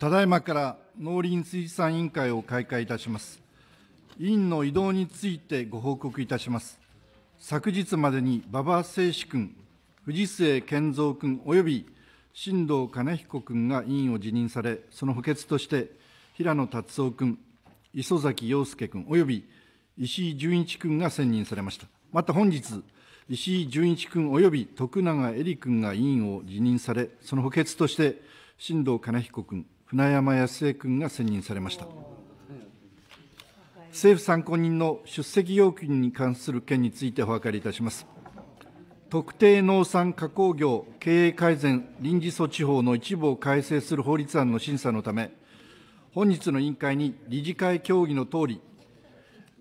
ただいまから農林水産委員会を開会いたします。委員の移動についてご報告いたします。昨日までに馬場誠司君、藤末健三君及び新藤兼彦君が委員を辞任され、その補欠として平野達夫君、磯崎陽介君及び石井純一君が選任されました。また本日、石井純一君及び徳永恵里君が委員を辞任され、その補欠として新藤兼彦君、船山康江君が選任されました政府参考人の出席要求に関する件についてお諮りいたします特定農産加工業経営改善臨時措置法の一部を改正する法律案の審査のため本日の委員会に理事会協議のとおり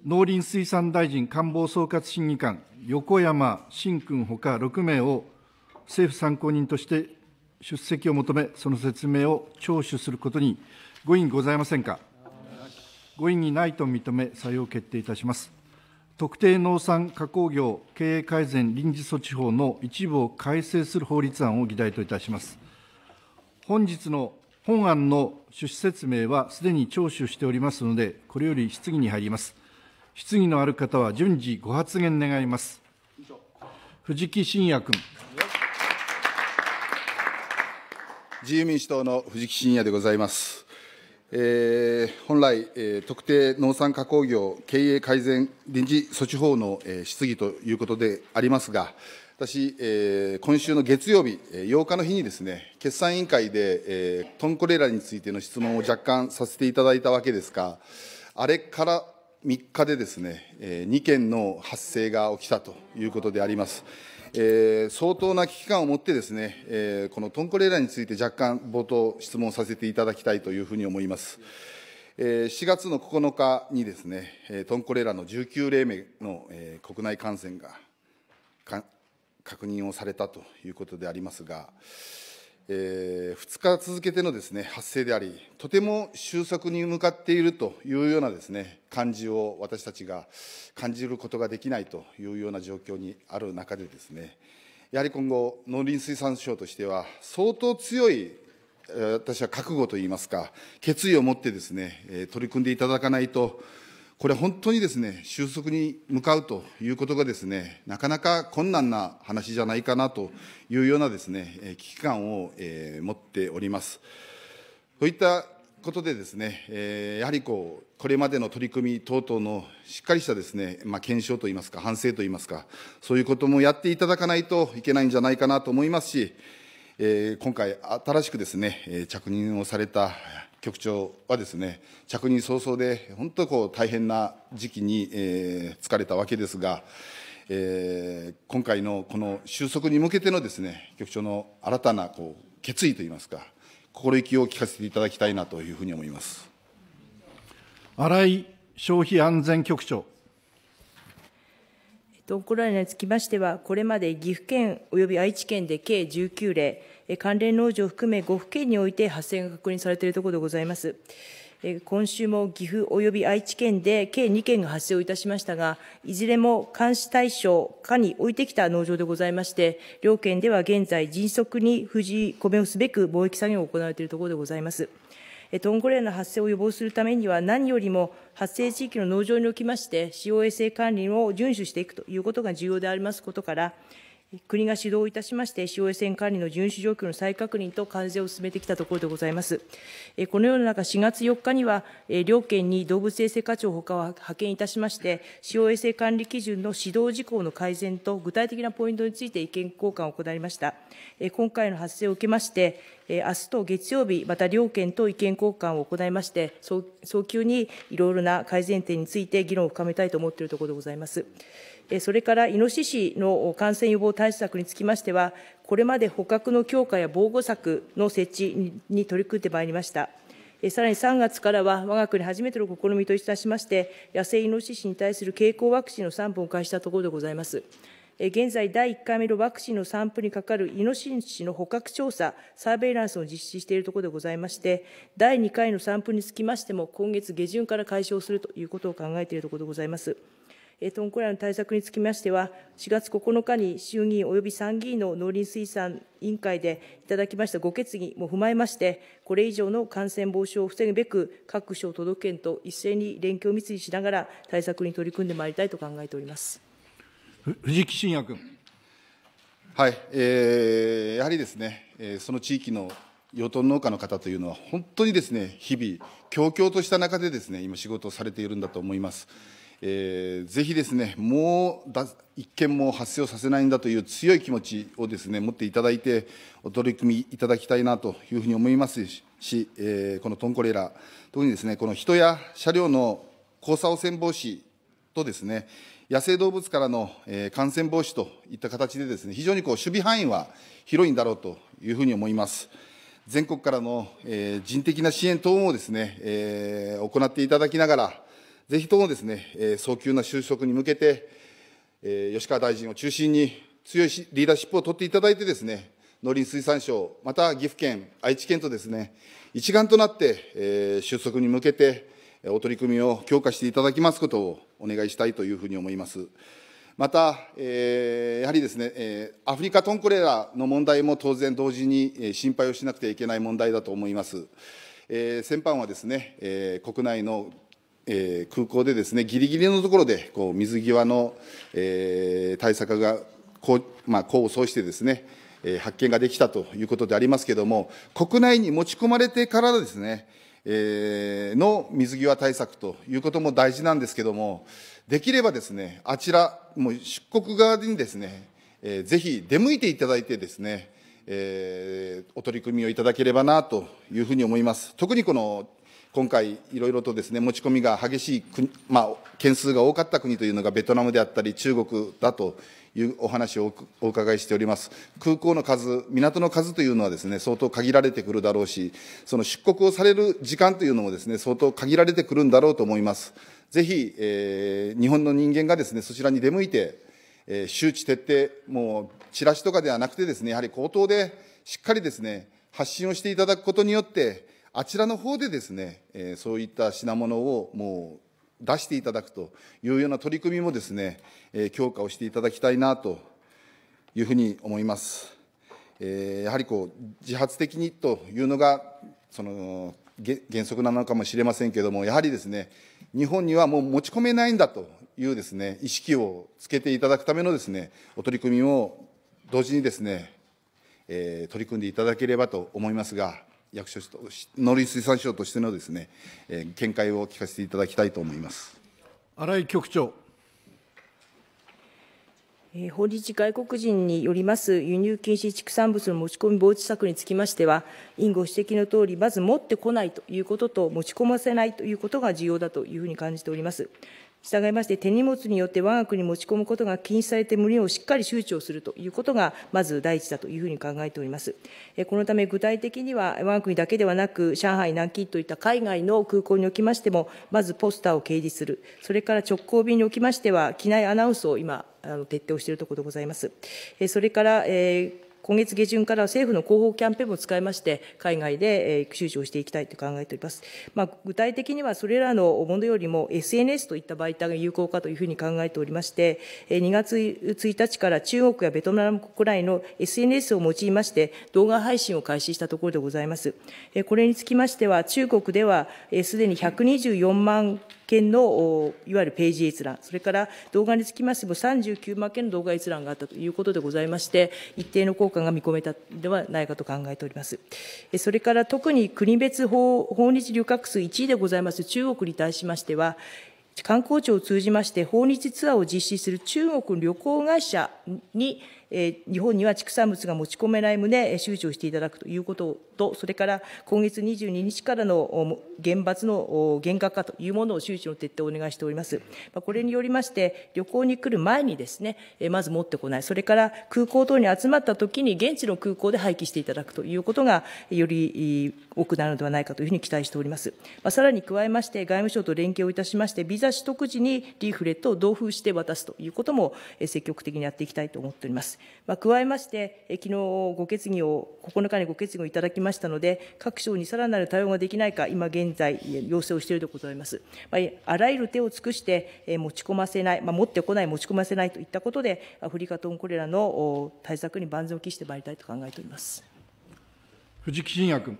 農林水産大臣官房総括審議官横山新君ほか6名を政府参考人として出席を求め、その説明を聴取することにご異議ございませんか。ご異議ないと認め、採用決定いたします。特定農産加工業経営改善臨時措置法の一部を改正する法律案を議題といたします。本日の本案の趣旨説明はすでに聴取しておりますので、これより質疑に入ります。質疑のある方は順次ご発言願います。藤木真也君。自由民主党の藤木真也でございます。えー、本来、えー、特定農産加工業経営改善臨時措置法の、えー、質疑ということでありますが、私、えー、今週の月曜日、8日の日にですね、決算委員会で、えー、トンコレラについての質問を若干させていただいたわけですが、あれから3日でですね、えー、2件の発生が起きたということであります。えー、相当な危機感を持ってですね、えー、このトンコレーラについて若干冒頭質問させていただきたいというふうに思います。えー、月の9日にですね、トンコレーラの19例目の、えー、国内感染が確認をされたということでありますが、えー、2日続けてのです、ね、発生であり、とても収束に向かっているというようなです、ね、感じを私たちが感じることができないというような状況にある中でですね、やはり今後、農林水産省としては、相当強い私は覚悟といいますか、決意を持ってですね、取り組んでいただかないと、これ本当にですね、収束に向かうということがですね、なかなか困難な話じゃないかなというようなですね、危機感を、え持っております。そういったことでですね、えやはりこう、これまでの取り組み等々のしっかりしたですね、まあ、検証といいますか、反省といいますか、そういうこともやっていただかないといけないんじゃないかなと思いますし、え今回新しくですね、着任をされた局長はですね、着任早々で、本当こう大変な時期に、えー、疲れたわけですが、えー、今回のこの収束に向けてのですね、局長の新たなこう決意といいますか、心意気を聞かせていただきたいなというふうに思います。荒井消費安全局長。ウクライナにつきましては、これまで岐阜県及び愛知県で計19例、関連農場を含め5府県において発生が確認されているところでございます。今週も岐阜及び愛知県で計2件が発生をいたしましたが、いずれも監視対象下に置いてきた農場でございまして、両県では現在、迅速に藤米をすべく貿易作業を行われているところでございます。トンゴレラの発生を予防するためには、何よりも発生地域の農場におきまして、使用衛生管理を遵守していくということが重要でありますことから、国が指導いたしまして、使用衛生管理の遵守状況の再確認と関税を進めてきたところでございます。このような中、4月4日には、両県に動物衛生課長ほかを派遣いたしまして、使用衛生管理基準の指導事項の改善と具体的なポイントについて意見交換を行いました。今回の発生を受けまして、明日と月曜日、また両県と意見交換を行いまして、早急にいろいろな改善点について議論を深めたいと思っているところでございます。それからイノシシの感染予防対策につきましては、これまで捕獲の強化や防護策の設置に取り組んでまいりました。さらに3月からは、我が国初めての試みといたしまして、野生イノシシに対する経口ワクチンの3本を開始したところでございます。現在、第1回目のワクチンの散布にかかるイノシシの捕獲調査、サーベイランスを実施しているところでございまして、第2回の散布につきましても、今月下旬から解消するということを考えているところでございます。トンコラの対策につきましては、4月9日に衆議院及び参議院の農林水産委員会でいただきましたご決議も踏まえまして、これ以上の感染防止を防ぐべく、各省都道府県と一斉に連携を密にしながら、対策に取り組んでまいりたいと考えております藤木真也君。はい、えー、やはりですね、えその地域の養豚農家の方というのは、本当にですね、日々、強々とした中でですね、今、仕事をされているんだと思います。えー、ぜひですね、もうだ一件も発生をさせないんだという強い気持ちをですね、持っていただいて、お取り組みいただきたいなというふうに思いますし、えー、このトンコレラ、特にですね、この人や車両の交差汚染防止とですね、野生動物からの感染防止といった形でですね、非常にこう守備範囲は広いんだろうというふうに思います。全国からの人的な支援等もですね、行っていただきながら、ぜひともですね、え早急な収束に向けて、え吉川大臣を中心に強いリーダーシップを取っていただいてですね、農林水産省、また岐阜県、愛知県とですね、一丸となって、えー、収束に向けて、お取り組みを強化していただきますことをお願いしたいというふうに思います。また、えー、やはりですね、えアフリカトンコレラの問題も当然同時に、え心配をしなくてはいけない問題だと思います。え先般はですね、え国内のえー、空港でですね、ぎりぎりのところで、こう、水際の、えー、対策が、こう、まあ、功を奏してですね、えー、発見ができたということでありますけれども、国内に持ち込まれてからですね、えー、の水際対策ということも大事なんですけれども、できればですね、あちら、もう出国側にですね、えー、ぜひ出向いていただいてですね、えー、お取り組みをいただければなというふうに思います。特にこの今回、いろいろとですね持ち込みが激しい国、まあ、件数が多かった国というのがベトナムであったり、中国だというお話をお伺いしております。空港の数、港の数というのはですね相当限られてくるだろうし、その出国をされる時間というのもですね相当限られてくるんだろうと思います。ぜひ、えー、日本の人間がですねそちらに出向いて、えー、周知徹底、もうチラシとかではなくてですねやはり口頭でしっかりですね発信をしていただくことによって、あちらの方でですね、えそういった品物をもう出していただくというような取り組みもですね、え強化をしていただきたいなというふうに思います。えやはりこう自発的にというのがその原則なのかもしれませんけれども、やはりですね、日本にはもう持ち込めないんだというですね、意識をつけていただくためのですね、お取り組みを同時にですね、え取り組んでいただければと思いますが、役所と農林水産省としてのですね、えー、見解を聞かせていただきたいと思います新井局長。法日外国人によります輸入禁止畜産物の持ち込み防止策につきましては、委員ご指摘のとおり、まず持ってこないということと、持ち込ませないということが重要だというふうに感じております。従いまして手荷物によって我が国に持ち込むことが禁止されて無理をしっかり周知をするということがまず第一だというふうに考えておりますこのため具体的には我が国だけではなく上海南京といった海外の空港におきましてもまずポスターを掲示するそれから直行便におきましては機内アナウンスを今あの徹底をしているところでございますそれから、えー今月下旬から政府の広報キャンペーンも使いまして、海外で育種をしていきたいと考えております。まあ、具体的にはそれらのものよりも SNS といった媒体が有効かというふうに考えておりまして、2月1日から中国やベトナム国内の SNS を用いまして、動画配信を開始したところでございます。これにつきましては、中国ではすでに124万件のいわゆるページ閲覧、それから動画につきましても39万件の動画閲覧があったということでございまして、一定の効果が見込めたではないかと考えております。それから特に国別訪日旅客数1位でございます中国に対しましては、観光庁を通じまして、訪日ツアーを実施する中国旅行会社に日本には畜産物が持ち込めない旨、周知をしていただくということと、それから今月22日からの厳罰の厳格化というものを周知の徹底をお願いしております。これによりまして、旅行に来る前にですね、まず持ってこない、それから空港等に集まったときに、現地の空港で廃棄していただくということが、より多くなるのではないかというふうに期待しております。さらに加えまして、外務省と連携をいたしまして、ビザ取得時にリーフレットを同封して渡すということも積極的にやっていきたいと思っております。。まあ、加えまして、え昨日ご決議を、9日にご決議をいただきましたので、各省にさらなる対応ができないか、今現在、要請をしているでございます。まあ、あらゆる手を尽くして、え持ち込ませない、まあ、持ってこない、持ち込ませないといったことで、アフリカトンコレラの対策に万全を期してまいりたいと考えております。藤木真也君。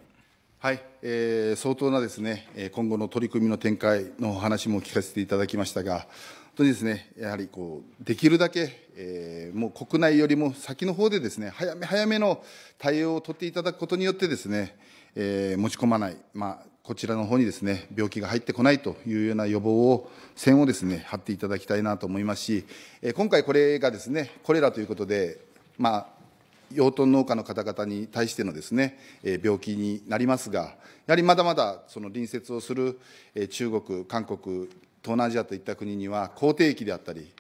はい、えー、相当なですね、今後の取り組みの展開のお話も聞かせていただきましたが、当にですね、やはりこうできるだけ、えー、もう国内よりも先の方でですね、早め早めの対応を取っていただくことによってですね、えー、持ち込まない、まあ、こちらの方にですね、病気が入ってこないというような予防を、線をですね、張っていただきたいなと思いますし、えー、今回これがですね、これらということで、まあ、養豚農家の方々に対してのですね、病気になりますが、やはりまだまだその隣接をする中国、韓国、東南アジアといった国には、口蹄域であったり、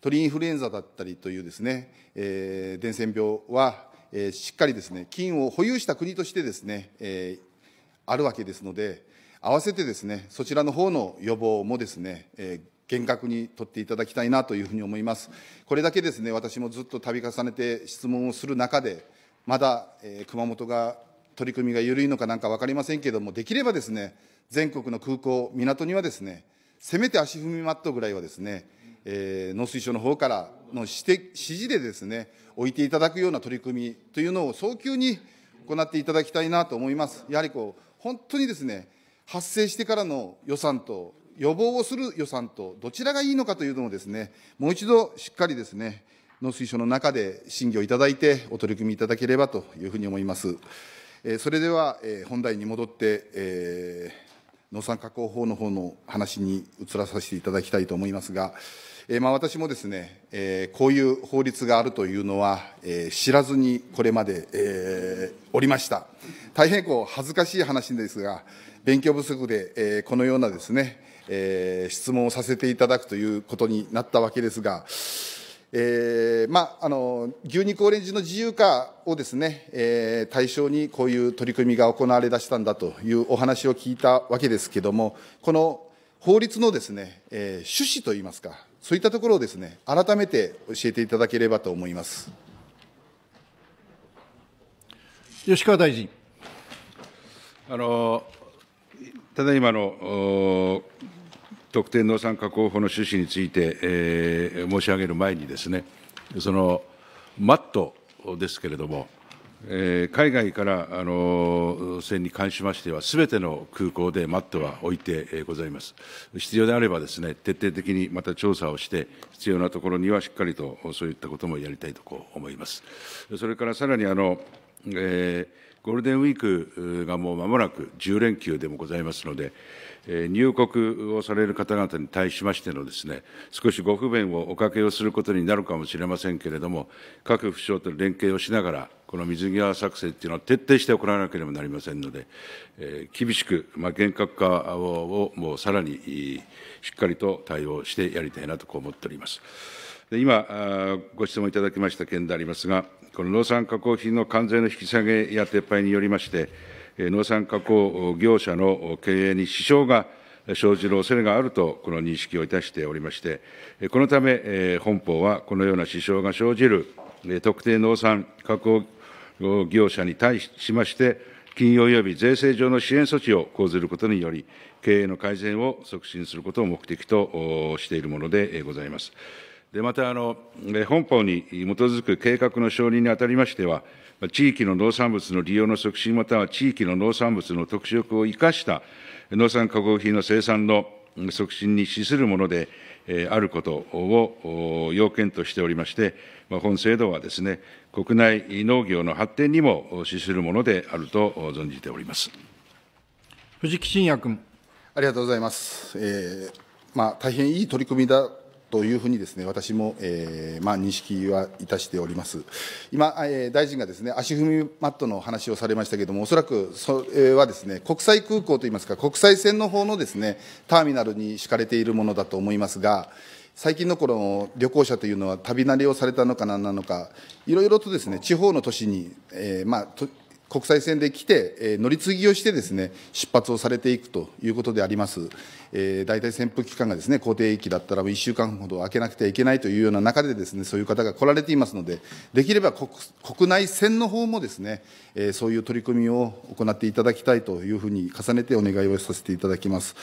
鳥インフルエンザだったりというですね、えー、伝染病は、えー、しっかりですね、菌を保有した国としてですね、えー、あるわけですので、合わせてですね、そちらの方の予防もですね、えー厳格に取っていただきたいなというふうに思います。これだけですね、私もずっと度重ねて質問をする中で、まだ、えー、熊本が取り組みが緩いのかなんか分かりませんけれども、できればですね、全国の空港、港にはですね、せめて足踏みマットぐらいはですね、えー、農水省の方からの指示でですね、置いていただくような取り組みというのを早急に行っていただきたいなと思います。やはりこう、本当にですね、発生してからの予算と、予防をする予算と、どちらがいいのかというのをですね、もう一度しっかりですね、農水省の中で審議をいただいて、お取り組みいただければというふうに思います。えー、それでは、えー、本題に戻って、えー農産加工法の方の話に移らさせていただきたいと思いますが、えー、まあ私もですね、えー、こういう法律があるというのは、えー、知らずにこれまで、えー、おりました。大変こう恥ずかしい話ですが、勉強不足で、えー、このようなですね、えー、質問をさせていただくということになったわけですが、えーまあ、あの牛肉オレンジの自由化をですね、えー、対象にこういう取り組みが行われだしたんだというお話を聞いたわけですけれども、この法律のですね、えー、趣旨といいますか、そういったところをですね改めて教えていただければと思います吉川大臣。あのただいまの特定農産加候補の趣旨について、えー、申し上げる前にですね、そのマットですけれども、えー、海外からあの船に関しましては、すべての空港でマットは置いてございます。必要であればです、ね、徹底的にまた調査をして、必要なところにはしっかりとそういったこともやりたいと思います。それからさらにあの、えー、ゴールデンウィークがもうまもなく10連休でもございますので、入国をされる方々に対しましてのですね、少しご不便をおかけをすることになるかもしれませんけれども、各府省と連携をしながら、この水際作成というのは徹底して行わなければなりませんので、厳しく、まあ、厳格化をもうさらにしっかりと対応してやりたいなとこう思っております。で今ご質問いただきました件でありますが、この農産加工品の関税の引き下げや撤廃によりまして、農産加工業者の経営に支障が生じる恐れがあると、この認識をいたしておりまして、このため、本法はこのような支障が生じる特定農産加工業者に対しまして、金融及び税制上の支援措置を講ずることにより、経営の改善を促進することを目的としているものでございます。でまたあの、本法に基づく計画の承認にあたりましては、地域の農産物の利用の促進、または地域の農産物の特色を生かした農産加工品の生産の促進に資するものであることを要件としておりまして、本制度はですね、国内農業の発展にも資するものであると存じております。藤木真也君。ありがとうございます。えーまあ、大変いい取り組みだというふうにですね私も、えーまあ、認識はいたしております今、えー、大臣がですね足踏みマットの話をされましたけれどもおそらくそれはですね国際空港といいますか国際線の方のですねターミナルに敷かれているものだと思いますが最近のこの旅行者というのは旅慣れをされたのかななのかいろいろとですね地方の都市に、えーまあ、国際線で来て、えー、乗り継ぎをしてですね、出発をされていくということであります。えー、大体潜伏期間がですね、固定域だったら1週間ほど空けなくてはいけないというような中でですね、そういう方が来られていますので、できれば国国内線の方もですね、えー、そういう取り組みを行っていただきたいというふうに重ねてお願いをさせていただきます。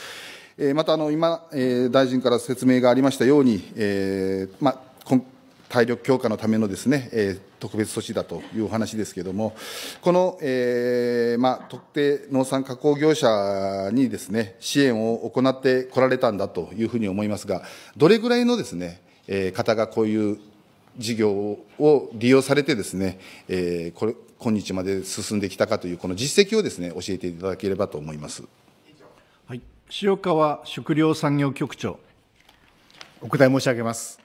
えー、またあの今、えー、大臣から説明がありましたように、えーま体力強化のためのですね、えー、特別措置だというお話ですけれども、この、えー、まあ、特定農産加工業者にですね、支援を行ってこられたんだというふうに思いますが、どれぐらいのですね、えー、方がこういう事業を利用されてですね、えー、これ今日まで進んできたかというこの実績をですね教えていただければと思います。はい、塩川食料産業局長お答え申し上げます。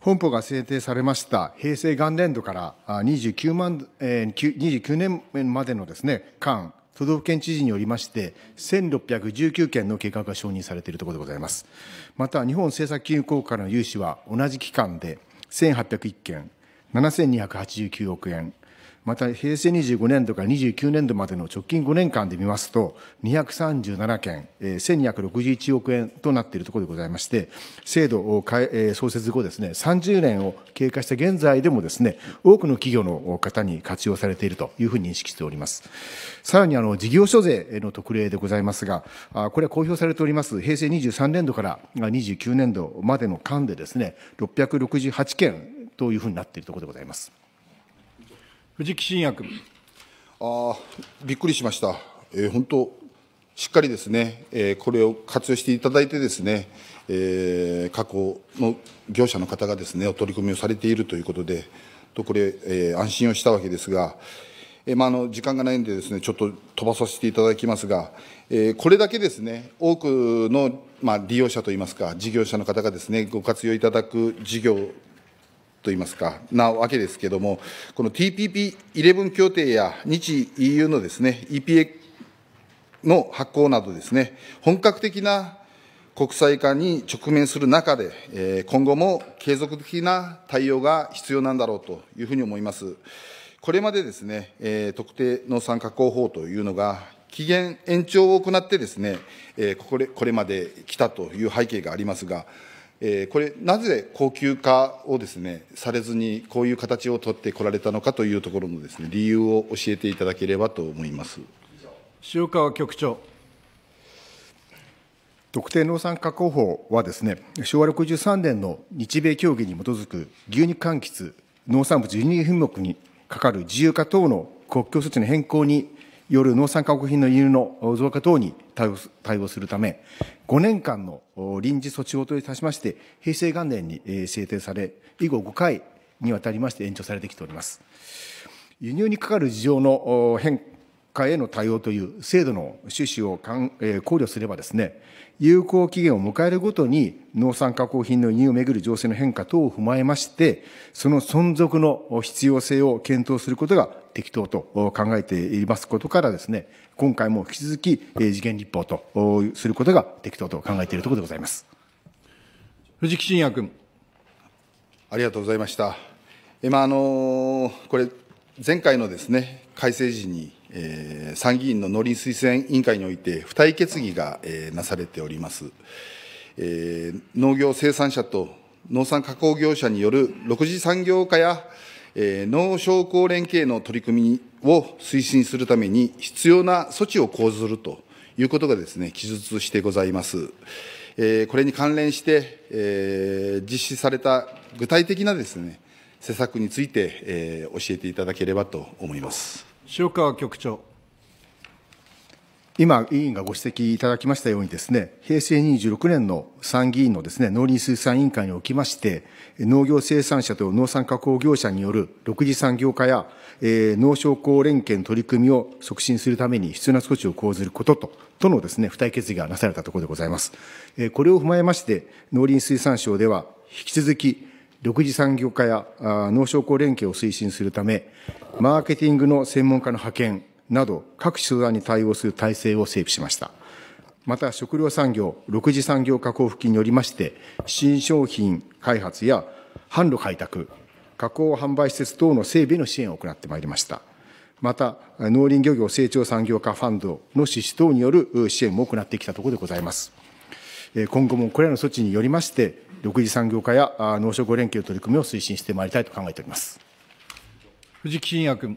本法が制定されました平成元年度から29万、えー、29年までのですね、間、都道府県知事によりまして、1619件の計画が承認されているところでございます。また、日本政策金融公庫からの融資は同じ期間で1801件、7289億円、また平成25年度から29年度までの直近5年間で見ますと、237件、1261億円となっているところでございまして、制度を創設後ですね、30年を経過した現在でもですね、多くの企業の方に活用されているというふうに認識しております。さらにあの事業所税の特例でございますが、これは公表されております平成23年度から29年度までの間でですね、668件というふうになっているところでございます。藤木真也君。あびっくりしました、えー、本当、しっかりですね、えー、これを活用していただいて、ですね、えー、過去の業者の方がですねお取り組みをされているということで、とこれ、えー、安心をしたわけですが、えーまあ、あの時間がないんで、ですねちょっと飛ばさせていただきますが、えー、これだけですね多くの、まあ、利用者といいますか、事業者の方がですねご活用いただく事業といいますか、なわけですけれども、この TPP11 協定や日 EU のですね、EPA の発行などですね、本格的な国際化に直面する中で、え今後も継続的な対応が必要なんだろうというふうに思います。これまでですね、え特定の参加候補というのが、期限延長を行ってですね、えこれこれまで来たという背景がありますが、これ、なぜ高級化をですね、されずに、こういう形を取ってこられたのかというところのですね、理由を教えていただければと思います塩川局長。特定農産加工法はですね、昭和63年の日米協議に基づく牛肉柑橘、農産物輸入品目にかかる自由化等の国境措置の変更による農産加工品の輸入の増加等に対応するため、5年間の臨時措置法といたしまして、平成元年に制定され、以後5回にわたりまして延長されてきております。輸入にかかる事情の変化への対応という制度の趣旨を考慮すればですね、有効期限を迎えるごとに農産加工品の輸入をめぐる情勢の変化等を踏まえまして、その存続の必要性を検討することが適当と考えていますことからですね、今回も引き続き、えー、次立法とすることが適当と考えているところでございます。藤木真也君。ありがとうございました。今、あのこれ、前回のですね、改正時に、えー、参議院の農林水産委員会において、付帯決議が、えー、なされております。えー、農業生産者と農産加工業者による6次産業化や農商工連携の取り組みを推進するために必要な措置を講ずるということがですね、記述してございます。これに関連して、実施された具体的なですね、施策について教えていただければと思います。塩川局長。今、委員がご指摘いただきましたようにですね、平成26年の参議院のですね、農林水産委員会におきまして、農業生産者と農産加工業者による6次産業化や、えー、農商工連携の取り組みを促進するために必要な措置を講ずることと、とのですね、付帯決議がなされたところでございます。えー、これを踏まえまして、農林水産省では、引き続き、6次産業化や農商工連携を推進するため、マーケティングの専門家の派遣、など、各集団に対応する体制を整備しました。また、食料産業、6次産業加工付近によりまして、新商品開発や販路開拓、加工販売施設等の整備の支援を行ってまいりました。また、農林漁業成長産業化ファンドの支出等による支援も行ってきたところでございます。今後もこれらの措置によりまして、6次産業化や農商合連携の取り組みを推進してまいりたいと考えております。藤木信也君。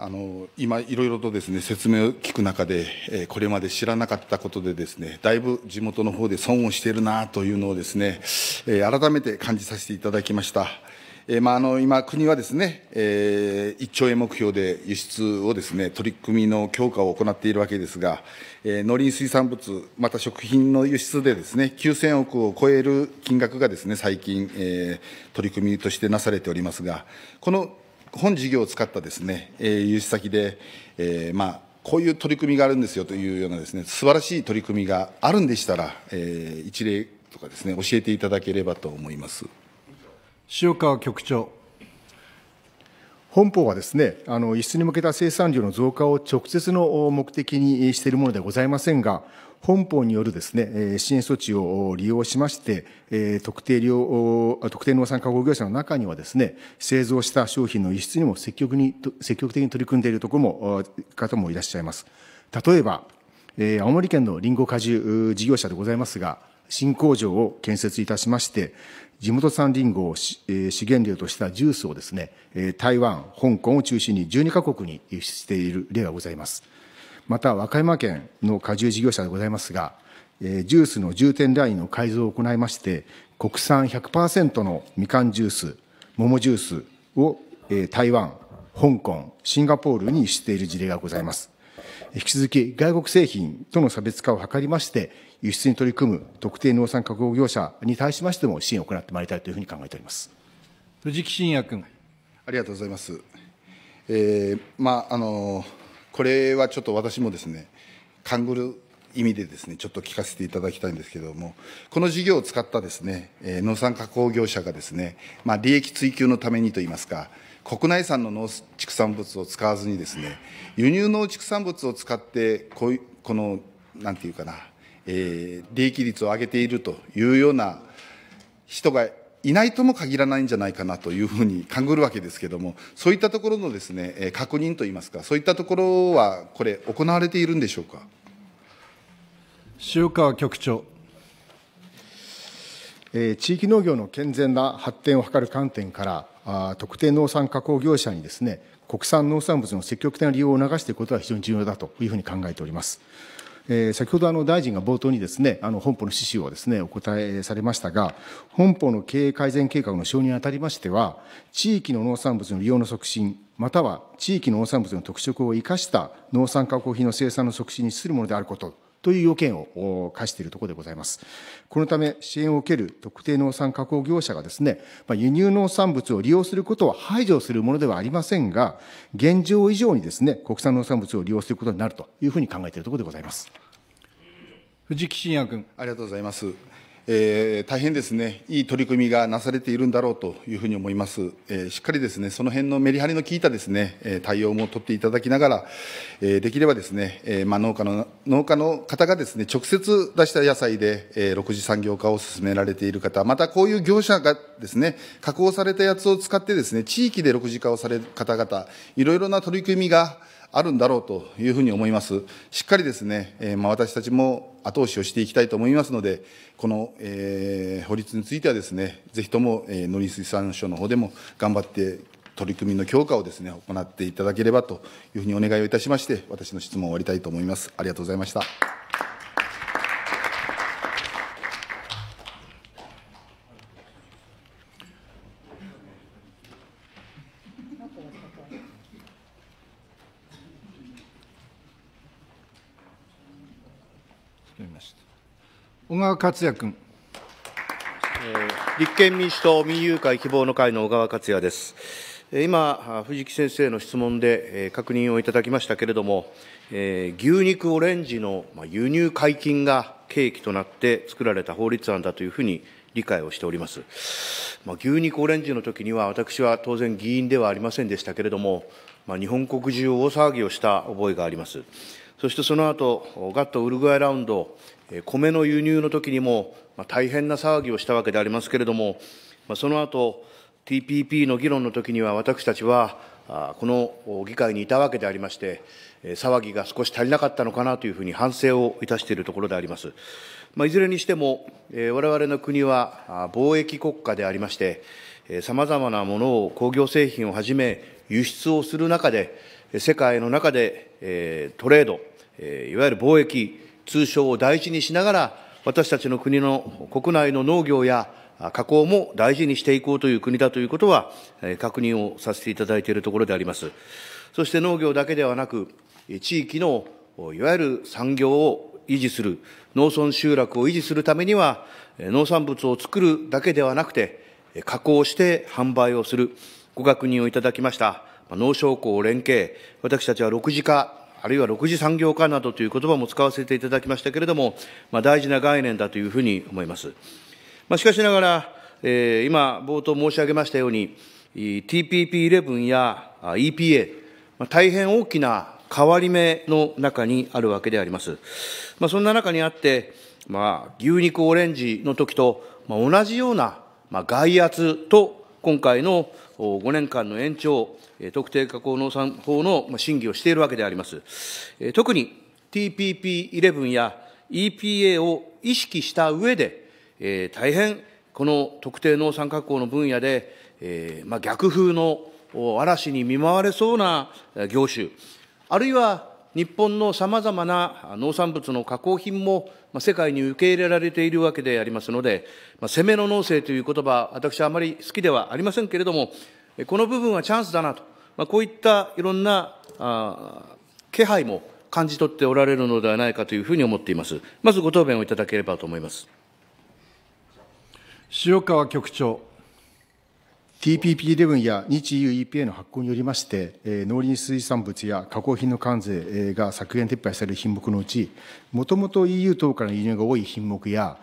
あの今、いろいろとですね説明を聞く中で、えこれまで知らなかったことで、ですねだいぶ地元の方で損をしているなというのをですね、え改めて感じさせていただきました。えまあ、あの今、国はですね、え1兆円目標で輸出をですね取り組みの強化を行っているわけですが、え農林水産物、また食品の輸出でですね9000億を超える金額がですね最近、え取り組みとしてなされておりますが、この本事業を使ったですね、えー、融資先で、えー、まあ、こういう取り組みがあるんですよというようなですね、素晴らしい取り組みがあるんでしたら、えー、一例とかですね、教えていただければと思います。塩川局長。本法はですね、あの輸出に向けた生産量の増加を直接の目的にしているものではございませんが、本法によるですね、支援措置を利用しまして、特定量、特定農産加工業者の中にはですね、製造した商品の輸出にも積極に、積極的に取り組んでいるところも、方もいらっしゃいます。例えば、青森県のりんご果汁事業者でございますが、新工場を建設いたしまして、地元産リンゴを資源量としたジュースをですね、台湾、香港を中心に12カ国に輸出している例がございます。また和歌山県の果汁事業者でございますが、えジュースの重点ラインの改造を行いまして、国産100%のみかんジュース、桃ジュースを、え台湾、香港、シンガポールに輸出している事例がございます。引き続き外国製品との差別化を図りまして、輸出に取り組む特定農産加工業者に対しましても支援を行ってまいりたいというふうに考えております藤木真也君。ありがとうございます。えーまああのーこれはちょっと私もですね、勘ぐる意味でですね、ちょっと聞かせていただきたいんですけれども、この事業を使ったですね、えー、農産加工業者がですね、まあ、利益追求のためにといいますか、国内産の農畜産物を使わずにですね、輸入農畜産物を使って、こういうこの、なんていうかな、えー、利益率を上げているというような人がいないとも限らないんじゃないかなというふうに勘ぐるわけですけども、そういったところのですね、確認といいますか、そういったところは、これ、行われているんでしょうか。塩川局長。えー、地域農業の健全な発展を図る観点から、あ特定農産加工業者にですね、国産農産物の積極的な利用を促していくことは非常に重要だというふうに考えております。えー、先ほどあの大臣が冒頭にですね、あの本法の趣旨をですね、お答えされましたが、本法の経営改善計画の承認にあたりましては、地域の農産物の利用の促進、または地域の農産物の特色を生かした農産加工品の生産の促進に資するものであること、という要件を課しているところでございます。このため、支援を受ける特定農産加工業者がですね、まあ、輸入農産物を利用することを排除するものではありませんが、現状以上にですね、国産農産物を利用することになるというふうに考えているところでございます。藤木真也君。ありがとうございます。えー、大変ですね、いい取り組みがなされているんだろうというふうに思います。えー、しっかりですね、その辺のメリハリの効いたですね、対応も取っていただきながら、えー、できればですね、えー、まあ農家の、農家の方がですね、直接出した野菜で、えー、6次産業化を進められている方、またこういう業者がですね、加工されたやつを使ってですね、地域で6次化をされる方々、いろいろな取り組みが、あるんだろうというふうに思います。しっかりですね、えまあ、私たちも後押しをしていきたいと思いますので、この、えー、法律についてはですね、ぜひとも、え農林水産省の方でも頑張って取り組みの強化をですね、行っていただければというふうにお願いをいたしまして、私の質問を終わりたいと思います。ありがとうございました。小川克也君。立憲民主党民友会希望の会の小川克也です。今、藤木先生の質問で確認をいただきましたけれども、牛肉オレンジの輸入解禁が契機となって作られた法律案だというふうに理解をしております。まあ、牛肉オレンジの時には、私は当然議員ではありませんでしたけれども、まあ、日本国中大騒ぎをした覚えがあります。そしてその後、ガットウルグアイラウンド、米の輸入の時にも大変な騒ぎをしたわけでありますけれども、その後、TPP の議論の時には私たちは、この議会にいたわけでありまして、騒ぎが少し足りなかったのかなというふうに反省をいたしているところであります。まあ、いずれにしても、我々の国は貿易国家でありまして、さまざまなものを工業製品をはじめ輸出をする中で、世界の中でトレード、いわゆる貿易、通称を大事にしながら、私たちの国の国内の農業や加工も大事にしていこうという国だということは、確認をさせていただいているところであります。そして農業だけではなく、地域のいわゆる産業を維持する、農村集落を維持するためには、農産物を作るだけではなくて、加工して販売をする、ご確認をいただきました。農商工連携、私たちは6次化あるいは六次産業化などという言葉も使わせていただきましたけれども、まあ、大事な概念だというふうに思います。まあ、しかしながら、えー、今、冒頭申し上げましたように、TPP11 や EPA、まあ、大変大きな変わり目の中にあるわけであります。まあ、そんな中にあって、まあ、牛肉オレンジの時と、まあ、同じような、まあ、外圧と今回の5年間の延長、特定加工農産法の審議をしているわけであります。特に TPP11 や EPA を意識した上で、え大変この特定農産加工の分野で、えまあ、逆風の嵐に見舞われそうな業種、あるいは日本のさまざまな農産物の加工品も世界に受け入れられているわけでありますので、攻めの農政という言葉、私はあまり好きではありませんけれども、この部分はチャンスだなと、こういったいろんな気配も感じ取っておられるのではないかというふうに思っています。まずご答弁をいただければと思います。塩川局長。TPP11 や日 EU EPA の発行によりまして、農林水産物や加工品の関税が削減撤廃される品目のうち、もともと EU 等からの輸入が多い品目や、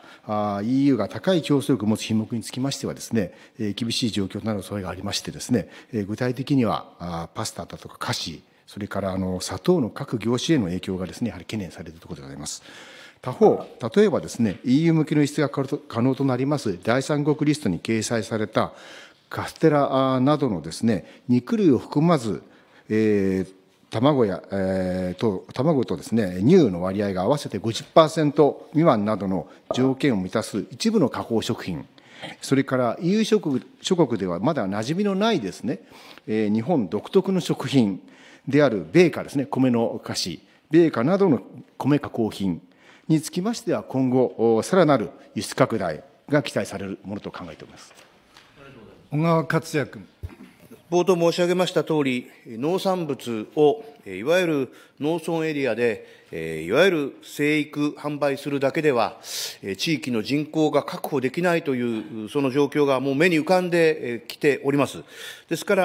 EU が高い競争力を持つ品目につきましてはですね、厳しい状況となる恐れがありましてですね、具体的にはパスタだとか菓子、それからあの砂糖の各業種への影響がですね、やはり懸念されるところでございます。他方、例えばですね、EU 向けの輸出が可能となります第三国リストに掲載されたカステラなどのですね肉類を含まず、えー、卵や、えー、と卵とですね乳の割合が合わせて50%未満などの条件を満たす一部の加工食品それから EU 諸国諸国ではまだ馴染みのないですね、えー、日本独特の食品である米菓ですね米の菓子米菓などの米加工品につきましては今後さらなる輸出拡大が期待されるものと考えております。小川克也君。冒頭申し上げましたとおり、農産物をいわゆる農村エリアで、いわゆる生育、販売するだけでは、地域の人口が確保できないという、その状況がもう目に浮かんできております。ですから、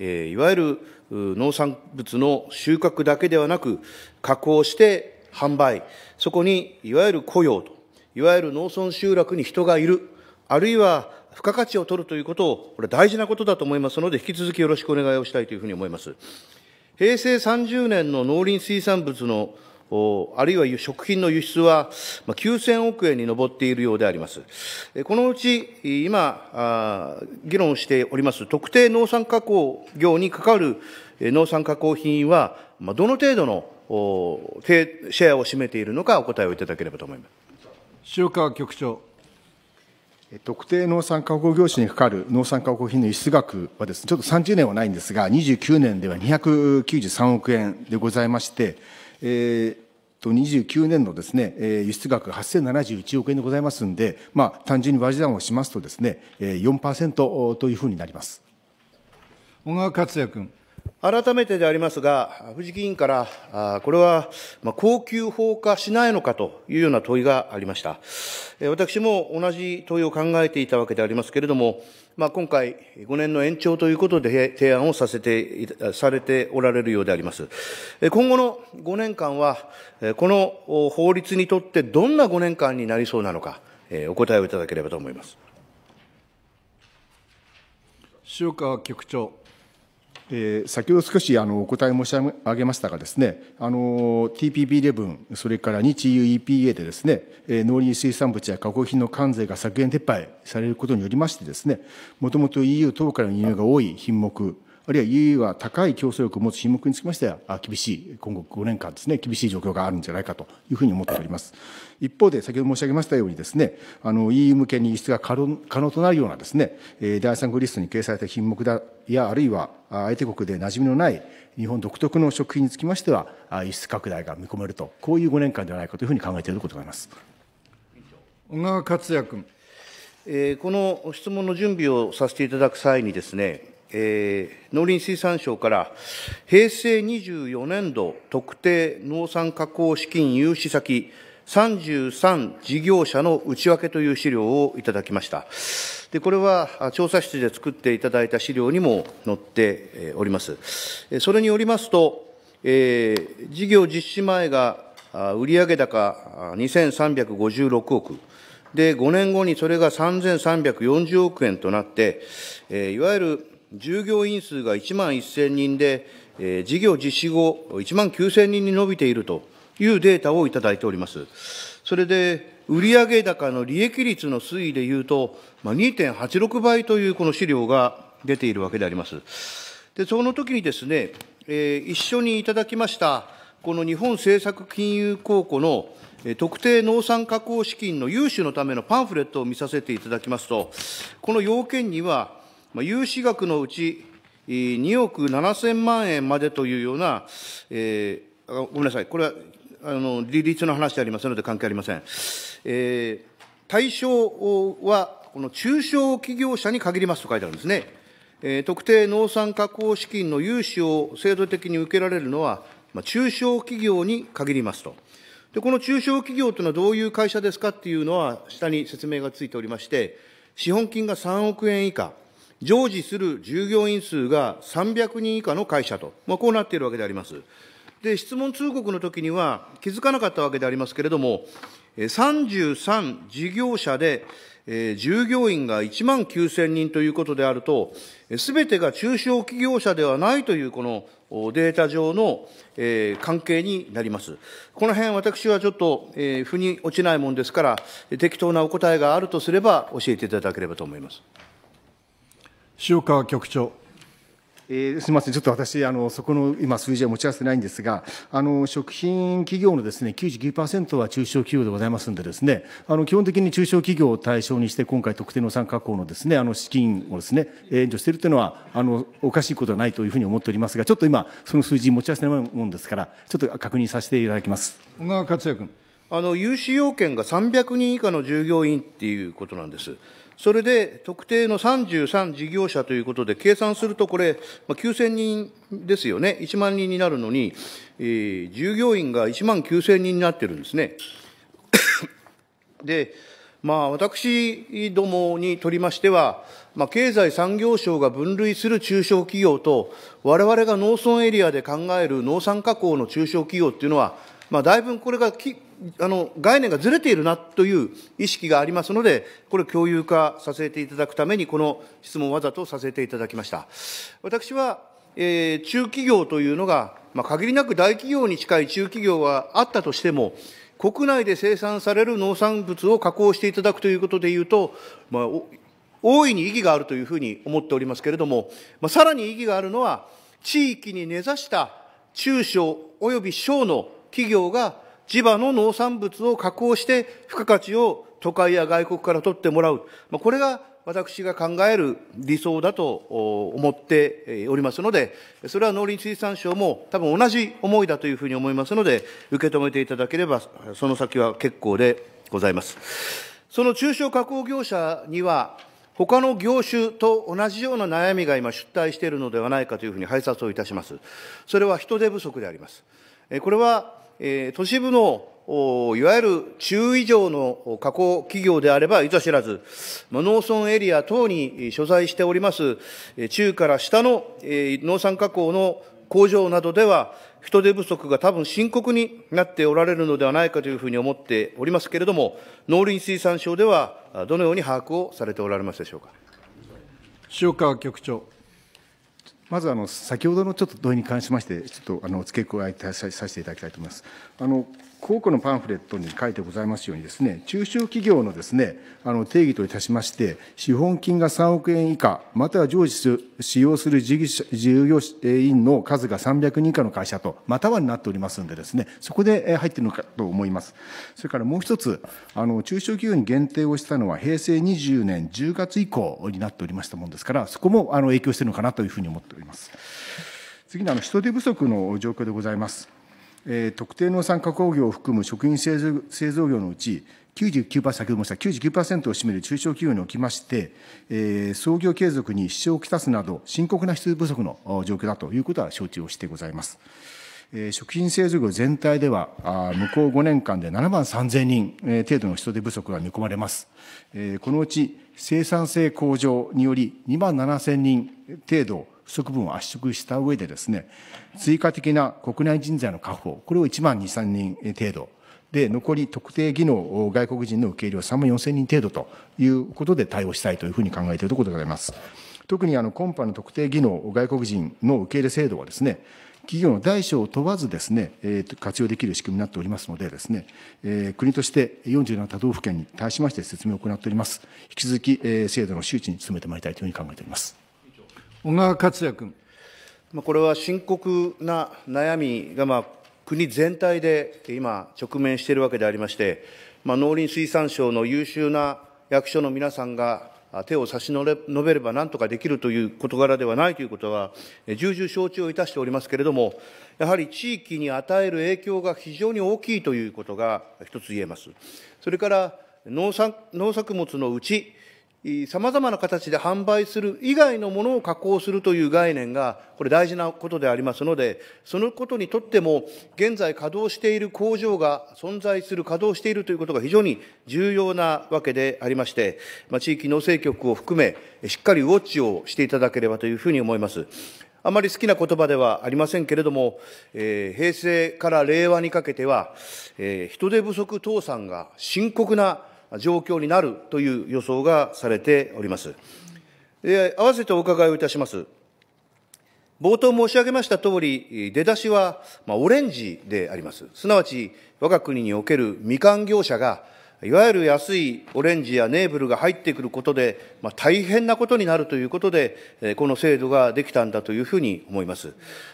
いわゆる農産物の収穫だけではなく、加工して販売、そこにいわゆる雇用と、いわゆる農村集落に人がいる、あるいは付加価値を取るということを、これ大事なことだと思いますので、引き続きよろしくお願いをしたいというふうに思います。平成30年の農林水産物のあるいは食品の輸出は9000億円に上っているようであります。このうち今、議論しております特定農産加工業にかかる農産加工品は、どの程度のシェアを占めているのかお答えをいただければと思います。塩川局長。特定農産加工業種にかかる農産加工品の輸出額はですね、ちょっと30年はないんですが、29年では293億円でございまして、えー、と29年のですね、輸出額8071億円でございますんで、まあ、単純に割り算をしますとですね、4%というふうになります。小川克也君。改めてでありますが、藤木委員から、これはま高級法化しないのかというような問いがありました。私も同じ問いを考えていたわけでありますけれども、まあ、今回、5年の延長ということで提案をさせて、されておられるようであります。今後の5年間は、この法律にとってどんな5年間になりそうなのか、お答えをいただければと思います。塩川局長。先ほど少しあのお答え申し上げましたがですね、TPP11、それから日 EU EPA でですね、農林水産物や加工品の関税が削減撤廃されることによりましてですね、もともと EU 等からの輸入が多い品目、あるいは EU は高い競争力を持つ品目につきましては、厳しい、今後5年間ですね、厳しい状況があるんじゃないかというふうに思っております。一方で、先ほど申し上げましたようにですね、EU 向けに輸出が可能となるようなですね、第三国リストに掲載された品目だ、やあるいは相手国で馴染みのない日本独特の食品につきましては、輸出拡大が見込めると、こういう5年間ではないかというふうに考えていることがあります。小川克也君。えこの質問の準備をさせていただく際にですね、えー、農林水産省から平成24年度特定農産加工資金融資先33事業者の内訳という資料をいただきました。で、これは調査室で作っていただいた資料にも載っております。それによりますと、えー、事業実施前が売上高2356億、で、5年後にそれが3340億円となって、えー、いわゆる従業員数が1万1000人で、えー、事業実施後、1万9000人に伸びているというデータをいただいております。それで、売上高の利益率の推移でいうと、まあ、2.86倍というこの資料が出ているわけであります。で、その時にですね、えー、一緒にいただきました、この日本政策金融公庫の特定農産加工資金の融資のためのパンフレットを見させていただきますと、この要件には、融資額のうち2億7000万円までというような、えー、ごめんなさい、これはあの利率の話でありますので関係ありません。えー、対象は、この中小企業者に限りますと書いてあるんですね。えー、特定農産加工資金の融資を制度的に受けられるのは、まあ、中小企業に限りますと。で、この中小企業というのはどういう会社ですかっていうのは、下に説明がついておりまして、資本金が3億円以下、常時する従業員数が300人以下の会社と、まあ、こうなっているわけであります。で、質問通告のときには気づかなかったわけでありますけれども、33事業者で、えー、従業員が1万9000人ということであると、すべてが中小企業者ではないという、このデータ上の、えー、関係になります。この辺、私はちょっと、えー、腑に落ちないもんですから、適当なお答えがあるとすれば、教えていただければと思います。塩川局長。えー、すみません、ちょっと私、あのそこの今、数字は持ち合わせてないんですが、あの食品企業のです、ね、99%は中小企業でございますんでですね、あの、基本的に中小企業を対象にして、今回、特定の産加工のです、ね、あの資金をです、ね、援助しているというのはあの、おかしいことはないというふうに思っておりますが、ちょっと今、その数字、持ち合わせないもんですから、ちょっと確認させていただきます小川克也君。あの融資要件が300人以下の従業員っていうことなんです。それで特定の33事業者ということで、計算するとこれ、まあ、9000人ですよね、1万人になるのに、えー、従業員が1万9000人になってるんですね。で、まあ、私どもにとりましては、まあ、経済産業省が分類する中小企業と、われわれが農村エリアで考える農産加工の中小企業っていうのは、まあ、だいぶこれがきあの概念がずれているなという意識がありますので、これ、共有化させていただくために、この質問をわざとさせていただきました。私は、えー、中企業というのが、まあ、限りなく大企業に近い中企業はあったとしても、国内で生産される農産物を加工していただくということでいうと、まあ、大いに意義があるというふうに思っておりますけれども、まあ、さらに意義があるのは、地域に根ざした中小および小の企業が地場の農産物を加工して付加価値を都会や外国から取ってもらう。まあ、これが私が考える理想だと思っておりますので、それは農林水産省も多分同じ思いだというふうに思いますので、受け止めていただければ、その先は結構でございます。その中小加工業者には、他の業種と同じような悩みが今出退しているのではないかというふうに拝察をいたします。それは人手不足であります。これはえ都市部のいわゆる中以上の加工企業であれば、いざ知らず、農村エリア等に所在しております、中から下の農産加工の工場などでは、人手不足が多分深刻になっておられるのではないかというふうに思っておりますけれども、農林水産省では、どのように把握をされておられますでしょうか。塩川局長。まずあの先ほどのちょっと問いに関しまして、ちょっとあの付け加えさせていただきたいと思います。あの公庫のパンフレットに書いてございますようにですね、中小企業のですね、あの定義といたしまして、資本金が3億円以下、または常時使用する事業員の数が300人以下の会社と、またはになっておりますんでですね、そこで入っているのかと思います。それからもう一つ、あの中小企業に限定をしたのは平成20年10月以降になっておりましたもんですから、そこもあの影響しているのかなというふうに思っております。次のあの人手不足の状況でございます。え特定農産加工業を含む食品製造製造業のうち99%、先ほど申した99%を占める中小企業におきまして、えー、創業継続に支障をきたすなど、深刻な人手不足の状況だということは承知をしてございます。えー、食品製造業全体では、あ向こう5年間で7万3000人、え程度の人手不足が見込まれます。えー、このうち生産性向上により2万7000人程度、不足分を圧縮した上でですね、追加的な国内人材の確保、これを1万2、3人程度、で、残り特定技能を外国人の受け入れを3万4千人程度ということで対応したいというふうに考えているところでございます。特にあの今般の特定技能を外国人の受け入れ制度はですね、企業の大小を問わずですね、えー、活用できる仕組みになっておりますのでですね、えー、国として47都道府県に対しまして説明を行っております。引き続き、えー、制度の周知に努めてまいりたいというふうに考えております。小川克也君。まあ、これは深刻な悩みが、まあ、国全体で今、直面しているわけでありまして、まあ、農林水産省の優秀な役所の皆さんが手を差し伸べればなんとかできるという事柄ではないということは、重々承知をいたしておりますけれども、やはり地域に与える影響が非常に大きいということが一つ言えます。それから農産農作物のうち、さまざまな形で販売する以外のものを加工するという概念が、これ大事なことでありますので、そのことにとっても、現在稼働している工場が存在する、稼働しているということが非常に重要なわけでありまして、まあ、地域農政局を含め、しっかりウォッチをしていただければというふうに思います。あまり好きな言葉ではありませんけれども、えー、平成から令和にかけては、えー、人手不足倒産が深刻な状況になるという予想がされております。合わせてお伺いをいたします。冒頭申し上げましたとおり、出だしは、まあ、オレンジであります。すなわち、我が国におけるみかん業者が、いわゆる安いオレンジやネーブルが入ってくることで、まあ、大変なことになるということで、この制度ができたんだというふうに思います。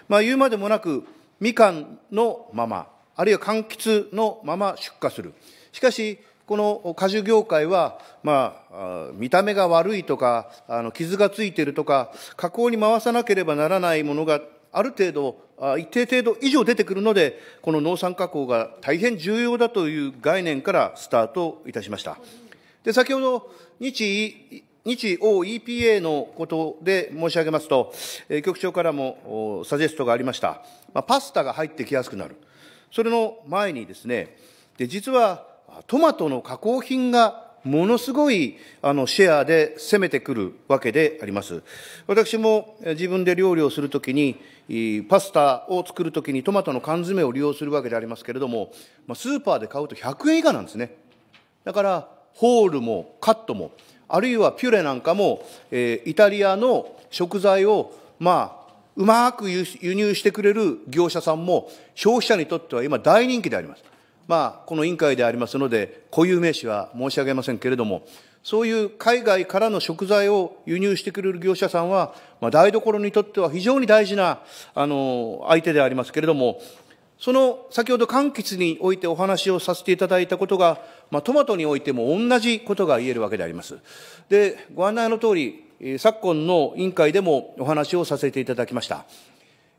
まあ、言うまでもなく、みかんのまま、あるいは柑橘のまま出荷する。しかし、この果樹業界は、まあ、見た目が悪いとか、あの傷がついてるとか、加工に回さなければならないものがある程度、一定程度以上出てくるので、この農産加工が大変重要だという概念からスタートいたしました。で、先ほど日、日 OEPA のことで申し上げますと、え局長からもサジェストがありました、まあ、パスタが入ってきやすくなる、それの前にですね、で実はトマトの加工品がものすごいあのシェアで攻めてくるわけであります。私も自分で料理をするときに、パスタを作るときにトマトの缶詰を利用するわけでありますけれども、スーパーで買うと100円以下なんですね。だから、ホールもカットも、あるいはピュレなんかも、えイタリアの食材を、まあ、うまく輸入してくれる業者さんも、消費者にとっては今大人気であります。まあ、この委員会でありますので、固有名詞は申し上げませんけれども、そういう海外からの食材を輸入してくれる業者さんは、まあ、台所にとっては非常に大事な、あの、相手でありますけれども、その、先ほど柑橘においてお話をさせていただいたことが、まあ、トマトにおいても同じことが言えるわけであります。で、ご案内のとおり、昨今の委員会でもお話をさせていただきました。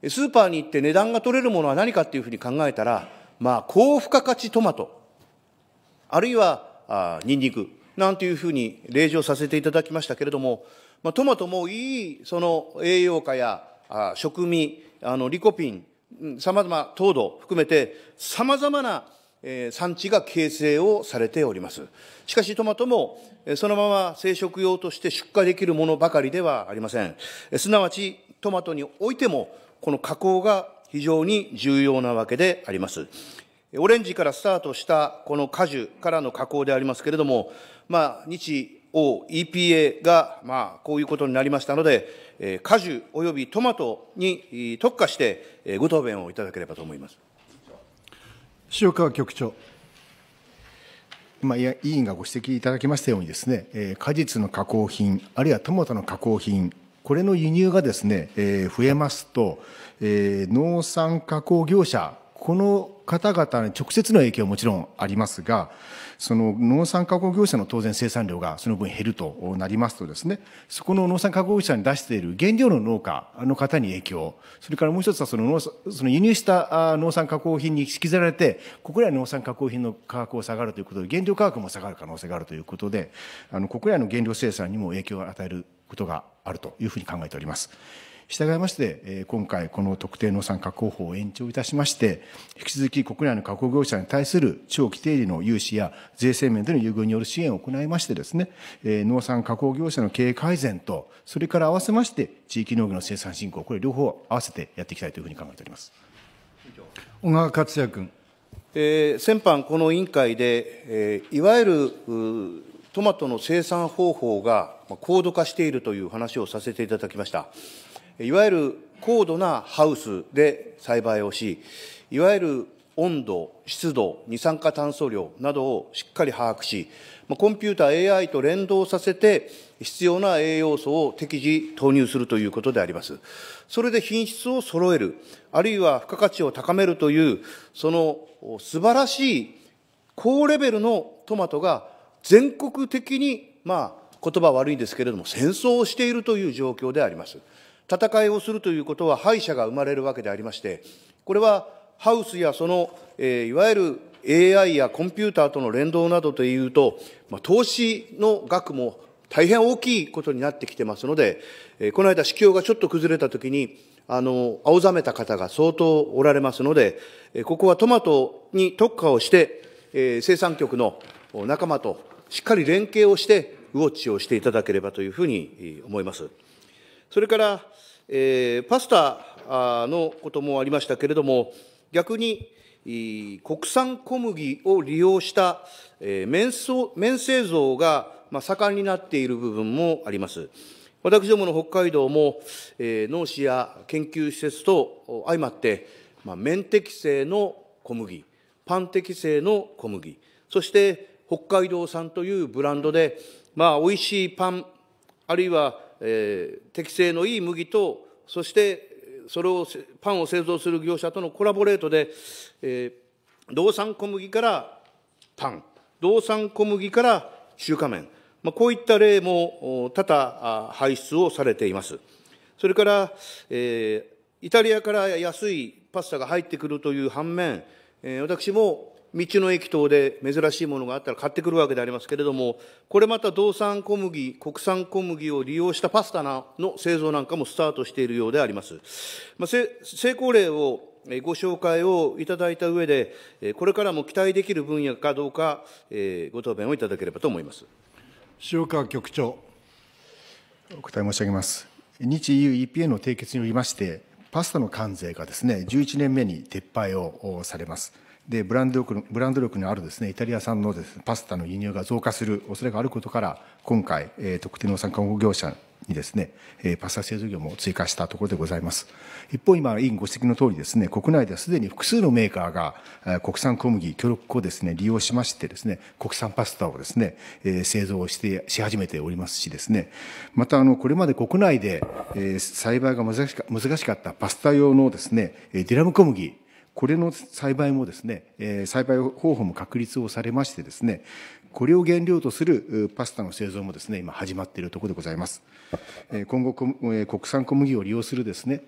スーパーに行って値段が取れるものは何かっていうふうに考えたら、まあ、高付加価値トマト、あるいはあニンニクなんていうふうに例示をさせていただきましたけれども、まあ、トマトもいいその栄養価やあ食味、あのリコピン、さまざま糖度含めて、さまざまな産地が形成をされております。しかしトマトもそのまま生殖用として出荷できるものばかりではありません。すなわちトマトにおいてもこの加工が非常に重要なわけであります。オレンジからスタートしたこの果樹からの加工でありますけれども、まあ、日欧 EPA が、まあ、こういうことになりましたので、え果樹及びトマトに特化して、ご答弁をいただければと思います。塩川局長。まあ、委員がご指摘いただきましたようにですね、え果実の加工品、あるいはトマトの加工品、これの輸入がですね、えー、増えますと、えー、農産加工業者、この方々に直接の影響はもちろんありますが、その農産加工業者の当然生産量がその分減るとなりますとですね、そこの農産加工業者に出している原料の農家の方に影響、それからもう一つはその農その輸入した農産加工品に引きずられて、国内農産加工品の価格を下がるということで、原料価格も下がる可能性があるということで、あの国内の原料生産にも影響を与えることがあるというふうに考えております。従いまして、今回、この特定農産加工法を延長いたしまして、引き続き国内の加工業者に対する長期定理の融資や税制面での優遇による支援を行いましてですね、農産加工業者の経営改善と、それから合わせまして、地域農業の生産振興、これ両方合わせてやっていきたいというふうに考えております。小川克也君。えー、先般、この委員会で、えー、いわゆるトマトの生産方法が高度化しているという話をさせていただきました。いわゆる高度なハウスで栽培をし、いわゆる温度、湿度、二酸化炭素量などをしっかり把握し、コンピューター AI と連動させて、必要な栄養素を適時投入するということであります。それで品質を揃える、あるいは付加価値を高めるという、その素晴らしい高レベルのトマトが全国的に、まあ、言葉悪いんですけれども、戦争をしているという状況であります。戦いをするということは敗者が生まれるわけでありまして、これはハウスやその、えー、いわゆる AI やコンピューターとの連動などというと、まあ、投資の額も大変大きいことになってきてますので、えー、この間、市況がちょっと崩れたときに、あの、青ざめた方が相当おられますので、えー、ここはトマトに特化をして、えー、生産局の仲間としっかり連携をして、ウォッチをしていただければというふうに思います。それから、えー、パスタのこともありましたけれども、逆に、国産小麦を利用した麺製造が盛んになっている部分もあります。私どもの北海道も、農師や研究施設と相まって、麺適正の小麦、パン適正の小麦、そして北海道産というブランドで、まあ、美味しいパン、あるいは、えー、適性のいい麦と、そしてそれを、パンを製造する業者とのコラボレートで、えー、道産小麦からパン、道産小麦から中華麺、まあ、こういった例も多々排出をされています。それから、えー、イタリアから安いパスタが入ってくるという反面、えー、私も道の駅等で珍しいものがあったら買ってくるわけでありますけれども、これまた道産小麦、国産小麦を利用したパスタの製造なんかもスタートしているようであります。まあ、成功例をご紹介をいただいた上で、これからも期待できる分野かどうか、ご答弁をいただければと思います。塩川局長。お答え申し上げます。日 EU EPA の締結によりまして、パスタの関税がですね、11年目に撤廃をされます。でブランド力ブランド力のあるです、ね、イタリア産のです、ね、パスタの輸入が増加する恐れがあることから、今回、えー、特定農産加工業者にですね、えー、パスタ製造業も追加したところでございます。一方、今、委員ご指摘の通りですね、国内ではすでに複数のメーカーが、えー、国産小麦、協力をですね、利用しましてですね、国産パスタをですね、えー、製造して、し始めておりますしですね、また、あの、これまで国内で、えー、栽培が難しか難しかったパスタ用のですね、ディラム小麦、これの栽培もですね、え栽培方法も確立をされましてですね、これを原料とするパスタの製造もですね、今始まっているところでございます。今後、国産小麦を利用するですね、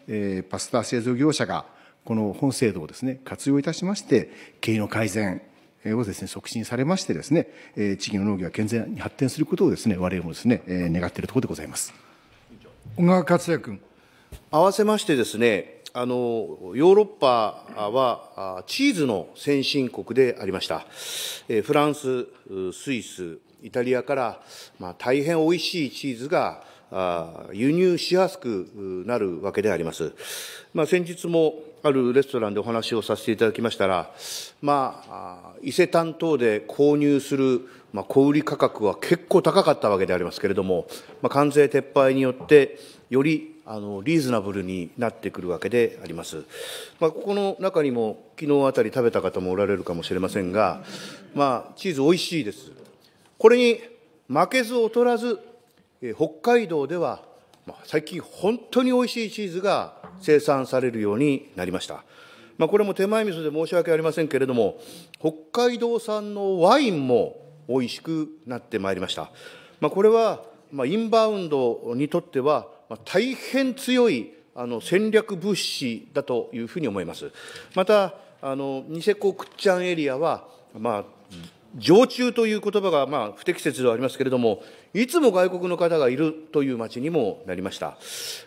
パスタ製造業者が、この本制度をですね、活用いたしまして、経営の改善をですね、促進されましてですね、地域の農業が健全に発展することをですね、我々もですね、願っているところでございます。小川克也君。合わせましてですね、あのヨーロッパはチーズの先進国でありました。フランス、スイス、イタリアから、まあ、大変おいしいチーズが輸入しやすくなるわけであります。まあ、先日もあるレストランでお話をさせていただきましたら、まあ、伊勢丹等で購入する、まあ、小売価格は結構高かったわけでありますけれども、まあ、関税撤廃によって、よりあのリーズナブルになってくるわけであります。まあ、ここの中にも昨日あたり食べた方もおられるかもしれませんが、まあ、チーズ美味しいです。これに負けず劣らず、え北海道では、まあ、最近本当に美味しいチーズが生産されるようになりました。まあ、これも手前味噌で申し訳ありませんけれども、北海道産のワインも美味しくなってまいりました。まあ、これは、まインバウンドにとっては大変強いあの戦略物資だというふうに思います。また、あのニセコ・クッチャンエリアは、まあ、常駐という言葉がまあ不適切ではありますけれども、いつも外国の方がいるという町にもなりました。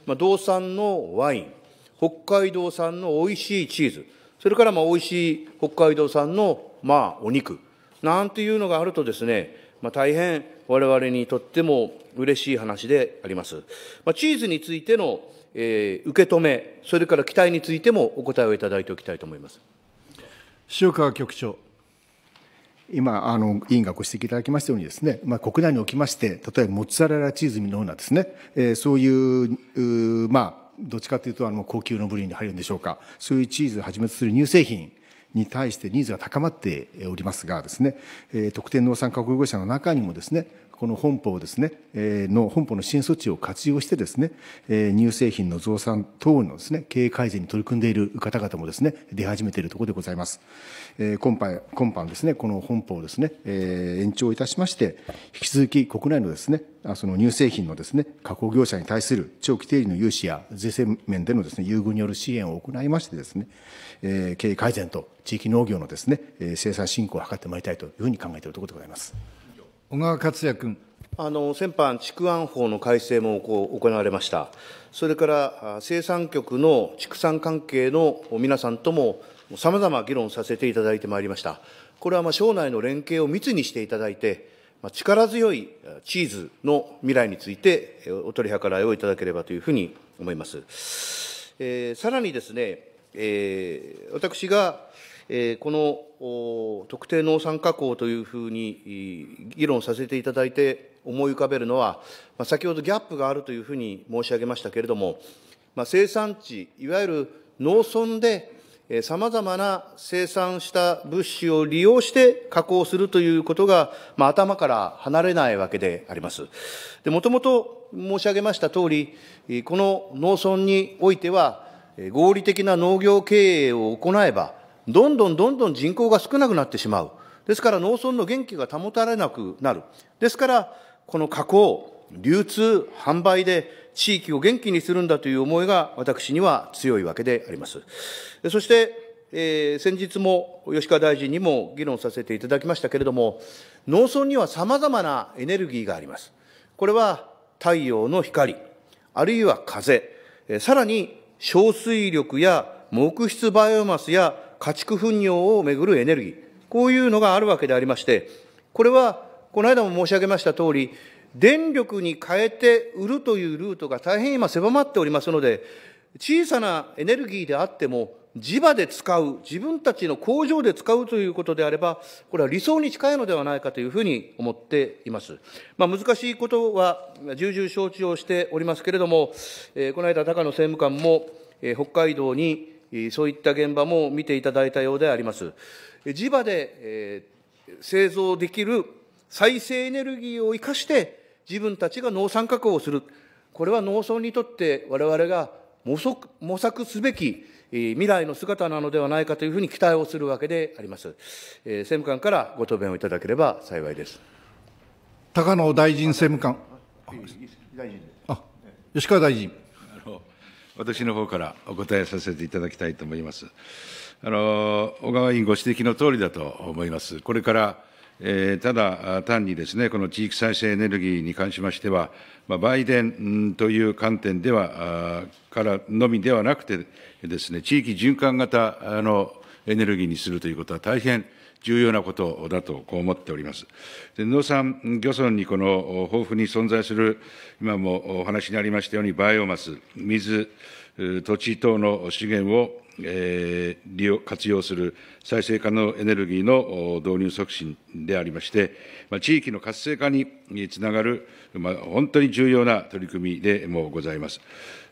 まあ、道産のワイン、北海道産のおいしいチーズ、それからまい美味しい北海道産のまあお肉、なんていうのがあるとですね、まあ、大変我々にとっても嬉しい話であります。まあ、チーズについての、えー、受け止め、それから期待についてもお答えをいただいておきたいと思います。塩川局長。今あの、委員がご指摘いただきましたようにですね、まあ、国内におきまして、例えばモッツァレラチーズのようなですね、えー、そういうまあ、どっちかというとあの高級の部類に入るんでしょうか、そういうチーズをはじめとする乳製品に対してニーズが高まっておりますがですね、特定農産加工業者の中にもですねこの本法ですね、の本法の支援措置を活用してですね、乳製品の増産等のですね、経営改善に取り組んでいる方々もですね、出始めているところでございます。今般、今般ですね、この本法をですね、延長いたしまして、引き続き国内のですね、その乳製品のですね、加工業者に対する長期定理の融資や税制面でのですね、優遇による支援を行いましてですね、経営改善と地域農業のですね、生産振興を図ってまいりたいというふうに考えているところでございます。小川克也君。あの先般、畜安法の改正も行われました、それから生産局の畜産関係の皆さんとも、さまざま議論させていただいてまいりました、これはまあ省内の連携を密にしていただいて、まあ、力強いチーズの未来について、お取り計らいをいただければというふうに思います。えー、さらにですね、えー、私が、えー、この特定農産加工というふうに議論させていただいて思い浮かべるのは、まあ、先ほどギャップがあるというふうに申し上げましたけれども、まあ、生産地、いわゆる農村で、さまざまな生産した物資を利用して加工するということが、まあ、頭から離れないわけであります。で、もともと申し上げましたとおり、この農村においては、合理的な農業経営を行えば、どんどんどんどん人口が少なくなってしまう。ですから農村の元気が保たれなくなる。ですから、この加工、流通、販売で地域を元気にするんだという思いが私には強いわけであります。そして、えー、先日も吉川大臣にも議論させていただきましたけれども、農村には様々なエネルギーがあります。これは太陽の光、あるいは風、えー、さらに小水力や木質バイオマスや家畜糞尿をめぐるエネルギー、こういうのがあるわけでありまして、これは、この間も申し上げましたとおり、電力に変えて売るというルートが大変今狭まっておりますので、小さなエネルギーであっても、磁場で使う、自分たちの工場で使うということであれば、これは理想に近いのではないかというふうに思っています。まあ、難しいことは重々承知をしておりますけれども、えー、この間、高野政務官も、えー、北海道にそういった現場も見ていただいたようであります。地場でえ製造できる再生エネルギーを生かして、自分たちが農産加工をする、これは農村にとって我々が模索模索すべき未来の姿なのではないかというふうに期待をするわけであります。え政務官からご答弁をいただければ幸いです。高野大臣政務官。あ、吉川大臣。私の方からお答えさせていただきたいと思います。あの小川委員ご指摘のとおりだと思います。これから、えー、ただ単にですね、この地域再生エネルギーに関しましては、まあ、売電という観点では、からのみではなくてですね、地域循環型のエネルギーにするということは大変、重要なことだと、こう思っております。で農産漁村にこの豊富に存在する、今もお話にありましたように、バイオマス、水、土地等の資源を、えー、利用活用する再生可能エネルギーの導入促進でありまして、まあ、地域の活性化につながる、まあ、本当に重要な取り組みでもございます。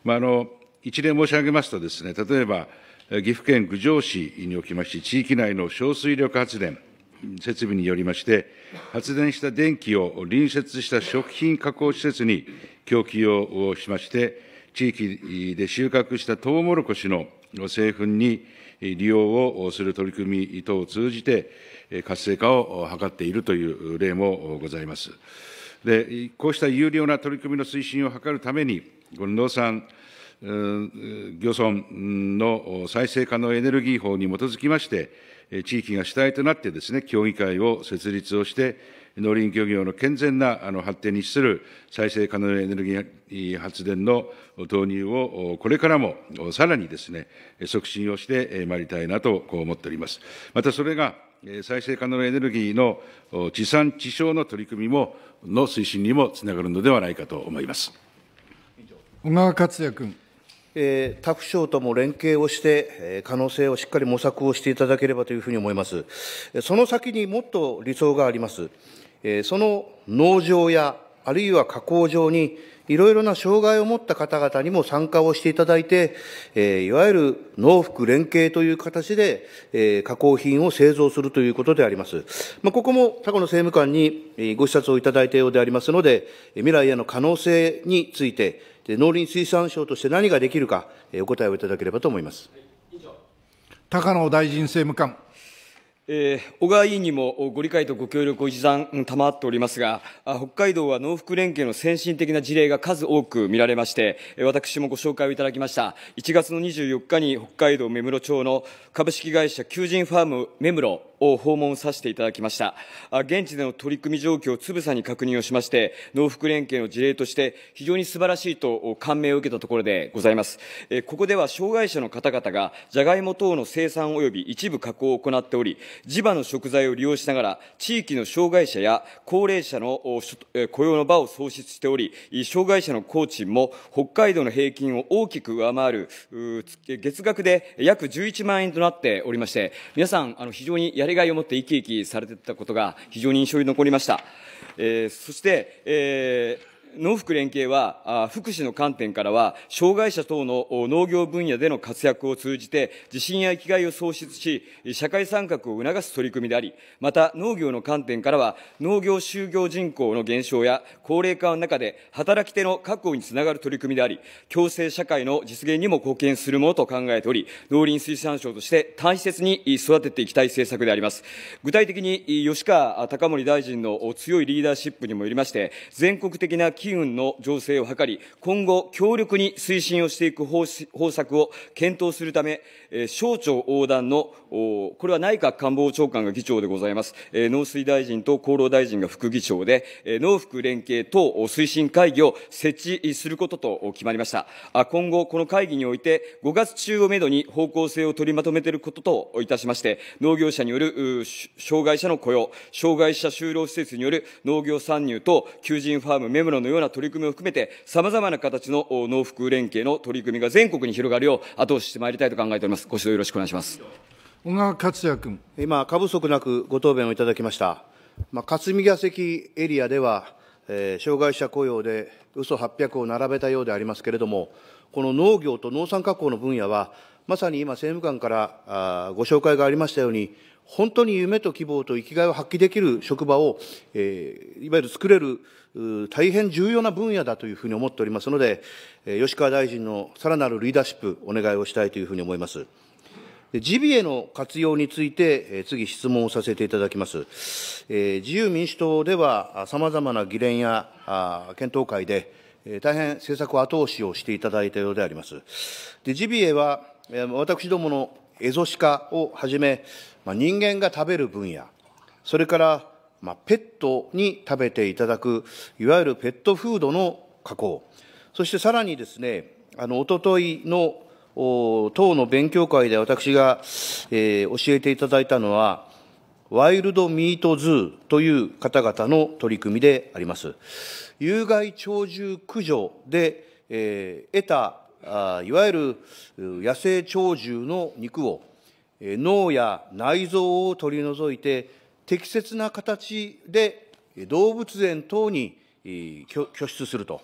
まあ、あの一例申し上げますとですね、例えば、岐阜県郡上市におきまして、地域内の小水力発電設備によりまして、発電した電気を隣接した食品加工施設に供給をしまして、地域で収穫したトウモロコシの製粉に利用をする取り組み等を通じて、活性化を図っているという例もございます。でこうした有料な取り組みの推進を図るために、この農産漁村の再生可能エネルギー法に基づきまして、地域が主体となってですね、協議会を設立をして、農林漁業の健全なあの発展に資する再生可能エネルギー発電の導入をこれからもさらにですね、促進をしてまいりたいなとこう思っております。またそれが、再生可能エネルギーの地産地消の取り組みも、の推進にもつながるのではないかと思います。小川克也君。えー、他府省とも連携をして、え可能性をしっかり模索をしていただければというふうに思います。その先にもっと理想があります。えその農場や、あるいは加工場に、いろいろな障害を持った方々にも参加をしていただいて、えいわゆる農福連携という形で、え加工品を製造するということであります。まあ、ここもタコの政務官にご視察をいただいたようでありますので、未来への可能性について、農林水産省として何ができるか、お答えをいただければと思います。高野大臣政務官。えー、小川委員にもご理解とご協力を一段賜っておりますが、北海道は農福連携の先進的な事例が数多く見られまして、私もご紹介をいただきました、1月の24日に北海道芽室町の株式会社求人ファーム目室を訪問させていただきました。現地での取り組み状況をつぶさに確認をしまして、農福連携の事例として非常に素晴らしいと感銘を受けたところでございます。ここでは障害者の方々がじゃがいも等の生産及び一部加工を行っており、地場の食材を利用しながら地域の障害者や高齢者の雇用の場を創出しており、障害者の工賃も北海道の平均を大きく上回る月額で約11万円となっておりまして、皆さん、あの非常にやりりがいを持って生き生きされてたことが非常に印象に残りました。えー、そして、えー農福連携は、福祉の観点からは、障害者等の農業分野での活躍を通じて、自信や生きがいを創出し、社会参画を促す取り組みであり、また農業の観点からは、農業就業人口の減少や高齢化の中で、働き手の確保につながる取り組みであり、共生社会の実現にも貢献するものと考えており、農林水産省として大切に育てていきたい政策であります。具体的に、吉川貴盛大臣の強いリーダーシップにもよりまして、全国的な機運の醸成を図り、今後、強力に推進をしていく方方策を検討するため、省庁横断のこれは内閣官房長官が議長でございます。え農水大臣と厚労大臣が副議長で、え農福連携等推進会議を設置することと決まりました。今後、この会議において、5月中をめどに方向性を取りまとめていることといたしまして、農業者による障害者の雇用、障害者就労施設による農業参入と求人ファームメモロのような取り組みを含めて、さまざまな形の農福連携の取り組みが全国に広がるよう後押ししてまいりたいと考えております。ご指導よろしくお願いします。小川克也君。今、過不足なくご答弁をいただきました。まあ、霞が関エリアでは、えー、障害者雇用で嘘800を並べたようでありますけれども、この農業と農産加工の分野は、まさに今、政務官からあご紹介がありましたように、本当に夢と希望と生きがいを発揮できる職場を、えー、いわゆる作れる大変重要な分野だというふうに思っておりますので、えー、吉川大臣のさらなるリーダーシップ、お願いをしたいというふうに思います。ジビエの活用について、次、質問をさせていただきます。自由民主党では、さまざまな議連や検討会で、大変政策を後押しをしていただいたようであります。でジビエは、私どものエゾシカをはじめ、まあ、人間が食べる分野、それから、まあ、ペットに食べていただく、いわゆるペットフードの加工、そしてさらにですね、あの、おとといの党の勉強会で私が、えー、教えていただいたのは、ワイルドミートズーという方々の取り組みであります。有害鳥獣駆除で、えー、得たあいわゆる野生鳥獣の肉を、えー、脳や内臓を取り除いて、適切な形で動物園等に拠出すると。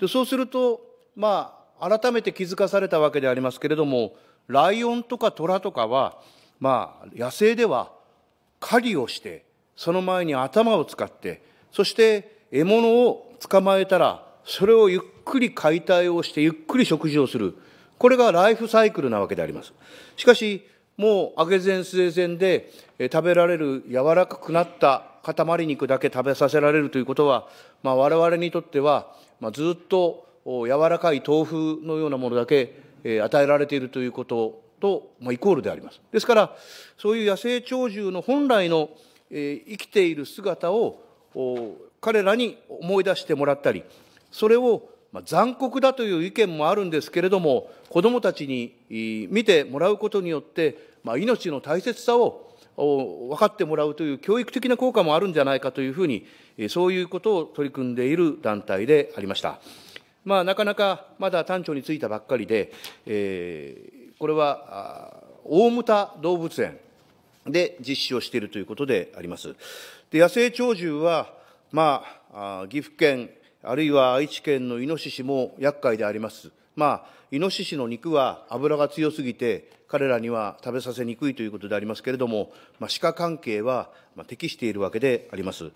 でそうすると、まあ、改めて気づかされたわけでありますけれどもライオンとかトラとかはまあ野生では狩りをしてその前に頭を使ってそして獲物を捕まえたらそれをゆっくり解体をしてゆっくり食事をするこれがライフサイクルなわけでありますしかしもう揚げ前据前で食べられる柔らかくなった塊肉だけ食べさせられるということは、まあ、我々にとっては、まあ、ずっと柔らかい豆腐のようなものだけ、え与えられているということと、まあ、イコールであります。ですから、そういう野生鳥獣の本来の、え生きている姿を彼らに思い出してもらったり、それを、まあ、残酷だという意見もあるんですけれども、子どもたちに見てもらうことによって、まあ、命の大切さを分かってもらうという教育的な効果もあるんじゃないかというふうに、そういうことを取り組んでいる団体でありました。まあ、なかなかまだ単調についたばっかりで、えー、これは大牟田動物園で実施をしているということであります。で野生鳥獣は、まあ、岐阜県、あるいは愛知県のイノシシも厄介であります。まあ、イノシシの肉は油が強すぎて、彼らには食べさせにくいということでありますけれども、まあ、歯科関係は適しているわけであります。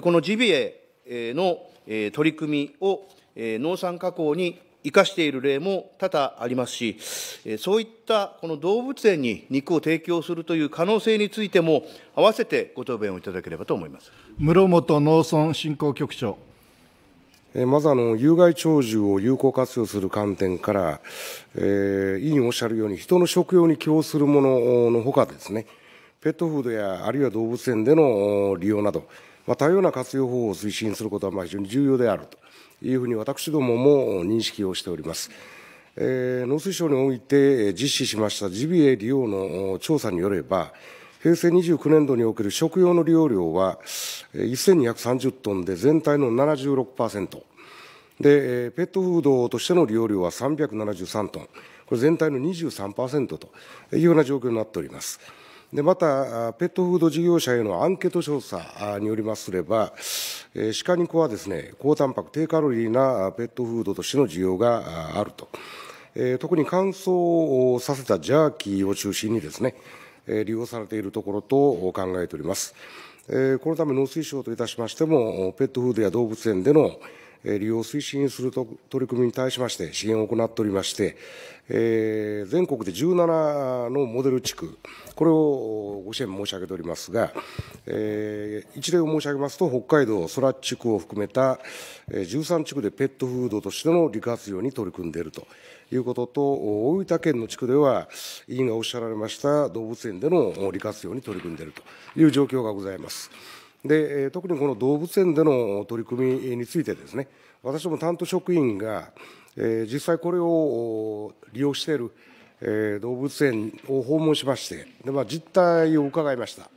このジビエの取り組みをえ農産加工に生かしている例も多々ありますし、そういったこの動物園に肉を提供するという可能性についても、併わせてご答弁をいただければと思います室本農村振興局長。まずあの有害鳥獣を有効活用する観点から、えー、委員おっしゃるように、人の食用に供するもののほかですね、ペットフードやあるいは動物園での利用など、まあ、多様な活用方法を推進することはまあ非常に重要であると。いうふうに私どもも認識をしております。えー、農水省において実施しましたジビエ利用の調査によれば、平成29年度における食用の利用量は1230トンで全体の76%。で、ペットフードとしての利用量は373トン。これ全体の23%というような状況になっております。でまた、ペットフード事業者へのアンケート調査によりますれば、え鹿肉はですね、高タンパク、低カロリーなペットフードとしての需要があると、え特に乾燥させたジャーキーを中心にですね、え利用されているところと考えております。えこのため農水省といたしましても、ペットフードや動物園での利用推進する取り組みに対しまして支援を行っておりまして、えー、全国で17のモデル地区、これをご支援申し上げておりますが、えー、一例を申し上げますと、北海道空地区を含めた13地区でペットフードとしての利活用に取り組んでいるということと、大分県の地区では、委員がおっしゃられました動物園での利活用に取り組んでいるという状況がございます。で特にこの動物園での取り組みについてですね私ども担当職員が、え実際これを利用している、え動物園を訪問しましてで、まあ、実態を伺いました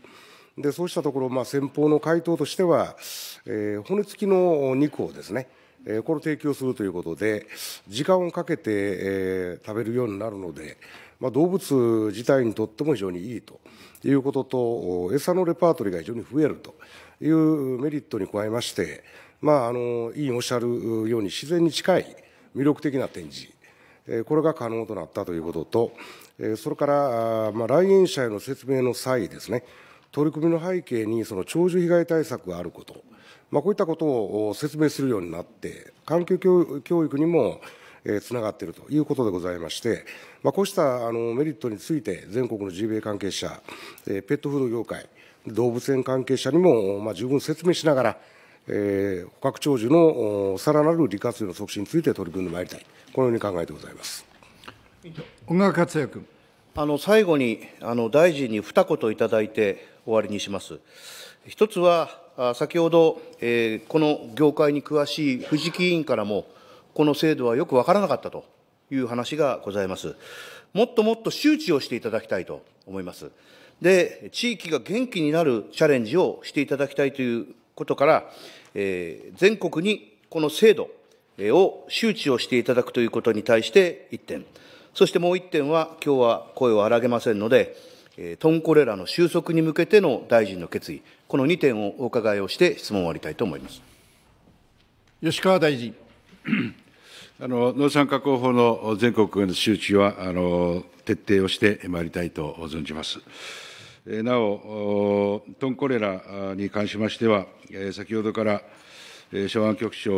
でそうしたところ、まあ、先方の回答としては、え骨付きの肉をですねえこれを提供するということで、時間をかけて、え食べるようになるので、まあ、動物自体にとっても非常にいいということと餌のレパートリーが非常に増えるというメリットに加えまして、まあ、あの委員おっしゃるように自然に近い魅力的な展示これが可能となったということとそれから、まあ、来園者への説明の際ですね取り組みの背景にその長寿被害対策があること、まあ、こういったことを説明するようになって環境教育にもえー、つながっているということでございまして、まあ、こうしたあのメリットについて、全国の GBA 関係者、えー、ペットフード業界、動物園関係者にも、まあ、十分説明しながら、えー、捕獲長寿のさらなる利活用の促進について取り組んでまいりたい、このように考えてございます小川克也君。あの最後にあの大臣に二言いただいて終わりにします。一つは、先ほど、えー、この業界に詳しい藤木委員からも、この制度はよく分からなかったという話がございます。もっともっと周知をしていただきたいと思います。で、地域が元気になるチャレンジをしていただきたいということから、えー、全国にこの制度を周知をしていただくということに対して1点、そしてもう1点は、今日は声を荒げませんので、えー、トンコレラの収束に向けての大臣の決意、この2点をお伺いをして質問を終わりたいと思います。吉川大臣。農産加工法の全国への周知は、徹底をしてまいりたいと存じます。なお、トンコレラに関しましては、先ほどから所安局長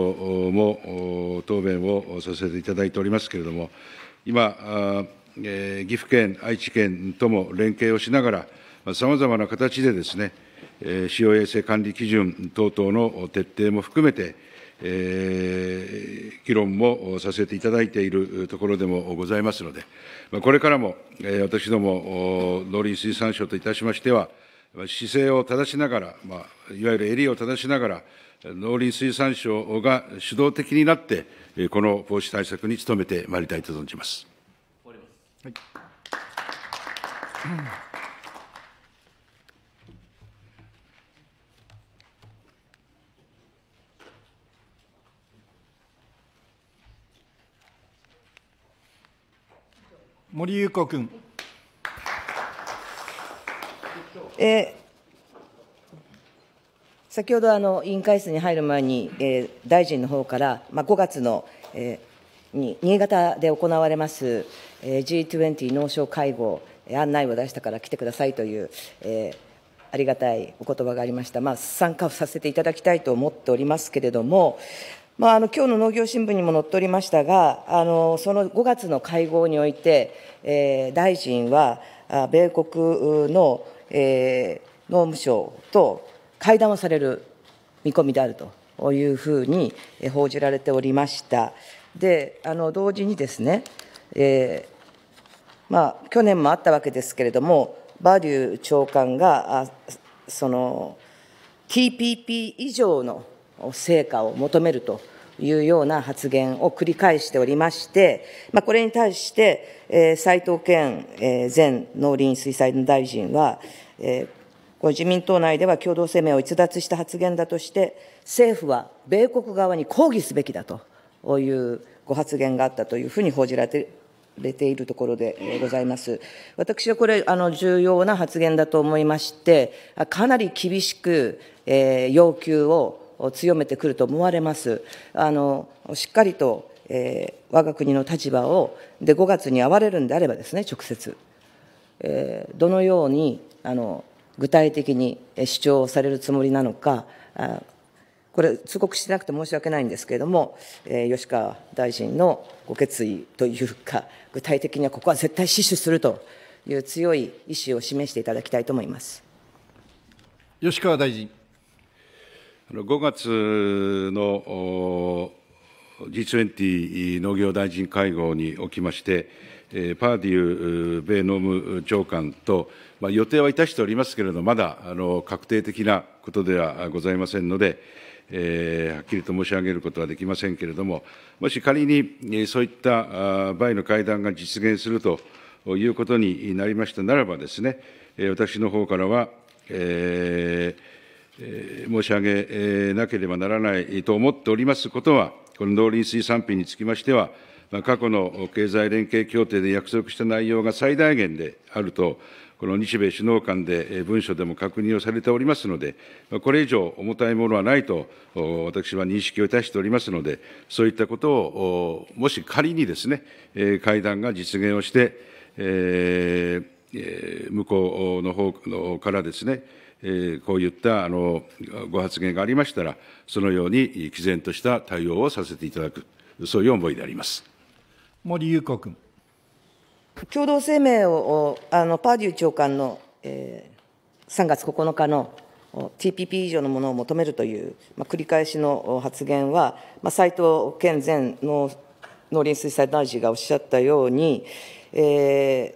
も答弁をさせていただいておりますけれども、今、岐阜県、愛知県とも連携をしながら、さまざまな形でですね、使用衛生管理基準等々の徹底も含めて、議論もさせていただいているところでもございますので、これからも私ども農林水産省といたしましては、姿勢を正しながら、まあ、いわゆる襟を正しながら、農林水産省が主導的になって、この防止対策に努めてまいりたいと存じます。はい森裕子君。え先ほどあの委員会室に入る前に、えー、大臣の方から、まあ、5月の、えー、に新潟で行われます、えー、G20 農省会合案内を出したから来てくださいという、えー、ありがたいお言葉がありました、まあ、参加をさせていただきたいと思っておりますけれども、まあ、あの今日の農業新聞にも載っておりましたが、あのその5月の会合において、えー、大臣は、米国の、えー、農務省と会談をされる見込みであるというふうに報じられておりました。であの同時にですね、えーまあ、去年もあったわけですけれども、バリュー長官が、あその TPP 以上の成果を求めるというような発言を繰り返しておりまして、まあ、これに対して、斉藤健前農林水産大臣は、自民党内では共同声明を逸脱した発言だとして、政府は米国側に抗議すべきだというご発言があったというふうに報じられているところでございます。私はこれ、あの重要な発言だと思いまして、かなり厳しく、えー、要求をを強めてくると思われます。あのしっかりと、えー、我が国の立場をで5月に会われるんであればですね直接、えー、どのようにあの具体的に主張をされるつもりなのかこれ通告してなくて申し訳ないんですけれども、えー、吉川大臣のご決意というか具体的にはここは絶対死守するという強い意思を示していただきたいと思います吉川大臣。5月の G20 農業大臣会合におきまして、パーディウ米農務長官と、まあ、予定はいたしておりますけれども、まだあの確定的なことではございませんので、えー、はっきりと申し上げることはできませんけれども、もし仮にそういった倍の会談が実現するということになりましたならばですね、私の方からは、えー申し上げなければならないと思っておりますことは、この農林水産品につきましては、過去の経済連携協定で約束した内容が最大限であると、この日米首脳間で文書でも確認をされておりますので、これ以上重たいものはないと、私は認識をいたしておりますので、そういったことを、もし仮にですね、会談が実現をして、向こうの方からですね、こういったあのご発言がありましたら、そのように毅然とした対応をさせていただく、そういう思いであります森裕子君。共同声明をあのパーデュー長官の、えー、3月9日の TPP 以上のものを求めるという、まあ、繰り返しの発言は、まあ、斉藤健前農農林水産大臣がおっしゃったように、えー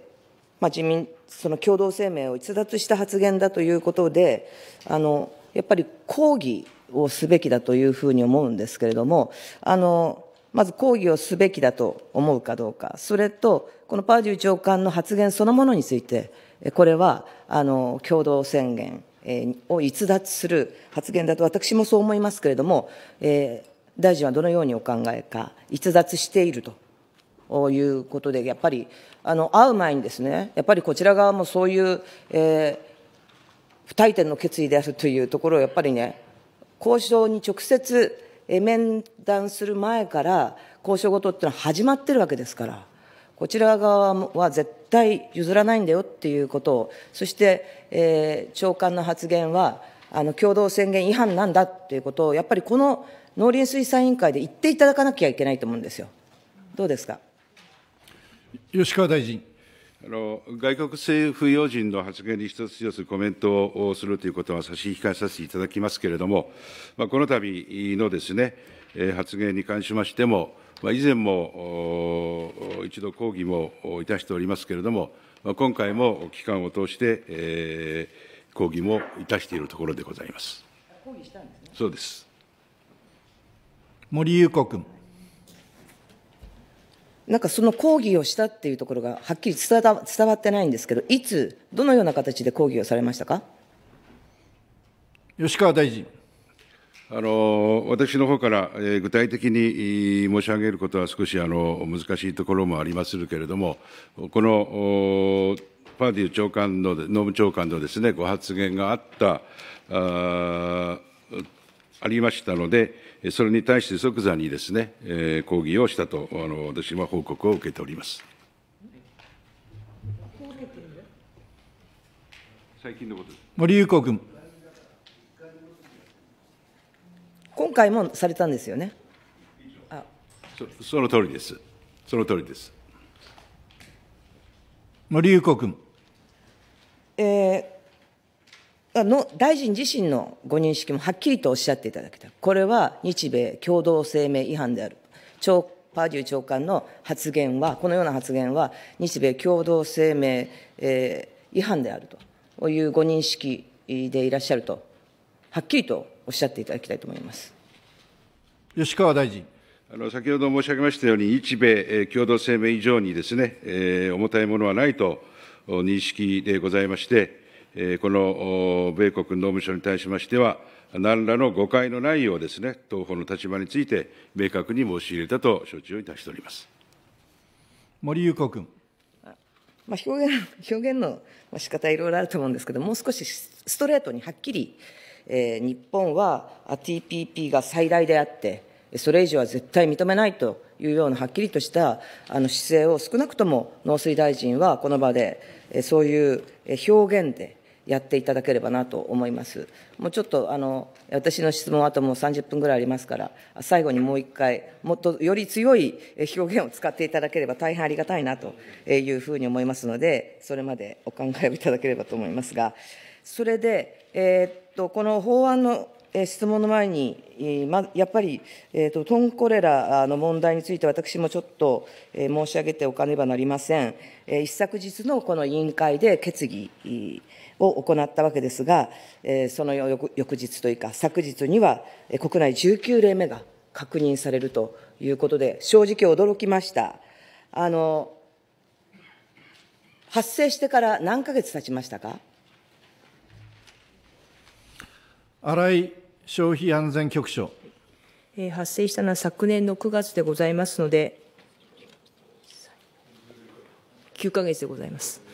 まあ、自民その共同声明を逸脱した発言だということで、あの、やっぱり抗議をすべきだというふうに思うんですけれども、あの、まず抗議をすべきだと思うかどうか、それと、このパーデュー長官の発言そのものについて、これは、あの、共同宣言を逸脱する発言だと私もそう思いますけれども、えー、大臣はどのようにお考えか、逸脱しているということで、やっぱりあの会う前にですね、やっぱりこちら側もそういう、えー、不退転の決意であるというところをやっぱりね、交渉に直接面談する前から、交渉事っていうのは始まってるわけですから、こちら側は絶対譲らないんだよっていうことを、そして、えー、長官の発言は、あの共同宣言違反なんだっていうことを、やっぱりこの農林水産委員会で言っていただかなきゃいけないと思うんですよ。どうですか。吉川大臣。あの外国政府要人の発言に一つ一つコメントをするということは差し控えさせていただきますけれども、まあ、この度のですね、え発言に関しましても、まあ、以前も一度抗議もいたしておりますけれども、まあ、今回も期間を通して、えー、抗議もいたしているところでございます。抗議したんですね、そうです森裕子君。なんかその抗議をしたっていうところがはっきり伝わ伝わってないんですけど、いつ、どのような形で抗議をされましたか吉川大臣。あの私の方から、えー、具体的に申し上げることは少しあの難しいところもありますけれども、このパーディー長官の、農務長官のです、ね、ご発言があった、あありましたので、それに対して即座にですね、え抗議をしたとあの、私は報告を受けております。最近のこと森友子君。今回もされたんですよね。あそその通りです。その通りです。森友子君。えーの大臣自身のご認識もはっきりとおっしゃっていただきたい、これは日米共同声明違反である、超パーデュー長官の発言は、このような発言は、日米共同声明、えー、違反であるというご認識でいらっしゃると、はっきりとおっしゃっていただきたいと思います吉川大臣。あの先ほど申し上げましたように、日米共同声明以上にですね、えー、重たいものはないと認識でございまして、この米国農務省に対しましては、何らの誤解のないようですね、当方の立場について明確に申し入れたと承知をいたしております森友子君。まあ、表現表現の仕方いろいろあると思うんですけど、もう少しストレートにはっきり、えー、日本は TPP が最大であって、それ以上は絶対認めないというようなはっきりとしたあの姿勢を少なくとも農水大臣はこの場で、そういう表現で、やっていただければなと思います。もうちょっとあの私の質問あともう30分ぐらいありますから、最後にもう一回、もっとより強い表現を使っていただければ大変ありがたいなというふうに思いますので、それまでお考えをいただければと思いますが、それで、えー、っとこの法案の質問の前に、ま、やっぱり、えーと、トンコレラの問題について、私もちょっと、え申し上げておかねばなりません、え一昨日のこの委員会で決議、を行ったわけですが、その翌日というか、昨日には国内19例目が確認されるということで、正直驚きました。あの発生してから何ヶ月経ちましたか新井消費安全局長。発生したのは昨年の9月でございますので、9ヶ月でございます。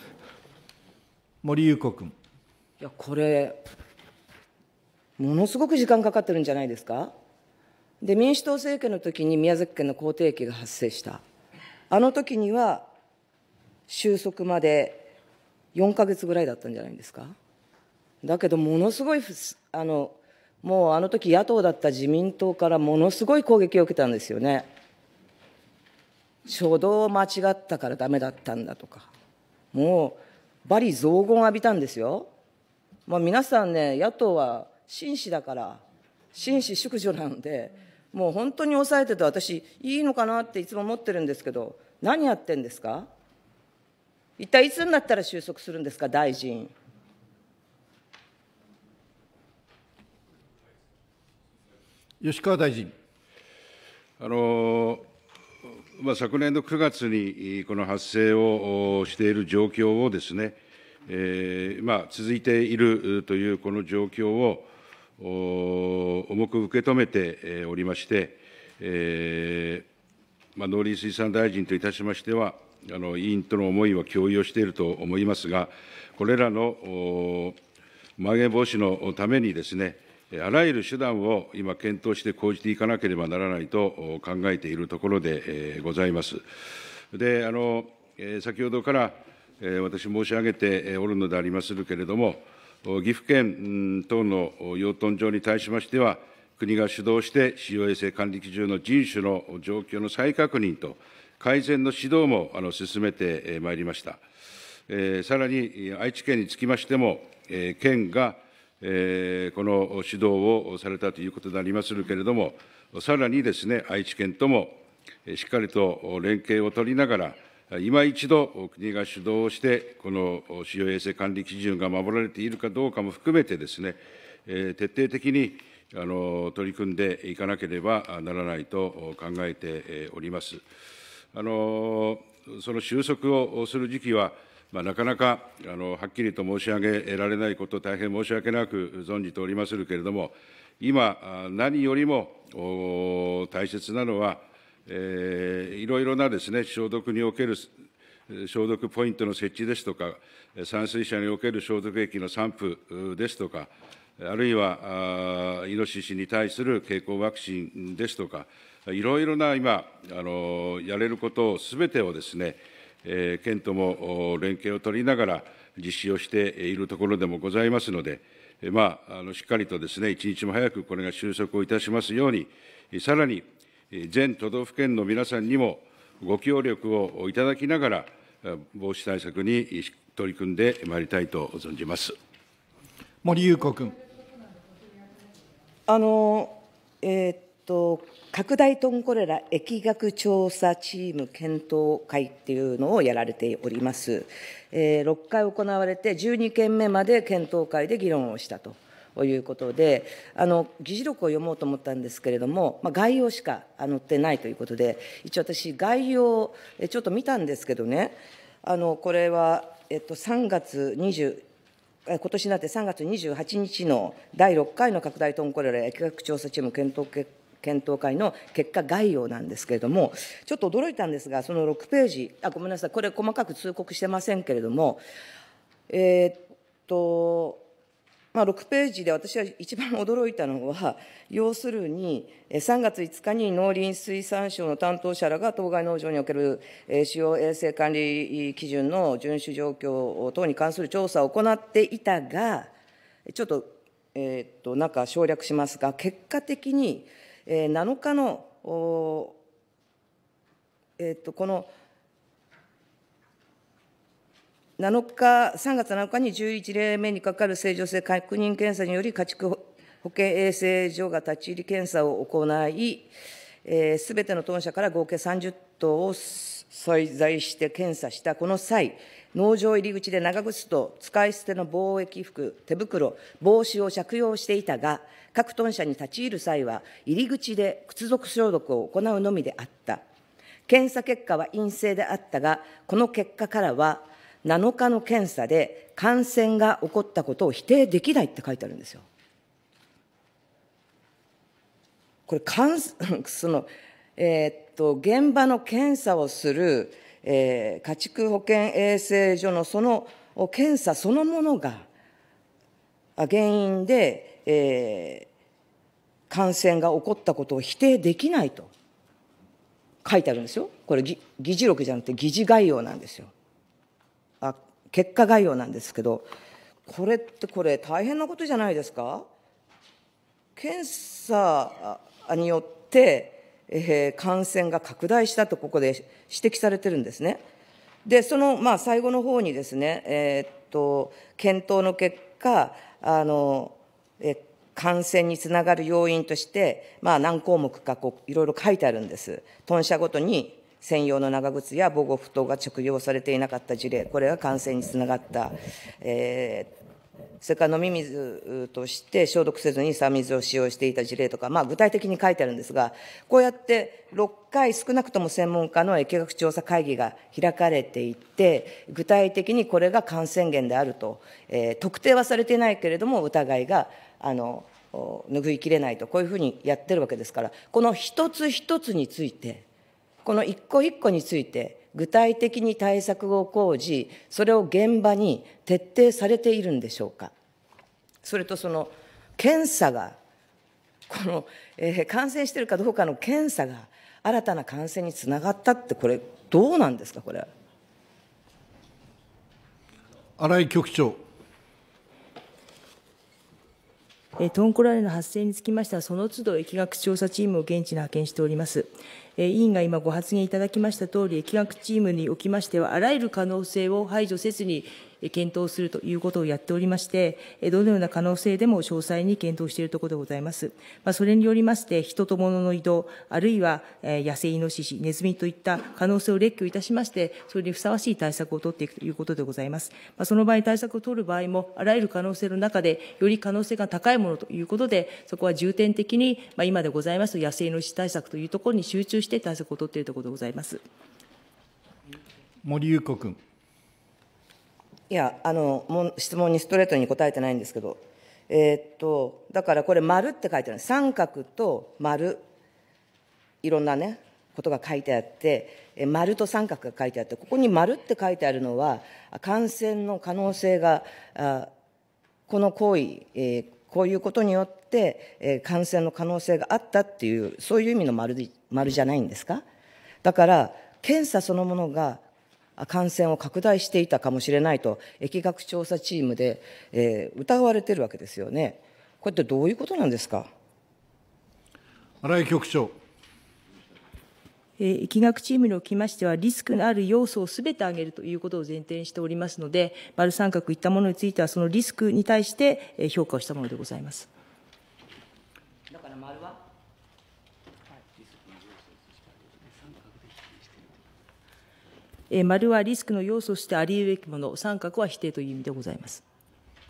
森裕子君。いや、これ、ものすごく時間かかってるんじゃないですか。で、民主党政権の時に宮崎県の公定疫が発生した。あの時には、収束まで4か月ぐらいだったんじゃないですか。だけど、ものすごい、あの、もうあの時野党だった自民党からものすごい攻撃を受けたんですよね。初動を間違ったからだめだったんだとか、もう罵詈雑言を浴びたんですよ。まあ、皆さんね、野党は紳士だから、紳士淑女なんで、もう本当に抑えてて、私、いいのかなっていつも思ってるんですけど、何やってんですか一体いつになったら収束するんですか、大臣。吉川大臣。あの昨年の9月にこの発生をしている状況をですね、えー、続いているというこの状況を重く受け止めておりまして、えー、まあ、農林水産大臣といたしましては、あの委員との思いは共有をしていると思いますが、これらのまん延防止のためにですね、あらゆる手段を今、検討して講じていかなければならないと考えているところでございます。であの先ほどから私申し上げておるのでありますけれども、岐阜県等の養豚場に対しましては、国が主導して使用衛生管理基準の人種の状況の再確認と改善の指導もあの進めてまいりました。さらに愛知県につきましても、県がこの指導をされたということでありますけれども、さらにですね、愛知県ともしっかりと連携を取りながら、今一度、国が主導して、この使用衛生管理基準が守られているかどうかも含めてですね、徹底的に取り組んでいかなければならないと考えております。あのその収束をする時期は、まあ、なかなかあのはっきりと申し上げられないこと、大変申し訳なく存じておりまするけれども、今、何よりも大切なのは、えー、いろいろなです、ね、消毒における消毒ポイントの設置ですとか、散水車における消毒液の散布ですとか、あるいはイノシシに対する経口ワクチンですとか、いろいろな今、あのやれることをすべてをですね、え県とも連携を取りながら実施をしているところでもございますので、えまあ、あのしっかりとですね、一日も早くこれが収束をいたしますように、さらに全都道府県の皆さんにもご協力をいただきながら、防止対策に取り組んでまいりたいと存じます森裕子君。あのえーと、拡大トンコレラ疫学調査チーム検討会っていうのをやられております。えー、6回行われて、12件目まで検討会で議論をしたと。いうことであの議事録を読もうと思ったんですけれども、まあ、概要しか載ってないということで、一応私、概要、ちょっと見たんですけどね、あのこれは、えっと、3月20、今年になって3月28日の第6回の拡大トンコレラ疫学調査チーム検討結検討会の結果概要なんですけれども、ちょっと驚いたんですが、その6ページ、あごめんなさい、これ、細かく通告してませんけれども、えー、っと、まあ、6ページで私は一番驚いたのは、要するに、3月5日に農林水産省の担当者らが当該農場における使用衛生管理基準の遵守状況等に関する調査を行っていたが、ちょっと、えー、っと、なんか省略しますが、結果的に、え7日の、えっとこの7日、3月7日に11例目にかかる正常性確認検査により、家畜保健衛生所が立ち入り検査を行い、す、え、べ、ての豚舎から合計30頭を採在して検査したこの際、農場入り口で長靴と使い捨ての防疫服、手袋、帽子を着用していたが、各豚舎に立ち入る際は、入り口で靴底消毒を行うのみであった。検査結果は陰性であったが、この結果からは、7日の検査で感染が起こったことを否定できないって書いてあるんですよ。これ、その、えー、っと、現場の検査をするえー、家畜保健衛生所のその検査そのものが原因で、えー、感染が起こったことを否定できないと書いてあるんですよ。これ議事録じゃなくて議事概要なんですよ。あ結果概要なんですけどこれってこれ大変なことじゃないですか検査によってえー、感染が拡大したと、ここで指摘されてるんですね。で、その、まあ、最後の方にですね、えー、っと、検討の結果、あの、え感染につながる要因として、まあ、何項目かこういろいろ書いてあるんです。豚舎ごとに専用の長靴や防護布団が着用されていなかった事例、これが感染につながった、えー、それから飲み水として消毒せずに酸水を使用していた事例とか、まあ、具体的に書いてあるんですが、こうやって6回少なくとも専門家の疫学調査会議が開かれていて、具体的にこれが感染源であると、えー、特定はされていないけれども、疑いが、あの、拭いきれないと、こういうふうにやってるわけですから、この一つ一つについて、この一個一個について、具体的に対策を講じ、それを現場に徹底されているんでしょうか。それとその検査が、この、えー、感染しているかどうかの検査が、新たな感染につながったって、これ、どうなんですか、これ。新井局長。トンコロナの発生につきましては、その都度疫学調査チームを現地に派遣しております。え委員が今ご発言いただきましたとおり疫学チームにおきましてはあらゆる可能性を排除せずに検討するということをやっておりまして、どのような可能性でも詳細に検討しているところでございます。まあ、それによりまして、人と物の移動、あるいは野生イノシシ、ネズミといった可能性を列挙いたしまして、それにふさわしい対策を取っていくということでございます。まあ、その場合、対策を取る場合も、あらゆる可能性の中で、より可能性が高いものということで、そこは重点的に、まあ、今でございます野生イノシシ対策というところに集中して対策を取っているところでございます。森裕子君。いやあの質問にストレートに答えてないんですけど、えー、っとだからこれ「丸って書いてある三角と「丸いろんなねことが書いてあって「丸と「三角」が書いてあってここに「丸って書いてあるのは感染の可能性があこの行為、えこういうことによって、え感染の可能性があったっていうそういう意味の丸「丸じゃないんですかだから検査そのものが感染を拡大していたかもしれないと、疫学調査チームで、えー、疑われてるわけですよね。これってどういうことなんですか。新井局長。疫学チームにおきましては、リスクのある要素をすべて挙げるということを前提にしておりますので、丸三角いったものについては、そのリスクに対して評価をしたものでございます。えー、丸はリスクの要素としてあり得るべきもの、三角は否定という意味でございます。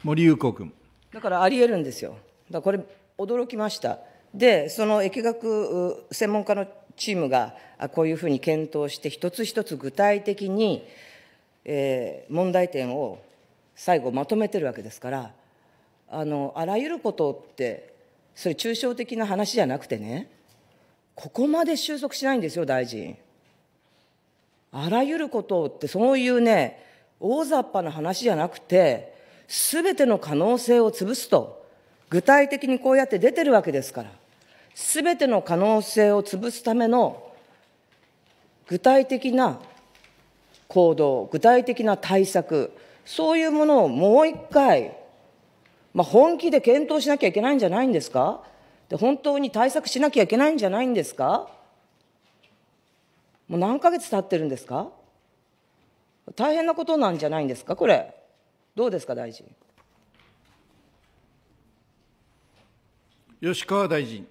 森友子君。だからあり得るんですよ。だこれ驚きました。で、その疫学専門家のチームがこういうふうに検討して、一つ一つ具体的に、え問題点を最後まとめてるわけですから、あのあらゆることって、それ抽象的な話じゃなくてね、ここまで収束しないんですよ、大臣。あらゆることってそういうね、大雑把な話じゃなくて、すべての可能性を潰すと、具体的にこうやって出てるわけですから、すべての可能性を潰すための具体的な行動、具体的な対策、そういうものをもう一回、まあ、本気で検討しなきゃいけないんじゃないんですかで、本当に対策しなきゃいけないんじゃないんですかもう何ヶ月経ってるんですか大変なことなんじゃないんですか、これ。どうですか、大臣。吉川大臣。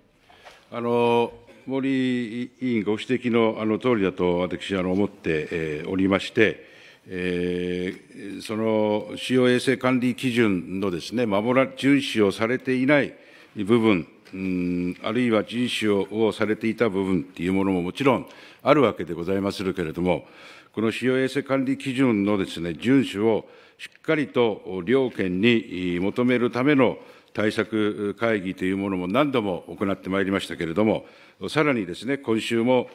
あの森委員ご指摘のあの通りだと私あの思って、えおりまして、えー、その使用衛生管理基準のですね守ら遵守をされていない部分、うん、あるいは遵守をされていた部分というものももちろんあるわけでございまするけれども、この使用衛生管理基準のですね、遵守をしっかりと両県に求めるための対策会議というものも何度も行ってまいりましたけれども、さらにですね、今週も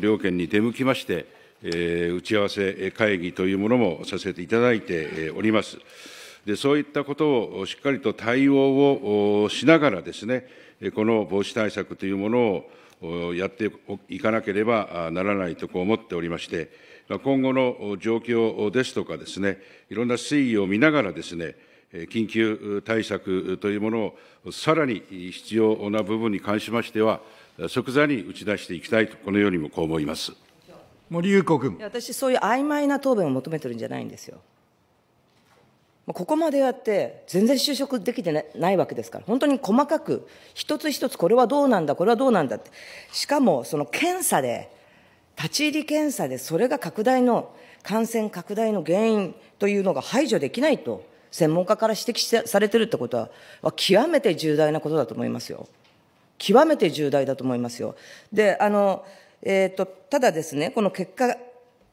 両県に出向きまして、え打ち合わせ会議というものもさせていただいております。でそういったことをしっかりと対応をしながらですね、この防止対策というものをやっていかなければならないとこう思っておりまして、今後の状況ですとかですね、いろんな推移を見ながらですね、緊急対策というものをさらに必要な部分に関しましては、即座に打ち出していきたいと、このようにもこう思います森友子君。私、そういう曖昧な答弁を求めてるんじゃないんですよ。ここまでやって全然就職できてないわけですから本当に細かく一つ一つこれはどうなんだこれはどうなんだってしかもその検査で立ち入り検査でそれが拡大の感染拡大の原因というのが排除できないと専門家から指摘されてるってことは極めて重大なことだと思いますよ極めて重大だと思いますよであのえーとただですね、この結果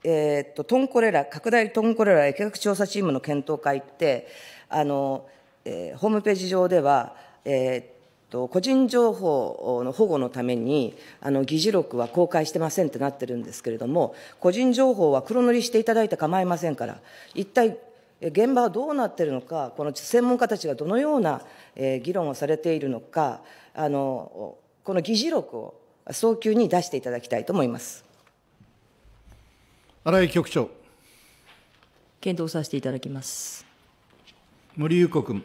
えー、っと、トンコレラ、拡大トンコレラ疫学調査チームの検討会って、あの、えー、ホームページ上では、えー、個人情報の保護のためにあの議事録は公開してませんってなってるんですけれども個人情報は黒塗りしていただいて構いませんから一体現場はどうなっているのかこの専門家たちがどのような、議論をされているのかあのこの議事録を早急に出していただきたいと思います。新井局長。検討させていただきます。森裕子君。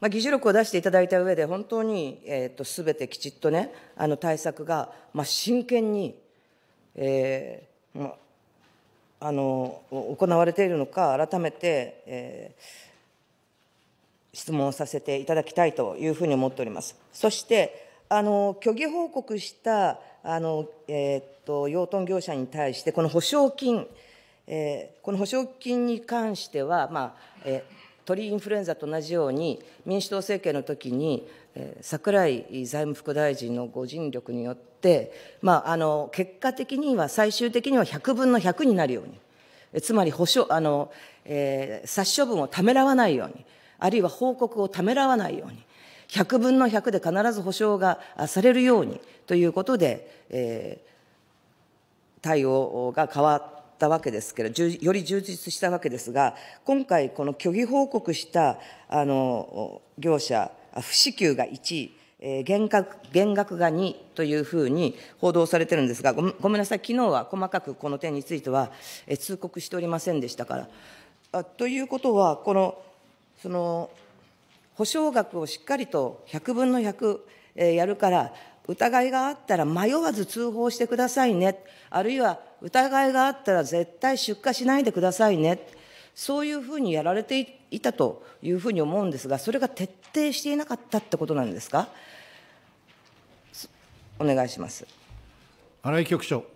まあ、議事録を出していただいた上で、本当に、えっ、ー、と、すべてきちっとね、あの対策が、まあ、真剣に、えー、まあ、あの、行われているのか、改めて、えー、質問をさせていただきたいというふうに思っております。そして、あの、虚偽報告したあの、えー、っと、養豚業者に対して、この補償金、えー、この補償金に関しては、まあ、えー鳥インフルエンザと同じように民主党政権の時に、櫻井財務副大臣のご尽力によって、まあ、あの結果的には最終的には100分の100になるようにつまり保証あの、えー、殺処分をためらわないようにあるいは報告をためらわないように100分の100で必ず保証がされるようにということで、えー、対応が変わったわけですけど、より充実したわけですが、今回、この虚偽報告したあの業者、不支給が1位、え減額減額が2というふうに報道されてるんですがご、ごめんなさい、昨日は細かくこの点については、え通告しておりませんでしたから。あということは、このその保証額をしっかりと100分の100、えやるから、疑いがあったら迷わず通報してくださいね、あるいは疑いがあったら絶対出荷しないでくださいね、そういうふうにやられていたというふうに思うんですが、それが徹底していなかったってことなんですか。お願いします。新井局長。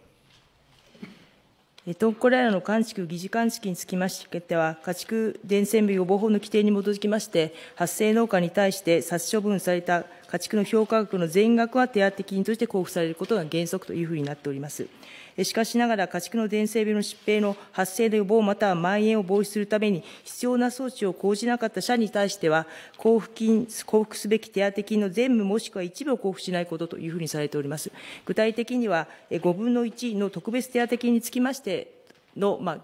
トンコレの管識、疑似鑑識につきましては、家畜伝染病予防法の規定に基づきまして、発生農家に対して殺処分された家畜の評価額の全額は手当金として交付されることが原則というふうになっております。しかしながら、家畜の伝染病の疾病の発生の予防または蔓延を防止するために必要な措置を講じなかった社に対しては、交付金、交付すべき手当金の全部もしくは一部を交付しないことというふうにされております。具体的には、5分の1の特別手当金につきましての、まあ、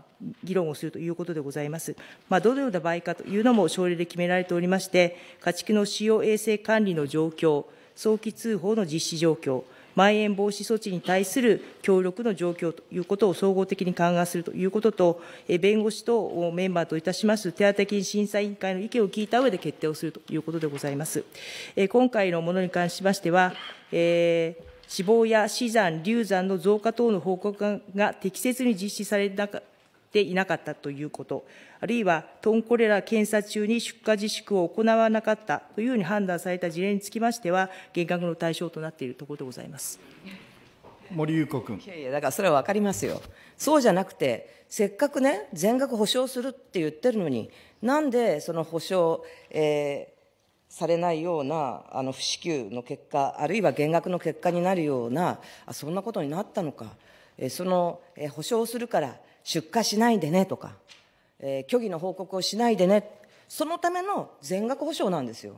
議論をするということでございます。まあ、どのような場合かというのも省令で決められておりまして、家畜の使用衛生管理の状況、早期通報の実施状況、まん延防止措置に対する協力の状況ということを総合的に勘案するということと、弁護士とメンバーといたします手当金審査委員会の意見を聞いた上で決定をするということでございます。今回のものに関しましては、えー死亡や死産、流産の増加等の報告が適切に実施されなかていなかったということ、あるいはトンコレラ検査中に出荷自粛を行わなかったというふうに判断された事例につきましては、減額の対象となっているところでございます。森裕子君いやいや、だからそれは分かりますよ、そうじゃなくて、せっかくね、全額保証するって言ってるのに、なんでその保証、えー、されないようなあの不支給の結果、あるいは減額の結果になるような、あそんなことになったのか、えその、え保証するから、出荷しないでねとか、えー、虚偽の報告をしないでね、そのための全額保証なんですよ。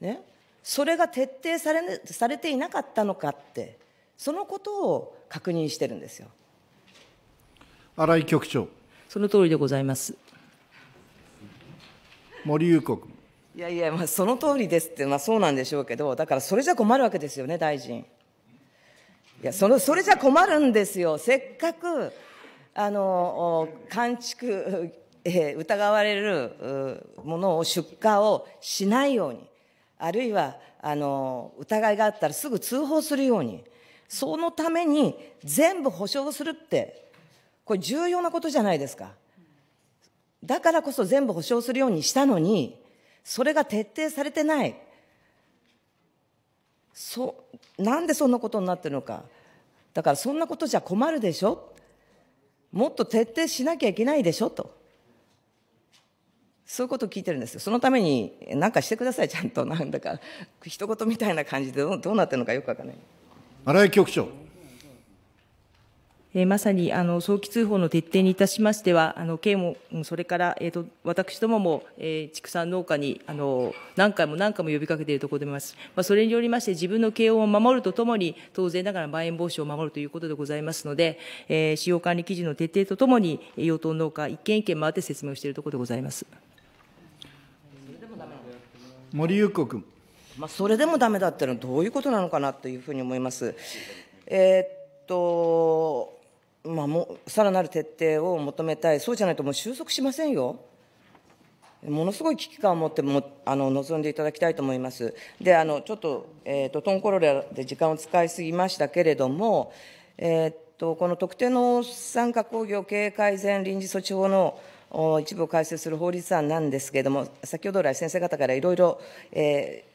ね、それが徹底されされていなかったのかって、そのことを確認してるんですよ。新井局長。その通りでございます。森裕子君。いやいや、まあ、その通りですって、まあ、そうなんでしょうけど、だからそれじゃ困るわけですよね、大臣。いや、その、それじゃ困るんですよ。せっかくあの感蓄、えー、疑われるものを出荷をしないようにあるいはあの疑いがあったらすぐ通報するようにそのために全部保証するってこれ重要なことじゃないですかだからこそ全部保証するようにしたのにそれが徹底されてないそなんでそんなことになってるのかだからそんなことじゃ困るでしょもっと徹底しなきゃいけないでしょと。そういうことを聞いてるんですよ。そのために何かしてください、ちゃんと。なんだか、一言みたいな感じでどうなってるのかよくわかんない。荒井局長。えー、まさにあの早期通報の徹底にいたしましては、あの県も、それから、えーと、私どもも、えー、畜産農家にあの何回も何回も呼びかけているところであります、まあ、それによりまして、自分の慶応を守るとともに、当然ながらまん延防止を守るということでございますので、えー、使用管理基準の徹底とともに、養豚農家、一軒一軒回って説明をしているところでございます。森裕子君。まあ、それでもだめだっていうのはどういうことなのかなというふうに思います。えー、っとまあ、もさらなる徹底を求めたい、そうじゃないともう収束しませんよ。ものすごい危機感を持ってもあの臨んでいただきたいと思います。で、あのちょっと、えーと、とトンコロレで時間を使いすぎましたけれども、えーと、この特定の産加工業経営改善臨時措置法の一部を改正する法律案なんですけれども、先ほど来、先生方からいろいろ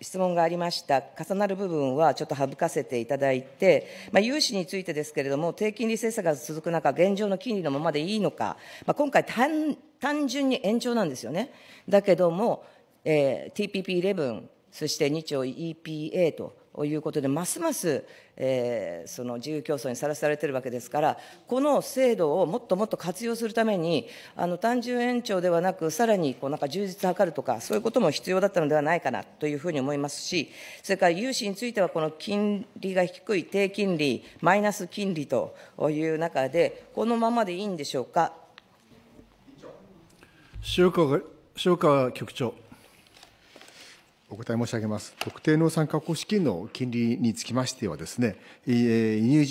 質問がありました、重なる部分はちょっと省かせていただいて、まあ、融資についてですけれども、低金利政策が続く中、現状の金利のままでいいのか、まあ、今回単、単純に延長なんですよね。だけども、えー、TPP11、そして日兆 EPA ということで、ますます、えー、その自由競争にさらされているわけですから、この制度をもっともっと活用するために、あの単純延長ではなく、さらにこうなんか充実を図るとか、そういうことも必要だったのではないかなというふうに思いますし、それから融資については、この金利が低い低金利、マイナス金利という中で、このままでいいんでしょうか。塩川局長。お答え申し上げます。特定農産加工資金の金利につきましてはですね、輸入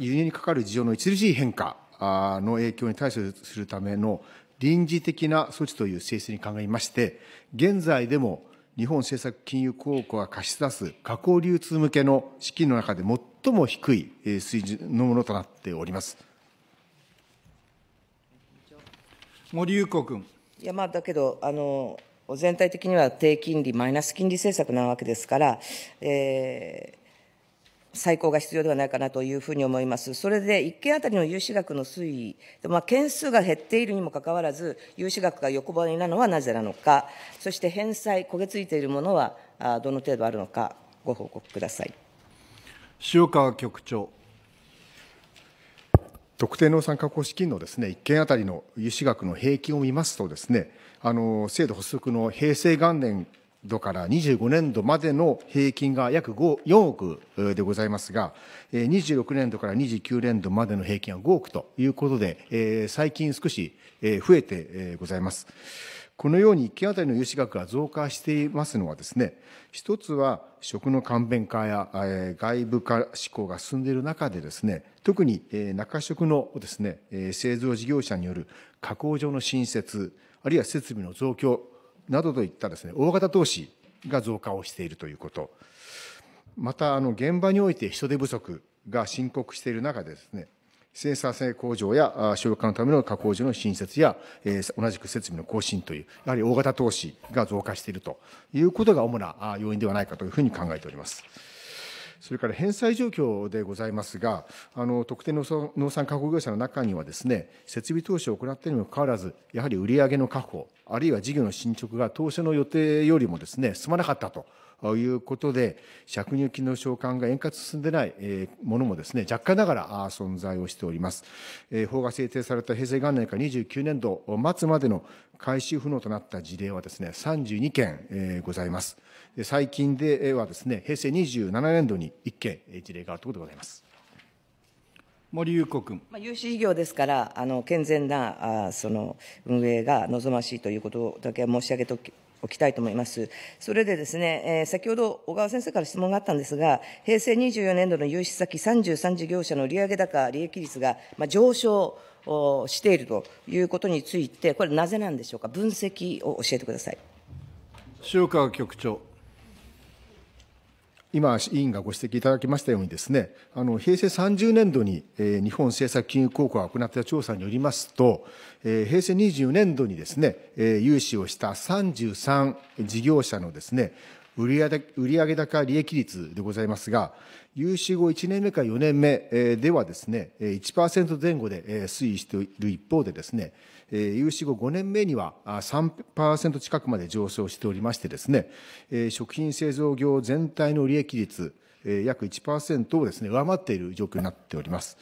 輸入にかかる事情の著しい変化の影響に対処するための臨時的な措置という性質に鑑みまして、現在でも日本政策金融公庫が貸し出す加工流通向けの資金の中で最も低い水準のものとなっております。森裕子君。いやまあだけどあの全体的には低金利、マイナス金利政策なわけですから、えー、再考が必要ではないかなというふうに思います。それで、1件当たりの融資額の推移、まあ、件数が減っているにもかかわらず、融資額が横ばいなのはなぜなのか、そして返済、焦げ付いているものはどの程度あるのか、ご報告ください。塩川局長。特定の参加公資金のですね1件当たりの融資額の平均を見ますとですねあの制度発足の平成元年度から25年度までの平均が約5 4億でございますが、26年度から29年度までの平均は5億ということで、最近少し増えてございます。このように1件当たりの融資額が増加していますのはですね、一つは食の簡便化や外部化志向が進んでいる中でですね、特に中食のですね、製造事業者による加工場の新設、あるいは設備の増強などといったですね大型投資が増加をしているということまたあの現場において人手不足が深刻している中でですね生産性向上や消化のための加工所の新設や、えー、同じく設備の更新という、やはり大型投資が増加しているということが主な要因ではないかというふうに考えております。それから返済状況でございますが、あの特定の農産加工業者の中にはです、ね、設備投資を行っているにもかかわらず、やはり売上の確保、あるいは事業の進捗が当初の予定よりもです、ね、進まなかったと。いうことで、借入金の償還が円滑進んでないものもですね、若干ながら存在をしております。法が制定された平成元年から29年度末までの回収不能となった事例はですね、32件ございます。最近ではですね、平成27年度に1件事例があるとことでございます。森裕子君。まあ、融資事業ですから、あの健全なあその運営が望ましいということだけは申し上げておきおきたいと思います。それでですね、えー、先ほど小川先生から質問があったんですが、平成24年度の融資先33事業者の利上げ高利益率が、まあ、上昇しているということについて、これなぜなんでしょうか、分析を教えてください。塩川局長。今、委員がご指摘いただきましたようにですね、あの平成30年度に、えー、日本政策金融公庫が行った調査によりますと、えー、平成24年度にですね、えー、融資をした33事業者のですね、売上高利益率でございますが、融資後1年目か4年目ではですね、1%前後で推移している一方でですね、融資後5年目には3%近くまで上昇しておりましてですね、食品製造業全体の利益率、約1%をですね、上回っている状況になっております。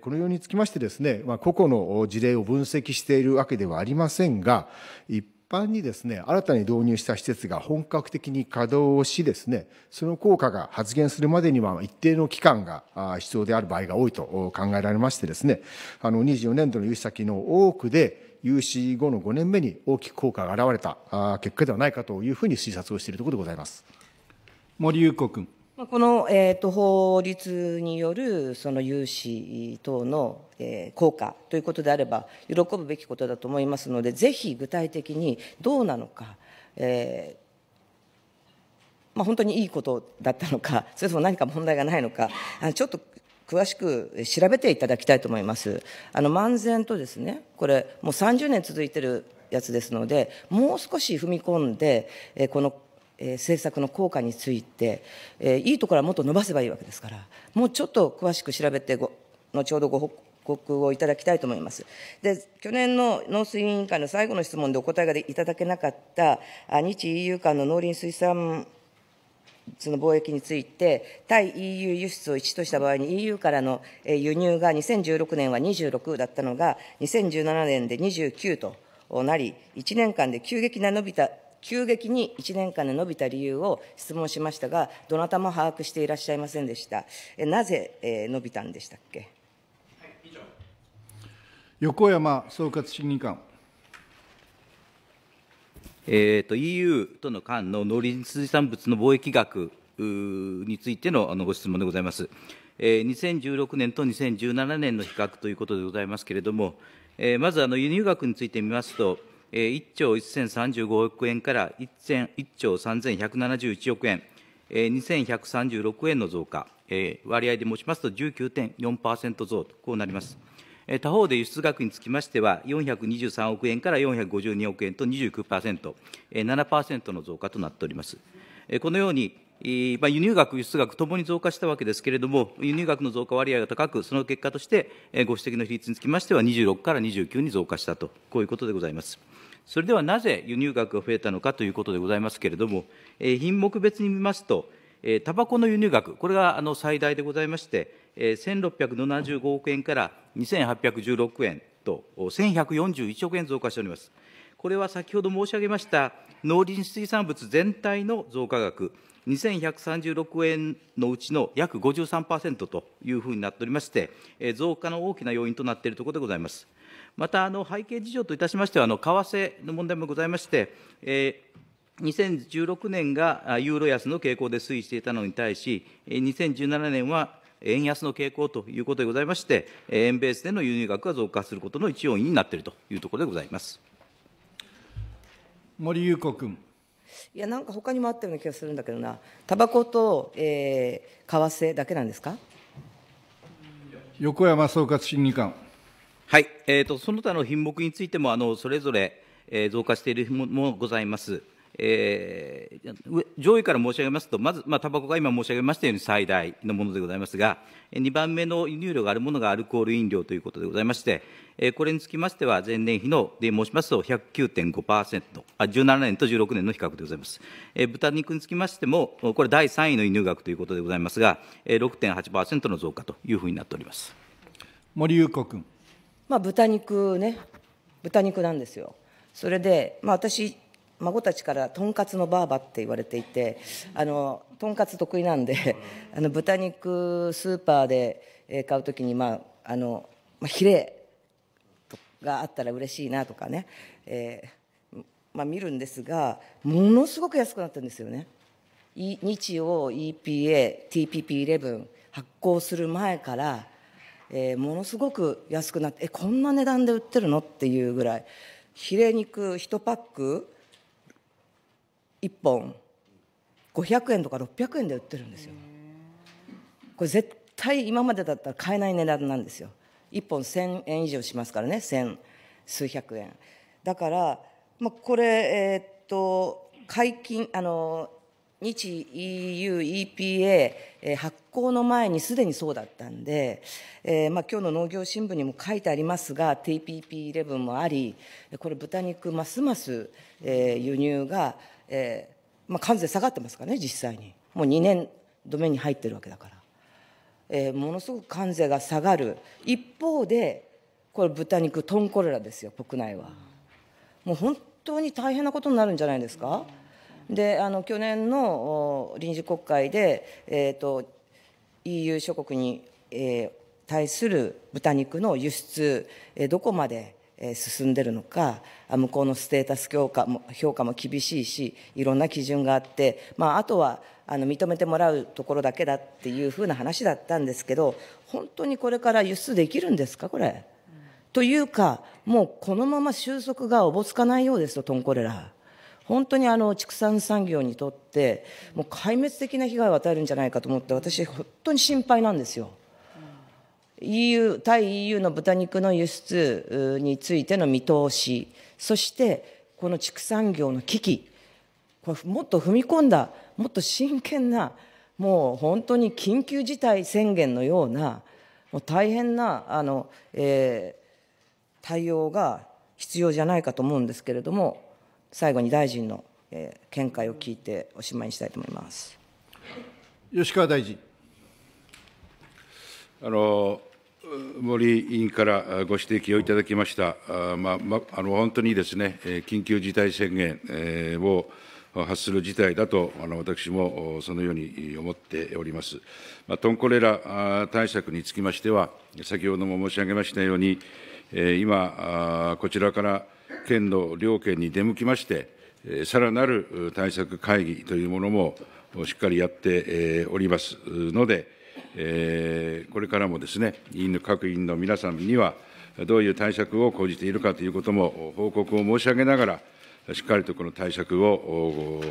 このようにつきましてですね、ま個々の事例を分析しているわけではありませんが、一般にですね新たに導入した施設が本格的に稼働をしですねその効果が発現するまでには一定の期間が必要である場合が多いと考えられましてですねあの24年度の融資先の多くで融資後の5年目に大きく効果が現れた結果ではないかというふうに推察をしているところでございます森裕子君。この、えーと、法律によるその融資等の、えー、効果ということであれば、喜ぶべきことだと思いますので、ぜひ具体的にどうなのか、えーまあ、本当にいいことだったのか、それとも何か問題がないのか、ちょっと詳しく調べていただきたいと思います。あの漫然とですね、これ、もう30年続いてるやつですので、もう少し踏み込んで、このえ政策の効果について、えいいところはもっと伸ばせばいいわけですから、もうちょっと詳しく調べてご、後ほどご報告をいただきたいと思います。で、去年の農水委員会の最後の質問でお答えがいただけなかった、日 EU 間の農林水産その貿易について、対 EU 輸出を1とした場合に、EU からの輸入が2016年は26だったのが、2017年で29となり、1年間で急激な伸びた急激に1年間で伸びた理由を質問しましたが、どなたも把握していらっしゃいませんでした。えなぜ、えー、伸びたんでしたっけ。はい、以上横山総括審議官。えーと、と EU との間の農林水産物の貿易額についてのあのご質問でございます。えー、2016年と2017年の比較ということでございますけれども、えー、まずあの輸入額について見ますと、1兆1035億円から1兆3171億円、2136円の増加、割合で申しますと19.4%増と、こうなります。他方で輸出額につきましては、423億円から452億円と29%、7%の増加となっております。このようにまあ、輸入額、輸出額ともに増加したわけですけれども、輸入額の増加割合が高く、その結果として、ご指摘の比率につきましては、26から29に増加したと、こういうことでございます。それではなぜ輸入額が増えたのかということでございますけれども、品目別に見ますと、タバコの輸入額、これがあの最大でございまして、1675億円から2816億円と、1141億円増加しております。これは先ほど申し上げました農林水産物全体の増加額、2136円のうちの約53%というふうになっておりまして、増加の大きな要因となっているところでございます。また、あの背景事情といたしましては、あの為替の問題もございまして、え2016年がユーロ安の傾向で推移していたのに対し、2017年は円安の傾向ということでございまして、円ベースでの輸入額が増加することの一要因になっているというところでございます。森裕子君。いや、なんか他にもあったような気がするんだけどな、タバコと、えー、為替だけなんですか横山総括審議官。はい、えーと、その他の品目についても、あのそれぞれ、えー、増加しているものもございます。えー、上位から申し上げますと、まず、まあ、タバコが今申し上げましたように最大のものでございますが、2番目の輸入量があるものがアルコール飲料ということでございまして、えー、これにつきましては、前年比ので申しますと109.5%、17年と16年の比較でございます。えー、豚肉につきましても、これ、第3位の輸入額ということでございますが、えー、6.8%の増加というふうになっております森裕子君。まあ、豚肉ね、豚肉なんですよ。それで、まあ、私孫たちからとんかつのばあばって言われていてあのとんかつ得意なんであの豚肉スーパーで買うときに、まああのまあ、ヒレがあったら嬉しいなとかね、えーまあ、見るんですがものすごく安くなってるんですよね。日を EPA、TPP11 発行する前から、えー、ものすごく安くなってえこんな値段で売ってるのっていうぐらいヒレ肉1パック1本500円とか600円で売ってるんですよこれ絶対今までだったら買えない値段なんですよ1本1000円以上しますからね1000数百円だから、まあ、これえー、っと解禁あの日 EU、EPA、えー、発行の前にすでにそうだったんで、えーまあ今日の農業新聞にも書いてありますが、TPP11 もあり、これ、豚肉、ますます、えー、輸入がえーまあ、関税下がってますかね実際にもう2年止めに入ってるわけだから、えー、ものすごく関税が下がる一方でこれ豚肉トンコレラですよ国内はもう本当に大変なことになるんじゃないですかであの去年の臨時国会で、えーと、と EU 諸国に、えー、対する豚肉の輸出、えー、どこまで進んでるのか、向こうのステータス評価も評価も厳しいし、いろんな基準があって、まあ、あとはあの認めてもらうところだけだっていうふうな話だったんですけど、本当にこれから輸出できるんですか、これ。というか、もうこのまま収束がおぼつかないようですと、トンコレラ。本当にあの畜産産業にとって、もう壊滅的な被害を与えるんじゃないかと思って、私、本当に心配なんですよ。EU 対 EU の豚肉の輸出についての見通し、そしてこの畜産業の危機、これもっと踏み込んだ、もっと真剣な、もう本当に緊急事態宣言のような、もう大変なあの、えー、対応が必要じゃないかと思うんですけれども、最後に大臣の、えー、見解を聞いておしまいにしたいと思います。吉川大臣あの森委員からご指摘をいただきました、まあまあの本当にですね、緊急事態宣言を発する事態だと、あの私もそのように思っております。まあ、トンコレラ対策につきましては、先ほども申し上げましたように、今、こちらから県の両県に出向きまして、さらなる対策会議というものもしっかりやっておりますので、これからもですね、委員の各委員の皆さんには、どういう対策を講じているかということも報告を申し上げながら、しっかりとこの対策を、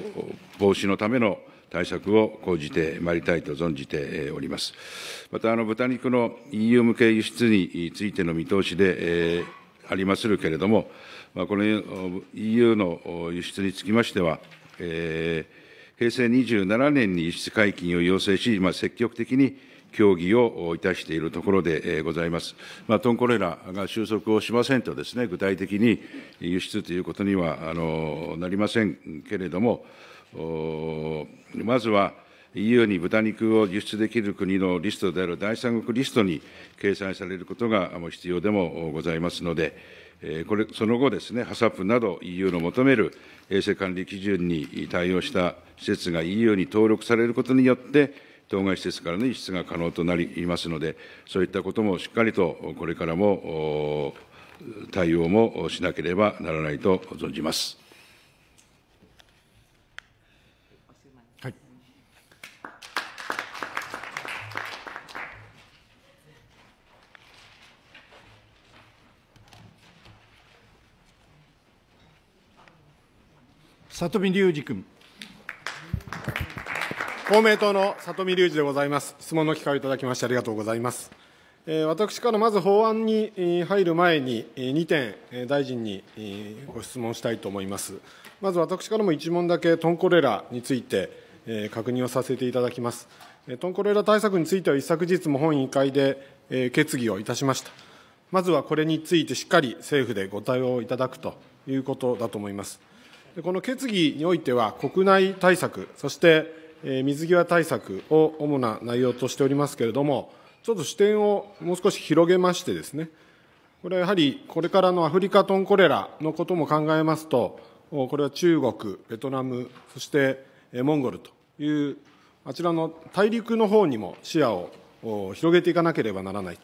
防止のための対策を講じてまいりたいと存じております。また、あの豚肉の EU 向け輸出についての見通しで、えー、ありまするけれども、この EU の輸出につきましては、平成27年に輸出解禁を要請し、積極的に協議をいたしているところでございます。まあ、トンコレラが収束をしませんとですね、具体的に輸出ということにはあのなりませんけれども、まずは EU に豚肉を輸出できる国のリストである第三国リストに掲載されることが必要でもございますので、これその後ですね、ハサップなど EU の求める衛生管理基準に対応した施設が EU に登録されることによって、当該施設からの輸出が可能となりますので、そういったこともしっかりとこれからも対応もしなければならないと存じます。里見隆二君。公明党の里見隆二でございます。質問の機会をいただきましてありがとうございます。私からまず法案に入る前に、2点、大臣にご質問したいと思います。まず私からも1問だけ、トンコレラについて確認をさせていただきます。トンコレラ対策については、一昨日も本委員会で決議をいたしました。まずはこれについてしっかり政府でご対応いただくということだと思います。この決議においては、国内対策、そして水際対策を主な内容としておりますけれども、ちょっと視点をもう少し広げましてですね、これはやはりこれからのアフリカトンコレラのことも考えますと、これは中国、ベトナム、そしてモンゴルという、あちらの大陸の方にも視野を広げていかなければならないと、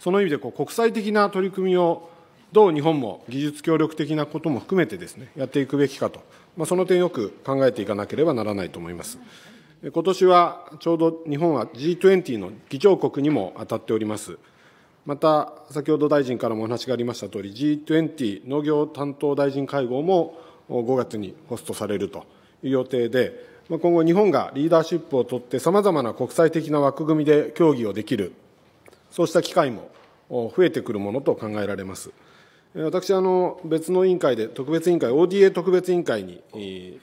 その意味でこう国際的な取り組みをどう日本も技術協力的なことも含めてですね、やっていくべきかと、まあ、その点よく考えていかなければならないと思います。今年はちょうど日本は G20 の議長国にも当たっております。また、先ほど大臣からもお話がありましたとおり、G20 農業担当大臣会合も5月にホストされるという予定で、今後、日本がリーダーシップを取って、さまざまな国際的な枠組みで協議をできる、そうした機会も増えてくるものと考えられます。私、あの別の委員会で、特別委員会、ODA 特別委員会に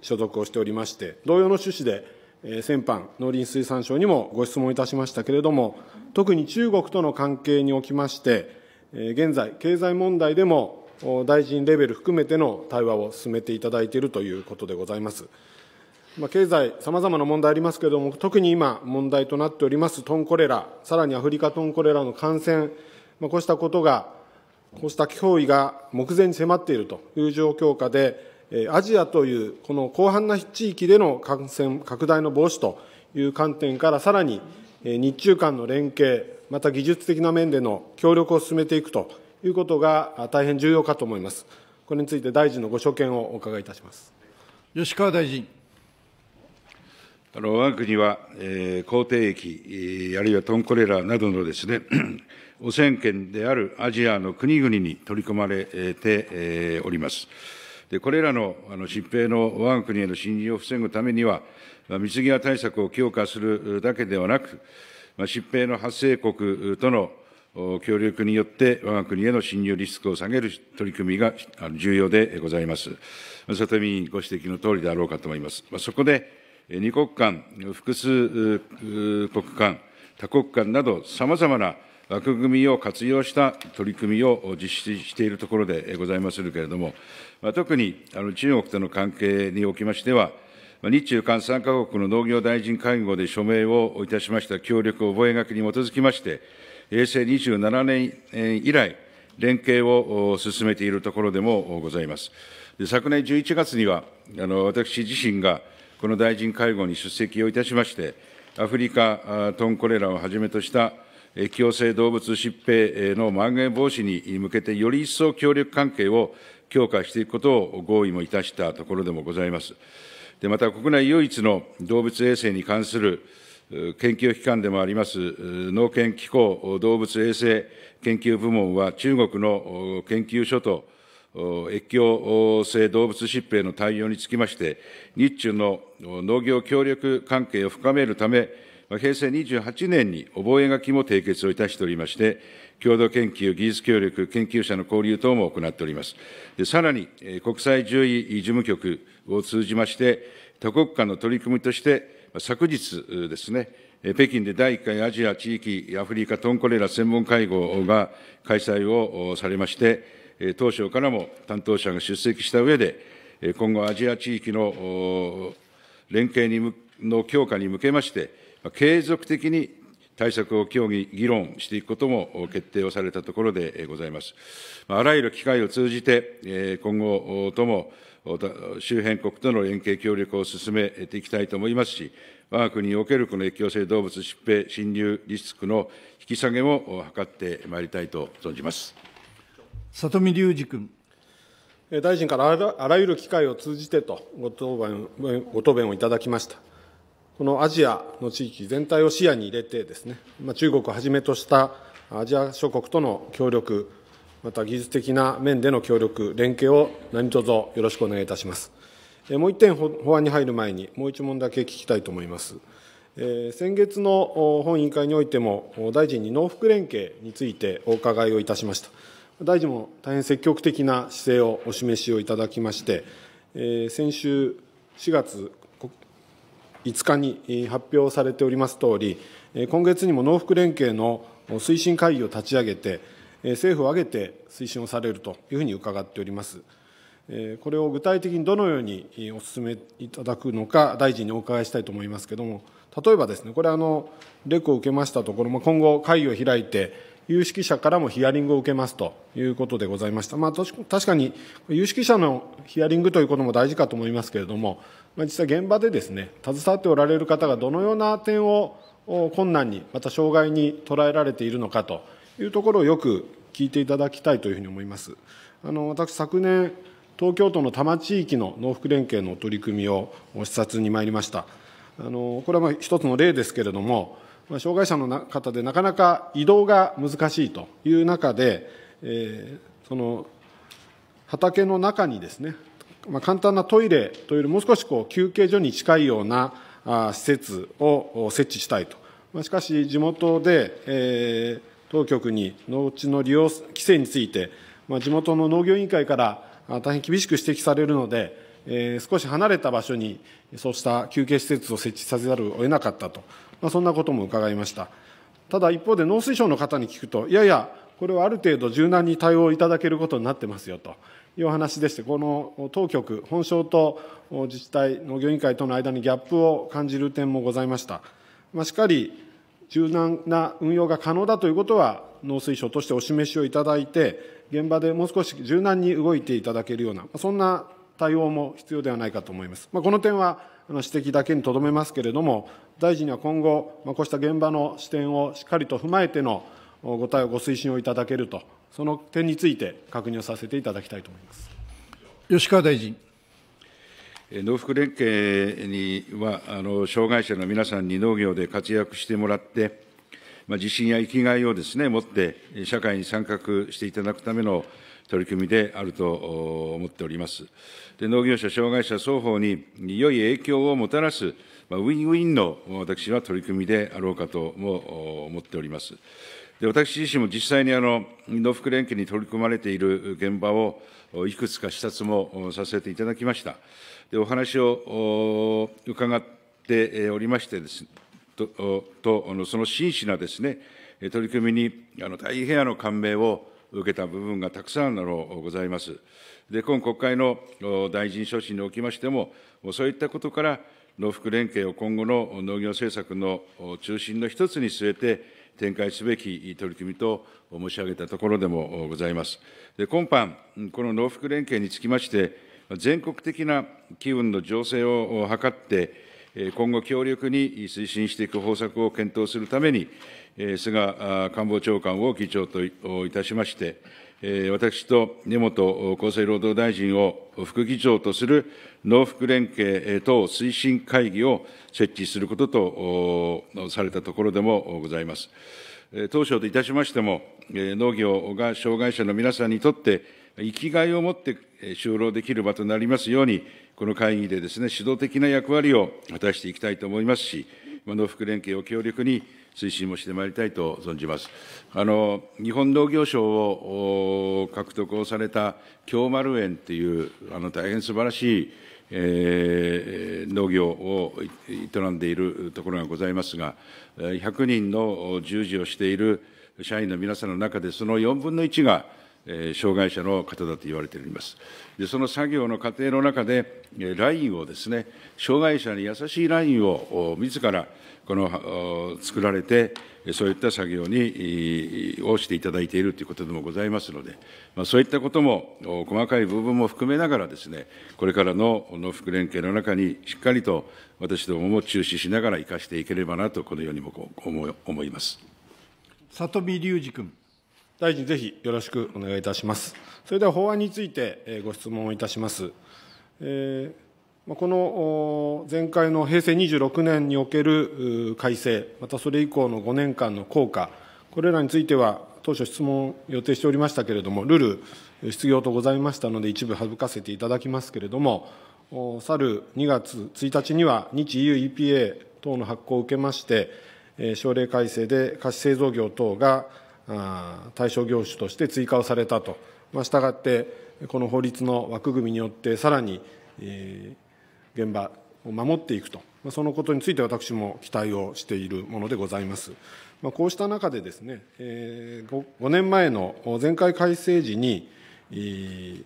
所属をしておりまして、同様の趣旨で、先般、農林水産省にもご質問いたしましたけれども、特に中国との関係におきまして、現在、経済問題でも大臣レベル含めての対話を進めていただいているということでございます。まあ、経済、さまざまな問題ありますけれども、特に今、問題となっておりますトンコレラ、さらにアフリカトンコレラの感染、まあ、こうしたことが、こうした脅威が目前に迫っているという状況下で、アジアというこの広範な地域での感染拡大の防止という観点から、さらに日中間の連携、また技術的な面での協力を進めていくということが大変重要かと思います。これについて大臣のご所見をお伺いいたします。吉川大臣。あの我が国は、えー、高低あるいはトンコレラなどのですね、汚染圏であるアジアの国々に取り込まれて、えー、おります。これらの疾病の我が国への侵入を防ぐためには、水際対策を強化するだけではなく、疾病の発生国との協力によって、我が国への侵入リスクを下げる取り組みが重要でございます。里見委員ご指摘のとおりであろうかと思います。そこで、二国間、複数国間、多国間など、さまざまな枠組みを活用した取り組みを実施しているところでございまするけれども、特に中国との関係におきましては、日中韓3カ国の農業大臣会合で署名をいたしました協力覚書に基づきまして、平成27年以来、連携を進めているところでもございます。昨年11月には、あの私自身がこの大臣会合に出席をいたしまして、アフリカ、トンコレラをはじめとした器用性動物疾病のまん延防止に向けて、より一層協力関係を強化していくことを合意もいたしたところでもございます。でまた、国内唯一の動物衛生に関する研究機関でもあります、農研機構動物衛生研究部門は、中国の研究所と越境性動物疾病の対応につきまして、日中の農業協力関係を深めるため、平成28年に覚書も締結をいたしておりまして、共同研究、技術協力、研究者の交流等も行っております。でさらに、国際獣医事務局を通じまして、多国間の取り組みとして、昨日ですね、北京で第1回アジア地域アフリカトンコレラ専門会合が開催をされまして、当初からも担当者が出席した上で、今後アジア地域の連携の強化に向けまして、継続的に対策を協議、議論していくことも決定をされたところでございます。あらゆる機会を通じて、今後とも周辺国との連携協力を進めていきたいと思いますし、我が国におけるこの越境性動物疾病侵入リスクの引き下げも図ってまいりたいと存じます。里見隆二君。大臣からあらゆる機会を通じてとご答弁ご答弁をいただきました。このアジアの地域全体を視野に入れてですね、まあ、中国をはじめとしたアジア諸国との協力、また技術的な面での協力、連携を何卒よろしくお願いいたします。もう一点、法案に入る前に、もう一問だけ聞きたいと思います。先月の本委員会においても、大臣に農福連携についてお伺いをいたしました。大臣も大変積極的な姿勢をお示しをいただきまして、先週4月5日に発表されておりますとおり、今月にも農福連携の推進会議を立ち上げて、政府を挙げて推進をされるというふうに伺っております。これを具体的にどのようにお進めいただくのか、大臣にお伺いしたいと思いますけれども、例えばですね、これあの、レクを受けましたところ、今後、会議を開いて、有識者からもヒアリングを受けますということでございました。まあ、確かに、有識者のヒアリングということも大事かと思いますけれども、まあ、実際現場でですね携わっておられる方がどのような点を困難にまた障害に捉えられているのかというところをよく聞いていただきたいというふうに思いますあの私昨年東京都の多摩地域の農福連携の取り組みを視察に参りましたあのこれはまあ一つの例ですけれども障害者の方でなかなか移動が難しいという中で、えー、その畑の中にですねまあ、簡単なトイレというよりも少しこう休憩所に近いようなあ施設を設置したいと、まあ、しかし地元で、えー、当局に農地の利用規制について、まあ、地元の農業委員会から大変厳しく指摘されるので、えー、少し離れた場所にそうした休憩施設を設置させざるを得なかったと、まあ、そんなことも伺いましたただ一方で農水省の方に聞くといやいやこれはある程度柔軟に対応いただけることになってますよというお話でして、この当局、本省と自治体、農業委員会との間にギャップを感じる点もございました。まあ、しっかり柔軟な運用が可能だということは、農水省としてお示しをいただいて、現場でもう少し柔軟に動いていただけるような、そんな対応も必要ではないかと思います。まあ、この点は指摘だけにとどめますけれども、大臣には今後、まあ、こうした現場の視点をしっかりと踏まえてのご対応、ご推進をいただけるとその点について確認をさせていただきたいと思います吉川大臣。農福連携にはあの、障害者の皆さんに農業で活躍してもらって、まあ、自信や生きがいをですね、持って、社会に参画していただくための取り組みであると思っております。で農業者、障害者双方に良い影響をもたらす、まあ、ウィンウィンの私は取り組みであろうかとも思っております。で私自身も実際にあの農福連携に取り組まれている現場をいくつか視察もさせていただきました。でお話を伺っておりましてです、ね、ととあのその真摯なですね取り組みにあの大変あの感銘を受けた部分がたくさんあのございます。で今国会の大臣所信におきましても、そういったことから、農福連携を今後の農業政策の中心の一つに据えて、展開すべき取り組みと申し上げたところでもございます。で今般、この農福連携につきまして、全国的な機運の醸成を図って、今後、強力に推進していく方策を検討するために、菅官房長官を議長といたしまして、私と根本厚生労働大臣を副議長とする農福連携等推進会議を設置することとされたところでもございます。当初といたしましても、農業が障害者の皆さんにとって、生きがいを持って就労できる場となりますように、この会議でですね、指導的な役割を果たしていきたいと思いますし、農福連携を強力に推進もしてまいりたいと存じます。あの日本農業賞を獲得をされた京丸園というあの大変素晴らしい農業を営んでいるところがございますが、100人の従事をしている社員の皆さんの中で、その4分の1が、障害者の方だと言われております。でその作業の過程の中で、ラインをですね、障害者に優しいラインを自らこの作られて、そういった作業にをしていただいているということでもございますので、まあ、そういったことも細かい部分も含めながらですね、これからの農福連携の中にしっかりと私どもも注視しながら生かしていければなと、このようにも思います。里見隆二君。大臣、ぜひよろしくお願いいたします。それでは法案についてご質問をいたします。えーこの前回の平成26年における改正、またそれ以降の5年間の効果、これらについては、当初質問を予定しておりましたけれども、ルール、失業とございましたので、一部省かせていただきますけれども、去る2月1日には、日 EU EPA 等の発行を受けまして、省令改正で菓子製造業等が対象業種として追加をされたと、まあ、したがって、この法律の枠組みによって、さらに、えー現場を守っていくと、まあ、そのことについて私も期待をしているものでございます。まあ、こうした中でですね、え5年前の前回改正時に、え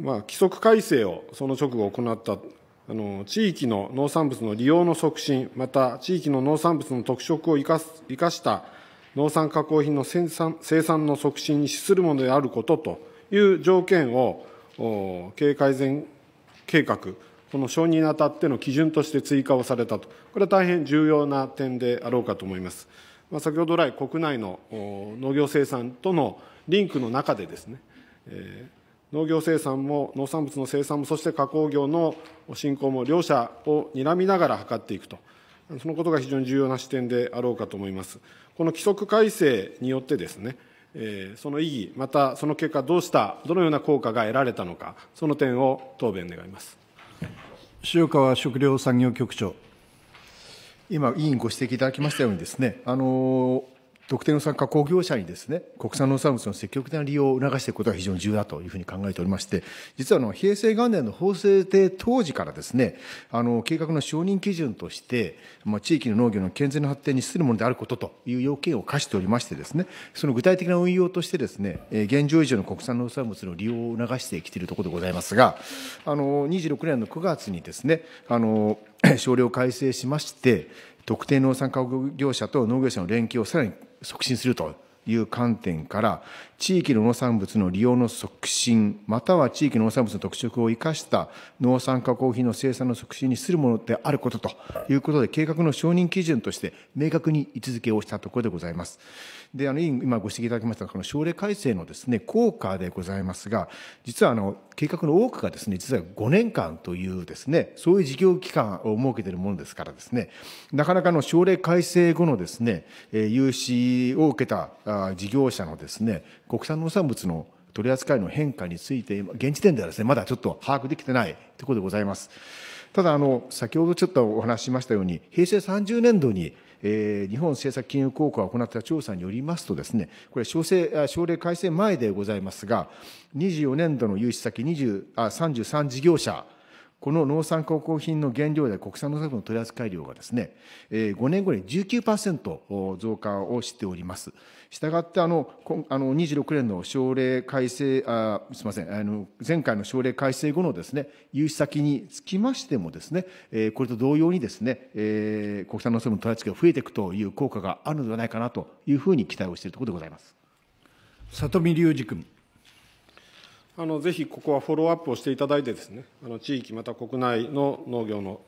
まあ、規則改正をその直後行ったあの地域の農産物の利用の促進、また地域の農産物の特色を生かす生かした農産加工品の生産生産の促進に資するものであることという条件を経営改善計画、この承認にあたっての基準として追加をされたと、これは大変重要な点であろうかと思います。まあ、先ほど来、国内の農業生産とのリンクの中でですね、え農業生産も農産物の生産も、そして加工業の振興も、両者を睨みながら図っていくと、そのことが非常に重要な視点であろうかと思います。この規則改正によってですね、えー、その意義またその結果どうしたどのような効果が得られたのかその点を答弁願います塩川食料産業局長今委員ご指摘いただきましたようにですねあのー特定の産加工業者にですね、国産農産物の積極的な利用を促していくことが非常に重要だというふうに考えておりまして、実はあの平成元年の法制定当時からですね、あの計画の承認基準として、まあ、地域の農業の健全な発展に資するものであることという要件を課しておりましてですね、その具体的な運用としてですね、現状以上の国産農産物の利用を促してきているところでございますが、あの26年の9月にですね、あの省令を改正しまして、特定農産加工業者と農業者の連携をさらに促進するという観点から地域の農産物の利用の促進または地域の農産物の特色を生かした農産加工品の生産の促進にするものであることということで計画の承認基準として明確に位置づけをしたところでございます。であの今ご指摘いただきましたこの省令改正のですね効果でございますが実はあの計画の多くがですね実は5年間というですねそういう事業期間を設けているものですからですねなかなかの省令改正後のですね融資を受けた事業者のですね国産農産物の取り扱いの変化について、現時点ではですね、まだちょっと把握できてないということでございます。ただ、あの、先ほどちょっとお話ししましたように、平成30年度に、えー、日本政策金融公庫が行った調査によりますとですね、これ省令改正前でございますが、24年度の融資先20あ33事業者、この農産加工品の原料で国産農作物の取扱量がですね、5年後に19%増加をしております。したがってあの、あの26年の省令改正、あすみませんあの、前回の省令改正後のです、ね、融資先につきましてもです、ね、これと同様にです、ね、国産農村の取り付けが増えていくという効果があるのではないかなというふうに期待をしているところでございます里見隆二君。あのぜひここはフォローアップをしていただいてですねあの地域また国内の農業の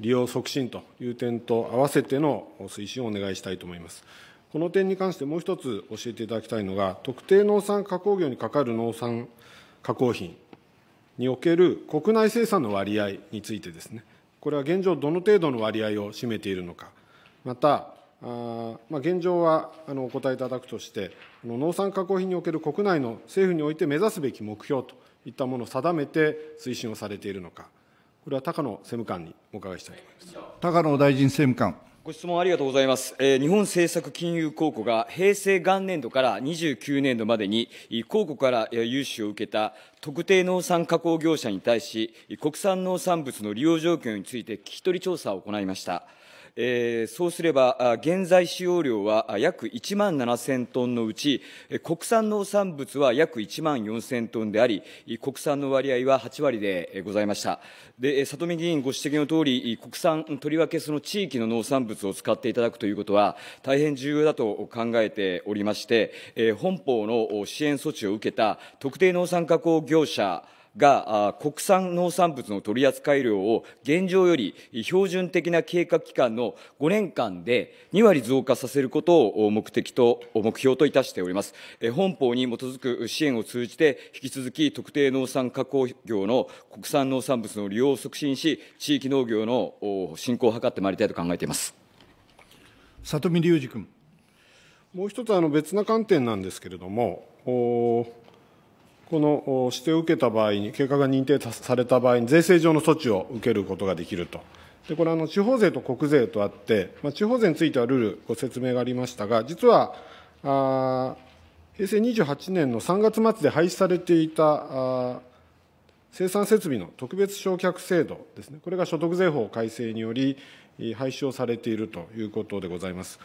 利用促進という点と合わせての推進をお願いしたいと思います。この点に関してもう一つ教えていただきたいのが、特定農産加工業にかかる農産加工品における国内生産の割合についてですね、これは現状、どの程度の割合を占めているのか、また、あまあ、現状はあのお答えいただくとして、農産加工品における国内の政府において目指すべき目標といったものを定めて推進をされているのか、これは高野政務官にお伺いしたいと思います高野大臣政務官。ご質問ありがとうございます。えー、日本政策金融公庫が平成元年度から29年度までに、公庫から融資を受けた特定農産加工業者に対し、国産農産物の利用状況について聞き取り調査を行いました。えー、そうすれば、現在使用量は約1万7000トンのうち、国産農産物は約1万4000トンであり、国産の割合は8割でございました。で、里見議員ご指摘のとおり、国産、とりわけその地域の農産物を使っていただくということは、大変重要だと考えておりまして、えー、本邦の支援措置を受けた特定農産加工業者、が国産農産物の取扱量を現状より標準的な計画期間の5年間で2割増加させることを目的と目標といたしております。本法に基づく支援を通じて、引き続き特定農産加工業の国産農産物の利用を促進し、地域農業の振興を図ってまいりたいと考えています。里見隆二君。もう一つあの別な観点なんですけれども、この指定を受けた場合に、経過が認定された場合に、税制上の措置を受けることができると。でこれはの、地方税と国税とあって、まあ、地方税についてはルール、ご説明がありましたが、実は、あ平成28年の3月末で廃止されていたあ生産設備の特別償却制度ですね、これが所得税法改正により廃止をされているということでございます。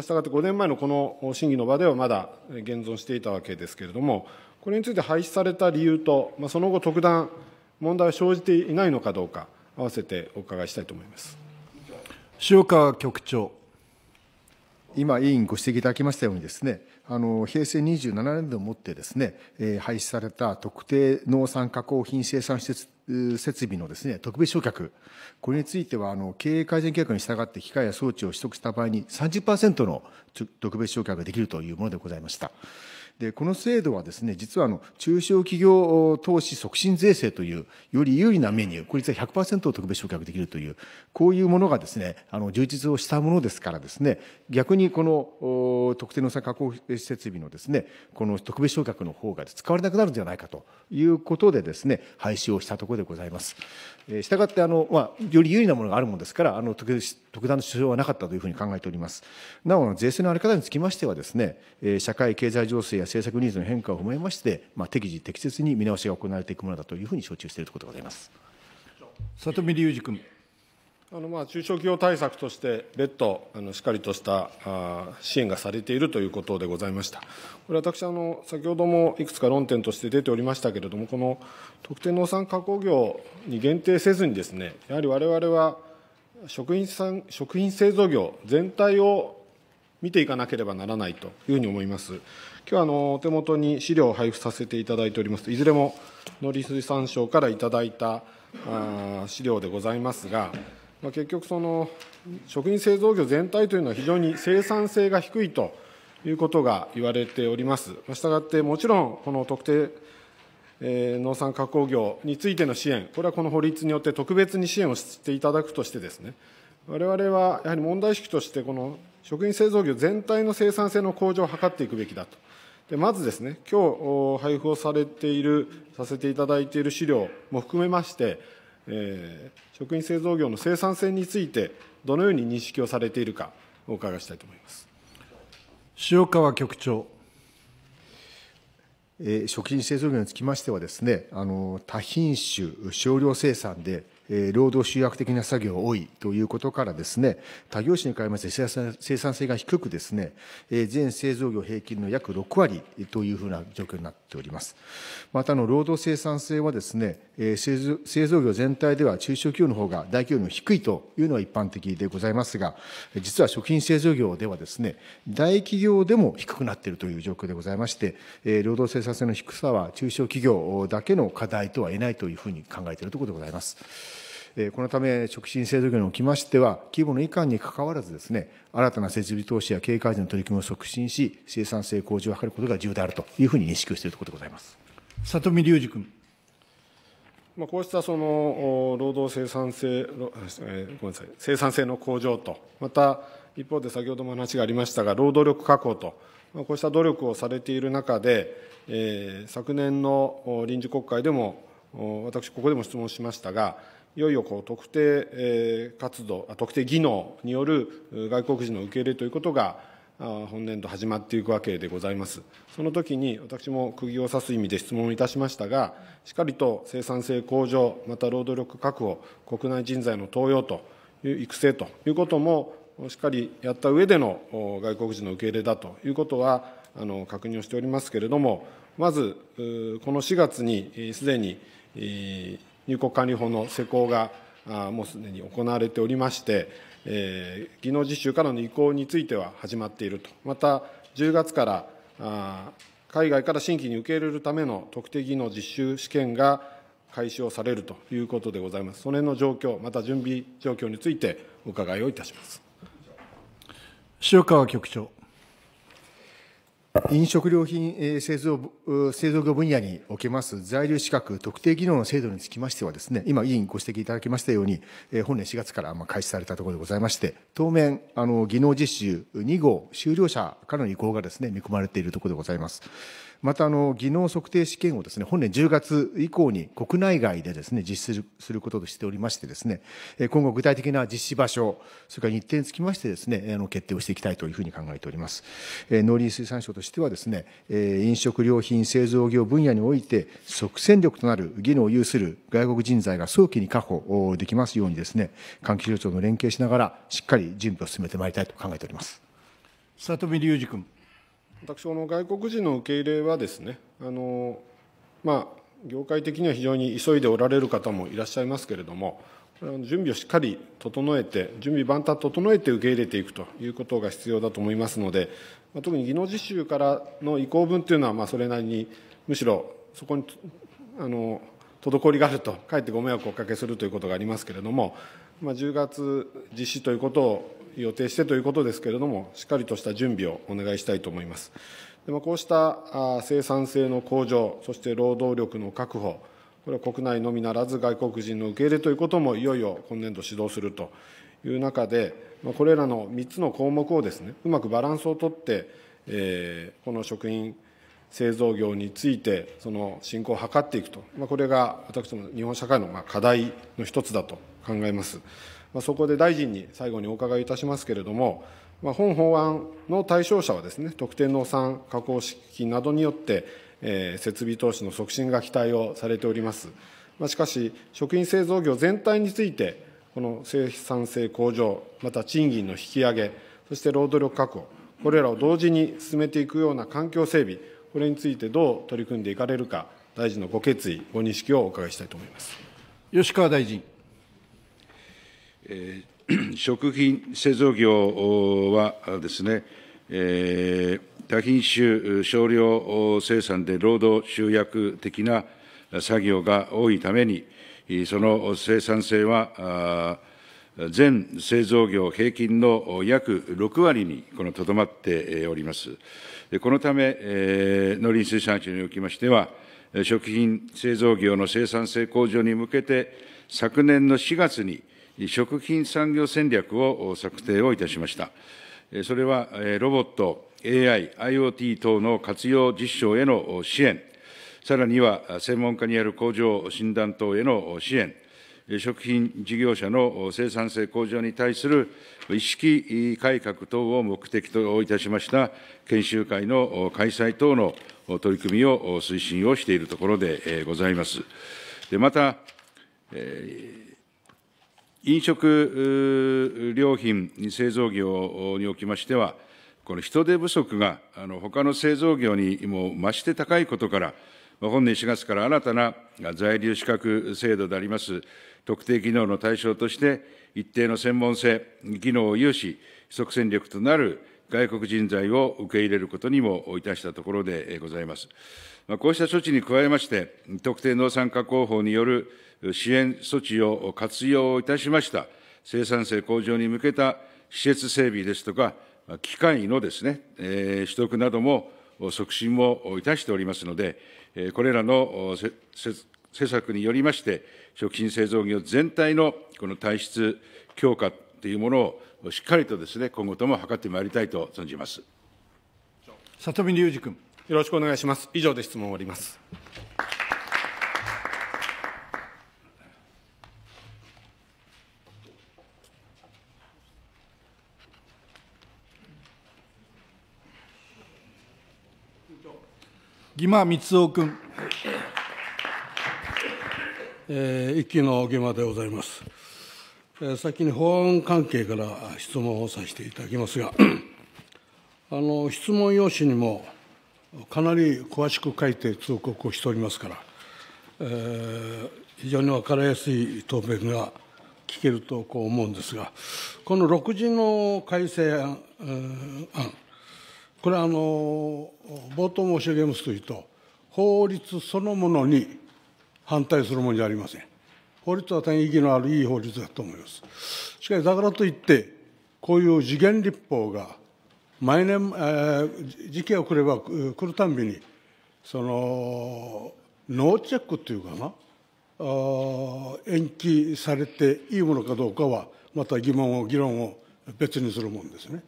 したがって5年前のこの審議の場ではまだ現存していたわけですけれども、これについて廃止された理由と、まあ、その後、特段、問題は生じていないのかどうか、合わせてお伺いしたいと思います塩川局長。今、委員ご指摘いただきましたようにですね、あの平成27年度をもってですね、えー、廃止された特定農産加工品生産施設設備のですね、特別償却、これについては、あの、経営改善計画に従って機械や装置を取得した場合に30、30%の特別償却ができるというものでございました。でこの制度はですね実はあの中小企業投資促進税制というより有利なメニューこれ実100%を特別償却できるというこういうものがですねあの充実をしたものですからですね逆にこの特定の差加工設備のですねこの特別償却の方が使われなくなるんじゃないかということでですね廃止をしたところでございます。したがってあの、まあ、より有利なものがあるものですからあの特特段の主張はなかったというふうに考えておりますなお税制の在り方につきましてはですね社会経済情勢や政策ニーズの変化を踏まえまして、まあ、適時適切に見直しが行われていくものだというふうに承知しているところでございます里見隆二君あのまあ中小企業対策として、別途あのしっかりとした支援がされているということでございました。これ私あの、先ほどもいくつか論点として出ておりましたけれども、この特定農産加工業に限定せずにです、ね、やはりわれわれは食品産食品製造業全体を見ていかなければならないというふうに思います。今日あのお手元に資料を配布させていただいております。いずれも農林水産省からいただいたあ資料でございますが、まあ、結局その、食品製造業全体というのは非常に生産性が低いということが言われております。したがって、もちろんこの特定、え農産加工業についての支援、これはこの法律によって特別に支援をしていただくとしてですね、我々はやはり問題意識として、この食品製造業全体の生産性の向上を図っていくべきだと。でまずですね、今日配布をされている、させていただいている資料も含めまして、えー、食品製造業の生産性について、どのように認識をされているか、お伺いしたいと思います塩川局長。え食品製造業につきましてはですね、ねあの、多品種、少量生産で、労働集約的な作業が多いということからですね、他業種に加えまして生産性が低くですね、全製造業平均の約6割というふうな状況になっております。またの労働生産性はですね、製造業全体では中小企業の方が大企業よりも低いというのは一般的でございますが、実は食品製造業ではですね、大企業でも低くなっているという状況でございまして、労働生産性の低さは中小企業だけの課題とは言えないというふうに考えているところでございます。このため、直進制度業におきましては、規模の移管にかかわらずですね、新たな設備投資や経営改善の取り組みを促進し、生産性向上を図ることが重要であるというふうに認識をしているところでございます。里見隆二君。まあ、こうしたその労働生産性、ごめんなさい、生産性の向上と、また一方で先ほども話がありましたが、労働力確保と、まあ、こうした努力をされている中で、えー、昨年の臨時国会でも、私、ここでも質問しましたが、いよいよこう特定活動特定技能による外国人の受け入れということが本年度始まっていくわけでございますその時に私も釘を刺す意味で質問いたしましたがしっかりと生産性向上また労働力確保国内人材の登用という育成ということもしっかりやった上での外国人の受け入れだということはあの確認をしておりますけれどもまずこの4月にすでに入国管理法の施行がもうすでに行われておりまして、えー、技能実習からの移行については始まっていると、また10月からあ海外から新規に受け入れるための特定技能実習試験が開始をされるということでございます。それの状況、また準備状況についてお伺いをいたします。塩川局長。飲食料品、え製造製造業分野におけます在留資格特定技能の制度につきましてはですね、今、委員ご指摘いただきましたように、え本年4月からま開始されたところでございまして、当面、あの技能実習2号修了者からの移行がですね、見込まれているところでございます。またあの技能測定試験をですね本年10月以降に国内外でですね実施することとしておりましてですね今後具体的な実施場所それから日程につきましてですねあの決定をしていきたいというふうに考えております農林水産省としてはですね飲食料品製造業分野において即戦力となる技能を有する外国人材が早期に確保できますようにですね関係省庁の連携しながらしっかり準備を進めてまいりたいと考えております里見隆二君。私この外国人の受け入れはですねあの、まあ、業界的には非常に急いでおられる方もいらっしゃいますけれども準備をしっかり整えて準備万端整えて受け入れていくということが必要だと思いますので、ま特に技能実習からの移行分というのはまそれなりにむしろそこにあの滞りがあるとかえってご迷惑をおかけするということがありますけれども、ま10月実施ということを予定してということですけれども、しっかりとした準備をお願いしたいと思います。でこうした生産性の向上、そして労働力の確保、これは国内のみならず外国人の受け入れということもいよいよ今年度指導するという中で、これらの3つの項目をですね、うまくバランスをとって、えー、この食品製造業についてその進行を図っていくと、まあ、これが私ども日本社会のま課題の一つだと考えます。まあ、そこで大臣に最後にお伺いいたしますけれども、まあ、本法案の対象者はですね、特定農産加工式などによって、えー、設備投資の促進が期待をされております。まあ、しかし、食品製造業全体について、この生産性向上、また賃金の引き上げ、そして労働力確保、これらを同時に進めていくような環境整備、これについてどう取り組んでいかれるか、大臣のご決意、ご認識をお伺いしたいと思います吉川大臣。食品製造業はですね、多品種少量生産で労働集約的な作業が多いために、その生産性は全製造業平均の約6割にとどまっております。このため、農林水産省におきましては、食品製造業の生産性向上に向けて、昨年の4月に、食品産業戦略を策定をいたしました。それは、ロボット、AI、IoT 等の活用実証への支援、さらには専門家による工場診断等への支援、食品事業者の生産性向上に対する意識改革等を目的といたしました研修会の開催等の取り組みを推進をしているところでございます。でまた、えー飲食料品製造業におきましては、この人手不足があの他の製造業にも増して高いことから、本年4月から新たな在留資格制度であります、特定技能の対象として、一定の専門性、技能を有し、即戦力となる外国人材を受け入れることにもいたしたところでございます。こうした措置に加えまして、特定農産加工法による支援措置を活用いたしました生産性向上に向けた施設整備ですとか、機械のですね、えー、取得なども促進もいたしておりますので、これらの施策によりまして、食品製造業全体のこの体質強化というものをしっかりとですね、今後とも図ってまいりたいと存じます。里見隆二君。よろしくお願いします。以上で質問を終わります。義馬光雄君。えー、一期の義馬でございます。えー、先に法案関係から質問をさせていただきますが、あの質問用紙にもかなり詳しく書いて通告をしておりますから、えー、非常に分かりやすい答弁が聞けるとこう思うんですが、この6時の改正案、えー、案これはあの冒頭申し上げますというと、法律そのものに反対するものじゃありません。法律は大変意義のあるいい法律だと思います。しかし、だからといって、こういう次元立法が、毎年、えー、時期が来れば来るたんびに、その、ノーチェックというかな、延期されていいものかどうかは、また疑問を、議論を別にするもんですね。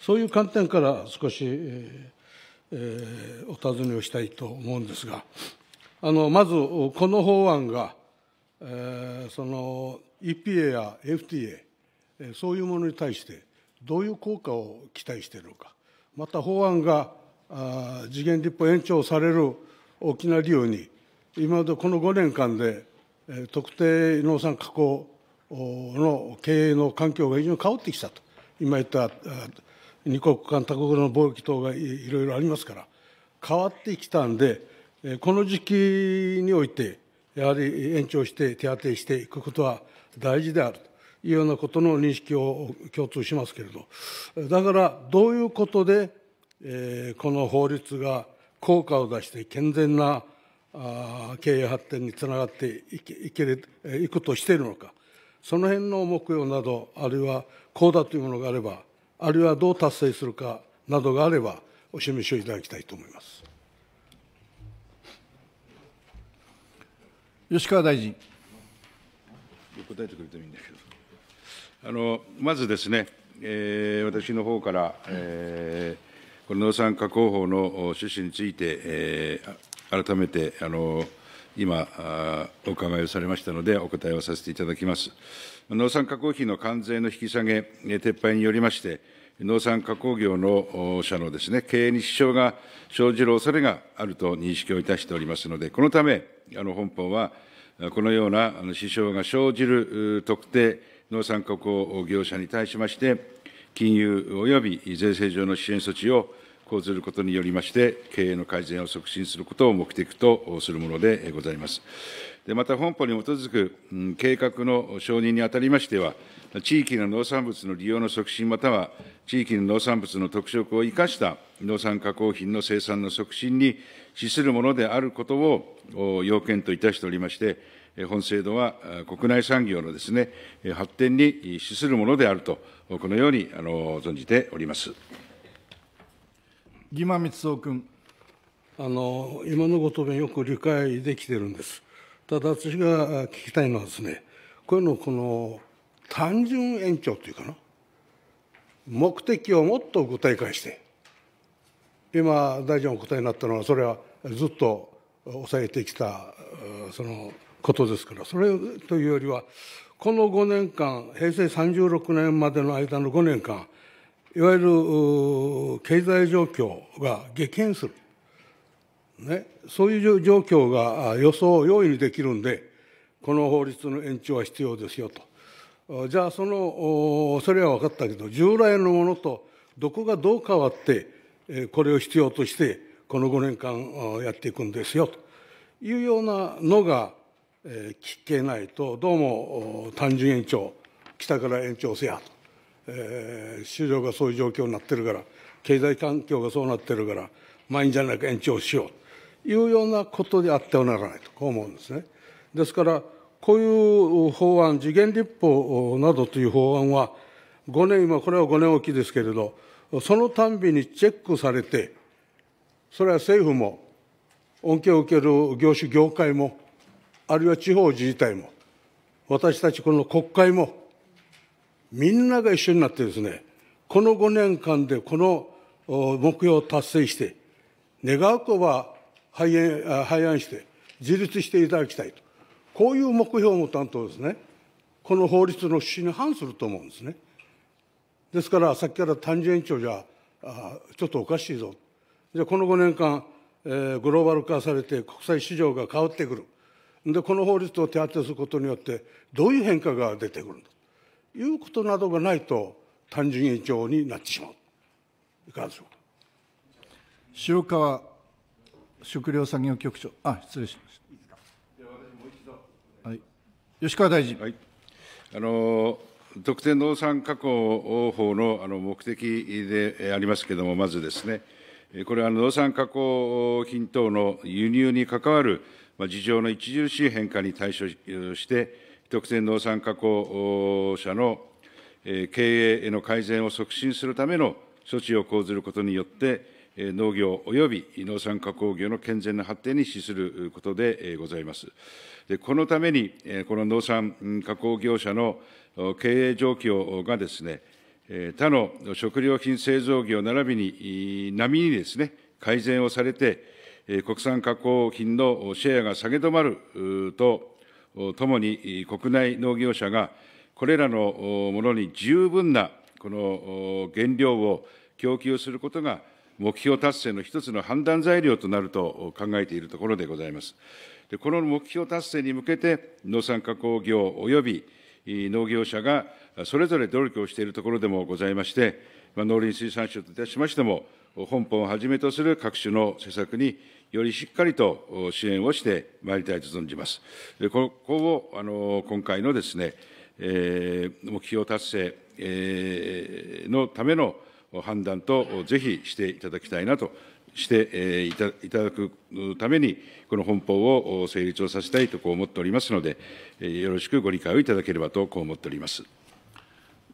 そういう観点から少し、えー、お尋ねをしたいと思うんですが、あのまずこの法案が、えー、その EPA や FTA、そういうものに対してどういう効果を期待しているのか、また法案があ次元立法延長される大きな理由に、今までこの5年間で特定農産加工の経営の環境が非常に変わってきたと今言った二国間他国の貿易等がいろいろありますから変わってきたんでこの時期においてやはり延長して手当てしていくことは大事であるというようなことの認識を共通しますけれどだからどういうことで、えこの法律が効果を出して健全な経営発展につながっていいけいくとしているのか。その辺の目標などあるいはこうだというものがあればあるいはどう達成するかなどがあればお示しをいただきたいと思います吉川大臣答えてくれてもいいんだけどあのまずですね、えー、私の方から、えー、この農産加工法の趣旨について、えー、改めてあの今、お伺いをされましたので、お答えをさせていただきます。農産加工費の関税の引き下げ、撤廃によりまして、農産加工業の社のですね、経営に支障が生じる恐れがあると認識をいたしておりますので、このため、あの本法は、このような支障が生じる特定農産加工業者に対しまして、金融及び税制上の支援措置を講ずることによりまして、経営の改善を促進することを目的とするものでございます。でまた、本法に基づく、計画の承認にあたりましては、地域の農産物の利用の促進、または地域の農産物の特色を生かした農産加工品の生産の促進に資するものであることを要件といたしておりまして、本制度は国内産業のです、ね、発展に資するものであると、このようにあの存じております。義満光雄君。あの今のご答弁よく理解できてるんです。ただ私が聞きたいのはですね、こうのこの単純延長というかな、目的をもっと具体化して、今大臣お答えになったのはそれはずっと抑えてきたそのことですから、それというよりはこの5年間、平成36年までの間の5年間、いわゆる経済状況が激変する、ね、そういう状況が予想を容易にできるんで、この法律の延長は必要ですよと。じゃあそのそれは分かったけど従来のものとどこがどう変わってこれを必要としてこの5年間やっていくんですよというようなのが聞けないとどうも単純延長来たから延長せやとえー、市場がそういう状況になってるから、経済環境がそうなってるから、満員じゃなく延長しようというようなことであってはならないと、こう思うんですね。ですから、こういう法案、次元立法などという法案は、5年、今、これは5年おきですけれど、そのたんびにチェックされて、それは政府も、恩恵を受ける業種、業界も、あるいは地方自治体も、私たちこの国会も、みんなが一緒になってですね、この5年間でこの目標を達成して、願うとは廃案廃案して、自立していただきたいと、こういう目標を持たんとですね、この法律の趣旨に反すると思うんですね。ですから、さっきから単純延長じゃあ、ちょっとおかしいぞ。じゃあ、この5年間、えー、グローバル化されて国際市場が変わってくる。で、この法律を手当てすることによって、どういう変化が出てくるのか。いうことなどがないと単純延長になってしまう。いかがでしょうか。塩川食料産業局長、あ、失礼しました。はい、吉川大臣。はい、あの特定農産加工法のあの目的でありますけれども、まずですね、これは農産加工品等の輸入に関わる事情の著しい変化に対処して、特定農産加工者の経営への改善を促進するための措置を講ずることによって、農業及び農産加工業の健全な発展に資することでございます。このために、この農産加工業者の経営状況がですね、他の食料品製造業並びに、並みにですね、改善をされて、国産加工品のシェアが下げ止まるとともに国内農業者がこれらのものに十分なこの原料を供給することが目標達成の一つの判断材料となると考えているところでございます。でこの目標達成に向けて、農産加工業及び農業者がそれぞれ努力をしているところでもございまして、ま農林水産省といたしましても、本本をはじめとする各種の施策によりしっかりと支援をしてまいりたいと存じます。ここをあの今回のですね、えー、目標達成、えー、のための判断とぜひしていただきたいなとして、えー、いたいただくために、この本法を成立をさせたいとこう思っておりますので、えー、よろしくご理解をいただければとこう思っております。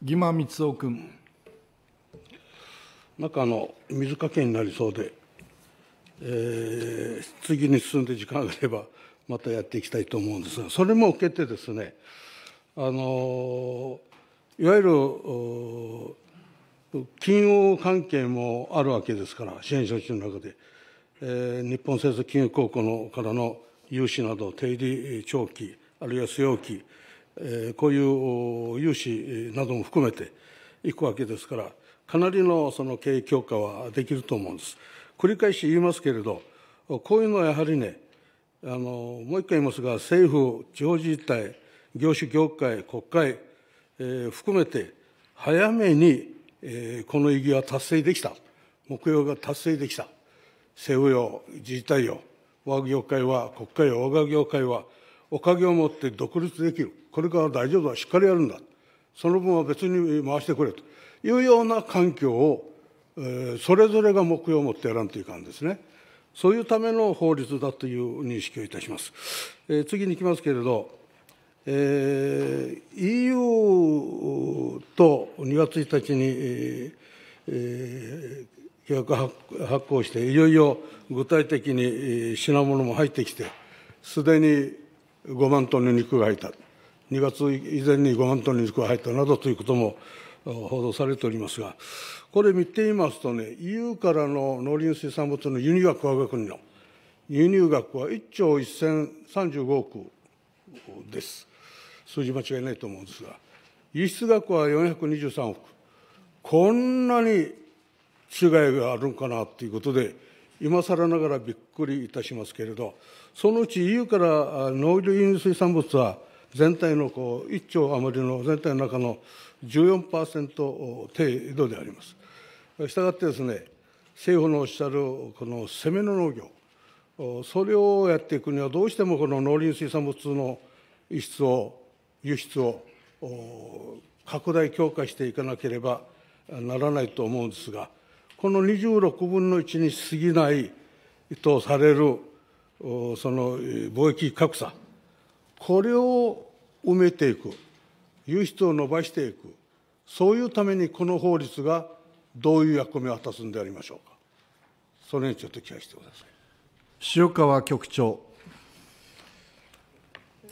義満光雄君。なんかあの水かけになりそうでえー、次に進んで時間があればまたやっていきたいと思うんですがそれも受けてですねあのいわゆる金融関係もあるわけですから支援招致の中で、えー、日本政策金融公庫のからの融資など低利長期あるいは据え置き、えー、こういう融資なども含めていくわけですからかなりのその経営強化はできると思うんです。繰り返し言いますけれど、こういうのはやはりね、あのもう一回言いますが、政府、地方自治体、業種、業界、国会、えー、含めて、早めに、えー、この意義は達成できた、目標が達成できた、政府よ、自治体よ、我が業界は、国会よ、我が業界は、おかげをもって独立できる、これから大丈夫だ、しっかりやるんだ、その分は別に回してくれというような環境をそれぞれが目標を持ってやらんといかんですね。そういうための法律だという認識をいたします。次に行きますけれど、えー、EU と2月1日に、えー、約発行して、いよいよ具体的に品物も入ってきて、すでに5万トンの肉が入った、2月以前に5万トンの肉が入ったなどということも報道されておりますが、これ見ていますとね、EU からの農林水産物の輸入額、我が国の輸入額は1兆1035億です。数字間違いないと思うんですが、輸出額は423億。こんなに違いがあるんかなということで、今更ながらびっくりいたしますけれど、そのうち EU から農林水産物は、全体のこう1兆余りの全体の中の14%程度であります。したがってですね、政府のおっしゃるこの攻めの農業、それをやっていくには、どうしてもこの農林水産物の輸出を、輸出を拡大強化していかなければならないと思うんですが、この26分の1に過ぎないとされるその貿易格差、これを埋めていく、輸出を伸ばしていく、そういうためにこの法律がどういう役目を果たすんでありましょうか、それにちょっと期待してください。塩川局長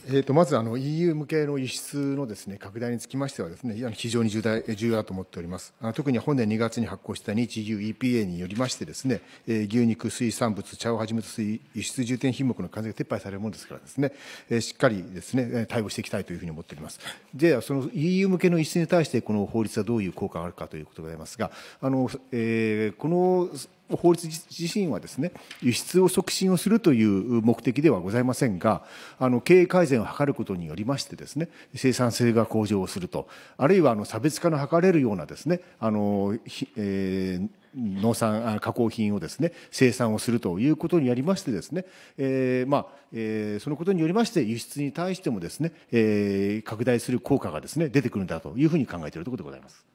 えー、とまずあの EU 向けの輸出のです、ね、拡大につきましてはです、ね、非常に重大重要だと思っております。特に本年2月に発行した日 EU EPA によりましてです、ね、牛肉、水産物、茶をはじめとする輸出重点品目の関税が撤廃されるものですからです、ね、しっかりです、ね、対応していきたいというふうに思っております。では、その EU 向けの輸出に対して、この法律はどういう効果があるかということでございますが、あのえー、この法律自身はですね輸出を促進をするという目的ではございませんがあの経営改善を図ることによりましてですね生産性が向上をするとあるいはあの差別化の図れるようなですねあの、えー農産加工品をですね生産をするということによりましてですね、えーまあえー、そのことによりまして輸出に対してもですね、えー、拡大する効果がですね出てくるんだというふうに考えているところでございます。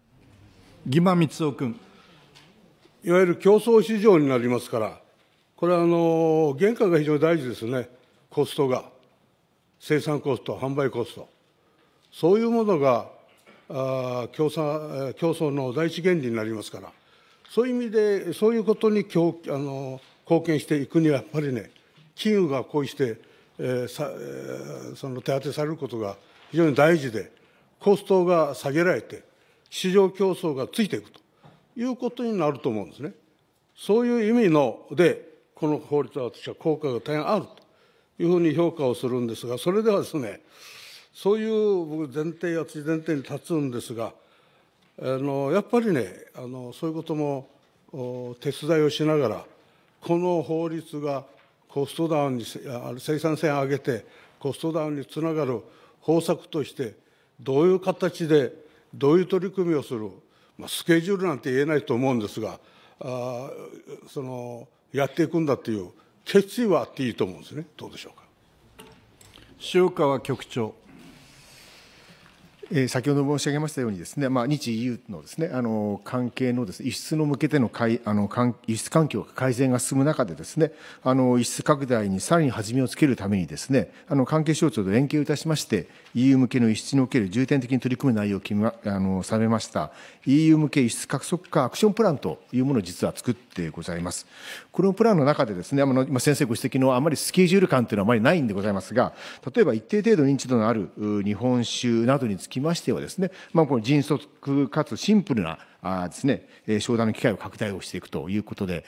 義満光雄君いわゆる競争市場になりますから、これはあの原価が非常に大事ですね、コストが、生産コスト、販売コスト、そういうものがあ競争競争の第一原理になりますから、そういう意味で、そういうことにきょあの貢献していくには、やっぱりね、金融がこうして、えーさえー、その手当てされることが非常に大事で、コストが下げられて、市場競争がついていくと。いうことになると思うんですね。そういう意味ので、この法律は私は効果が大変あるというふうに評価をするんですが、それではですね、そういう僕前提、や次前提に立つんですが、あのやっぱりねあの、そういうことも手伝いをしながら、この法律がコストダウンに、生産性を上げて、コストダウンにつながる方策として、どういう形で、どういう取り組みをする、まあ、スケジュールなんて言えないと思うんですがあそのやっていくんだという決意はあっていいと思うんですねどうでしょうか塩川局長え先ほど申し上げましたようにですね、まあ、日 EU のですね、あの、関係のですね、輸出の向けてのかいあの輸出環境が改善が進む中でですね、あの、輸出拡大にさらに弾みをつけるためにですね、あの、関係省庁と連携をいたしまして、EU 向けの輸出における重点的に取り組む内容を決め、あの、定めました、EU 向け輸出加速化アクションプランというものを実は作ってございます。このプランの中でですね、あの、今先生ご指摘のあまりスケジュール感というのはあまりないんでございますが、例えば一定程度認知度のある日本酒などにつききましてはですね、まあ、この迅速かつシンプルなあですね、商談の機会を拡大をしていくということで、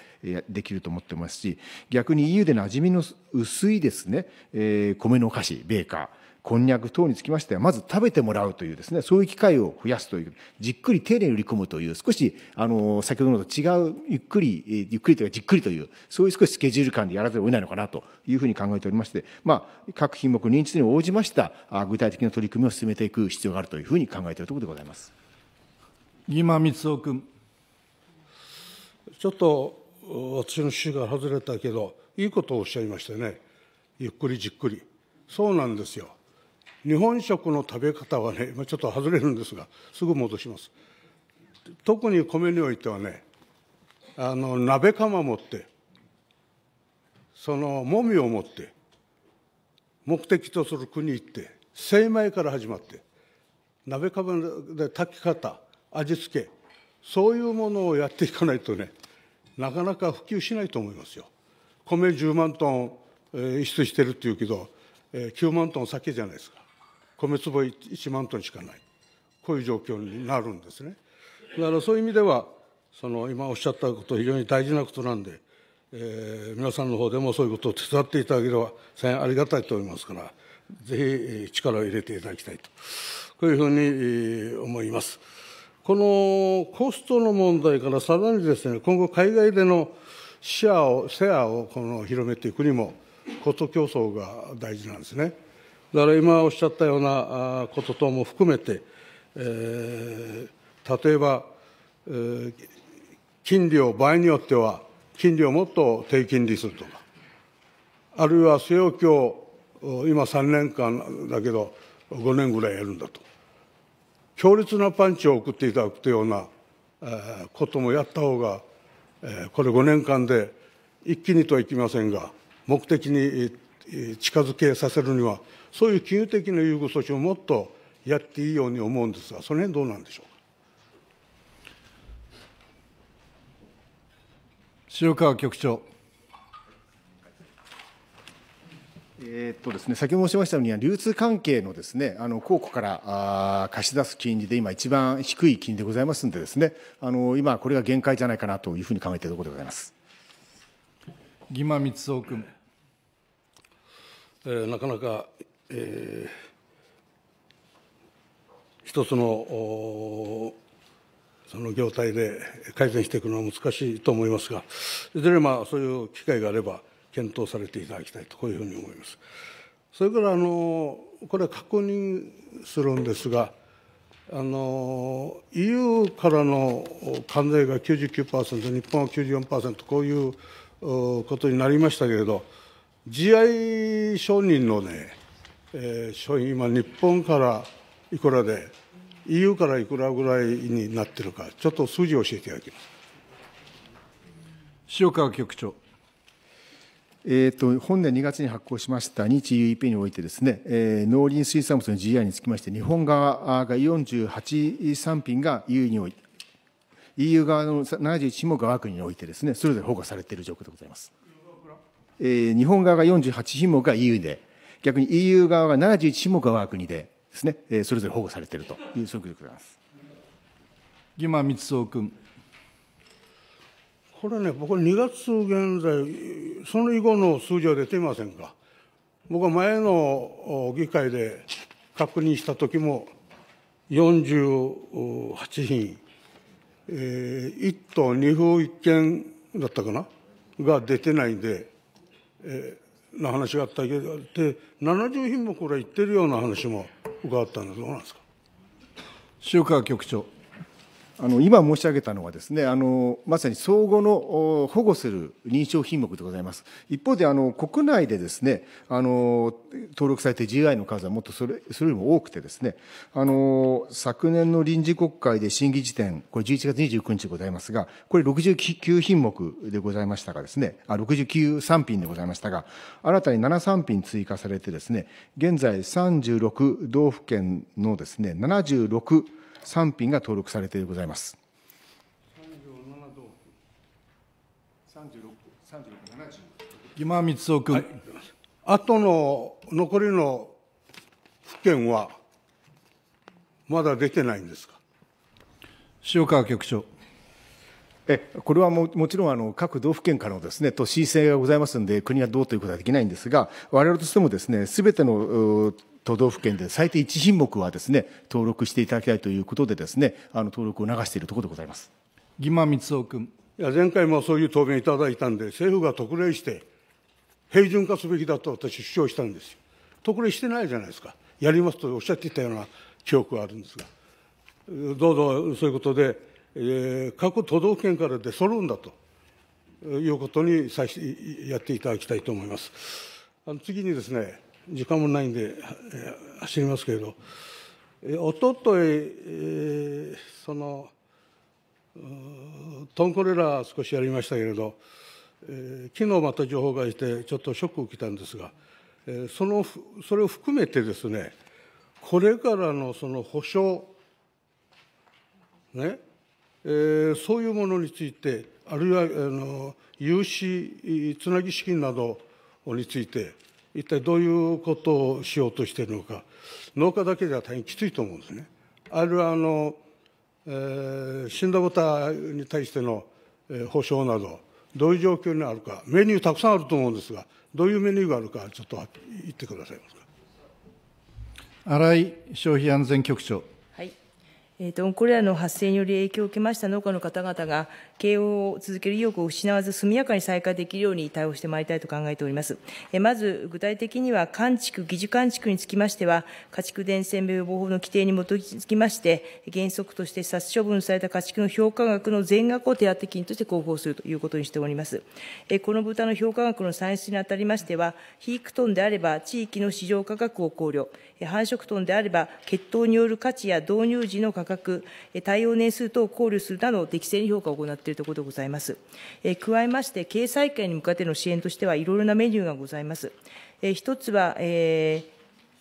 できると思ってますし、逆に EU で馴染みの薄いですね、米のお菓子、ベーカー、こんにゃく等につきましてはまず食べてもらうというですねそういう機会を増やすというじっくり丁寧に売り込むという少しあの先ほどのと違うゆっくりゆっくりというかじっくりというそういう少しスケジュール感でやらざるを得ないのかなというふうに考えておりまして、まあ、各品目認知度に応じました具体的な取り組みを進めていく必要があるというふうに考えているところでございます。今光雄君ちょっと私の主が外れたけどいいことをおっしゃいましたねゆっくりじっくりそうなんですよ日本食の食べ方はね、今ちょっと外れるんですが、すぐ戻します。特に米においてはね、あの鍋釜持って、そのもみを持って、目的とする国行って、精米から始まって、鍋釜で炊き方、味付け、そういうものをやっていかないとね、なかなか普及しないと思いますよ。米10万トン、え輸出してるっていうけど、え9万トン先じゃないですか。米粒1万トンしかない、こういう状況になるんですね。だからそういう意味では、その今おっしゃったこと、非常に大事なことなんで、えー、皆さんの方でもそういうことを手伝っていただければ、大変ありがたいと思いますから、ぜひ力を入れていただきたいと、こういうふうに思います。このコストの問題からさらにですね、今後海外でのシェアを、シェアをこの広めていくにも、コスト競争が大事なんですね。だから今おっしゃったようなこと等も含めて、えー、例えば、えー、金利を場合によっては、金利をもっと低金利するとか、あるいは据え置きを今3年間だけど、5年ぐらいやるんだと、強烈なパンチを送っていただくというような、えー、こともやった方が、えー、これ5年間で一気にとはいきませんが、目的に近づけさせるには、そういう金融的な優遇措置をもっとやっていいように思うんですが、その辺どうなんでしょうか。塩川局長。えー、っとですね、先ほど申しましたように、流通関係のですね、あの公庫からあ貸し出す金利で今一番低い金利でございますんでですね、あの今これが限界じゃないかなというふうに考えているところでございます。義間光雄君。えー、なかなかえー、一つのその業態で改善していくのは難しいと思いますが、いずれまあそういう機会があれば検討されていただきたいとこういうふうに思います。それからあのこれ確認するんですが、あの EU からの関税が99%、日本は94%、こういうことになりましたけれど、GI 承認のね、えー、商品今日本からいくらで EU からいくらぐらいになってるかちょっと数字を教えていただきます塩川局長えーと、と本年2月に発行しました日 UEP においてですね、えー、農林水産物の GI につきまして日本側が48産品が EU において EU 側の71も我が国においてですねそれぞれ保護されている状況でございます、えー、日本側が48品目が EU で逆に EU 側が71種目が我が国でですね、それぞれ保護されているという、そういうことでございます。義満光雄君。これね、僕は2月現在、その以後の数字は出ていませんが、僕は前の議会で確認したときも、48品、えー、1等2風1件だったかな、が出てないんで、えーな話があったけどで70品目これ言ってるような話も伺ったんですどうなんですか塩川局長あの今申し上げたのはですねあのまさに相互の保護する認証品目でございます一方であの国内でですねあの登録されて GI の数はもっとそれそれよりも多くてですねあの昨年の臨時国会で審議時点これ11月29日でございますがこれ69品目でございましたがですねあ69 3品でございましたが新たに7 3品追加されてですね現在36道府県のですね76 3品が登録されてございます。今光雄君、はい、後の残りの府県はまだ出てないんですか塩川局長えこれはももちろんあの各道府県からのです、ね、都申請がございますので、国はどうということはできないんですが、われわれとしてもです、ね、すべての都道府県で最低1品目はですね、登録していただきたいということでですね、あの登録を流しているところでございます。義満光雄君。いや、前回もそういう答弁いただいたんで、政府が特例して、平準化すべきだと私主張したんですよ。特例してないじゃないですか。やりますとおっしゃっていたような記憶があるんですが。どうぞそういうことで、えー、各都道府県からそ揃うんだということにさしやっていただきたいと思います。あの次にですね、時間もないんで、えー、走りますけれど、えー、おととい、えー、そのトンコレラ少しやりましたけれど、えー、昨日また情報がいてちょっとショックを受けたんですが、えー、そのそれを含めてですねこれからのその保証、ね、えー、そういうものについてあるいはあの融資つなぎ資金などについて一体どういうことをしようとしているのか、農家だけでは大変きついと思うんですね。あるいはあの、えー、死んだボタに対しての、えー、保障など、どういう状況にあるか、メニューたくさんあると思うんですが、どういうメニューがあるか、ちょっと言ってくださいますか。新井消費安全局長。えーと、これらの発生により影響を受けました農家の方々が経営を続ける意欲を失わず速やかに再開できるように対応してまいりたいと考えております、えー、まず具体的には管畜義樹管畜につきましては家畜伝染病予防法の規定に基づきまして原則として殺処分された家畜の評価額の全額を手当金として交付するということにしております、えー、この豚の評価額の算出にあたりましては肥育トンであれば地域の市場価格を考慮繁殖豚であれば、血統による価値や導入時の価格、対応年数等を考慮するなど、適正に評価を行っているところでございます。加えまして、経済界に向かっての支援としては、いろいろなメニューがございます。一つは、えー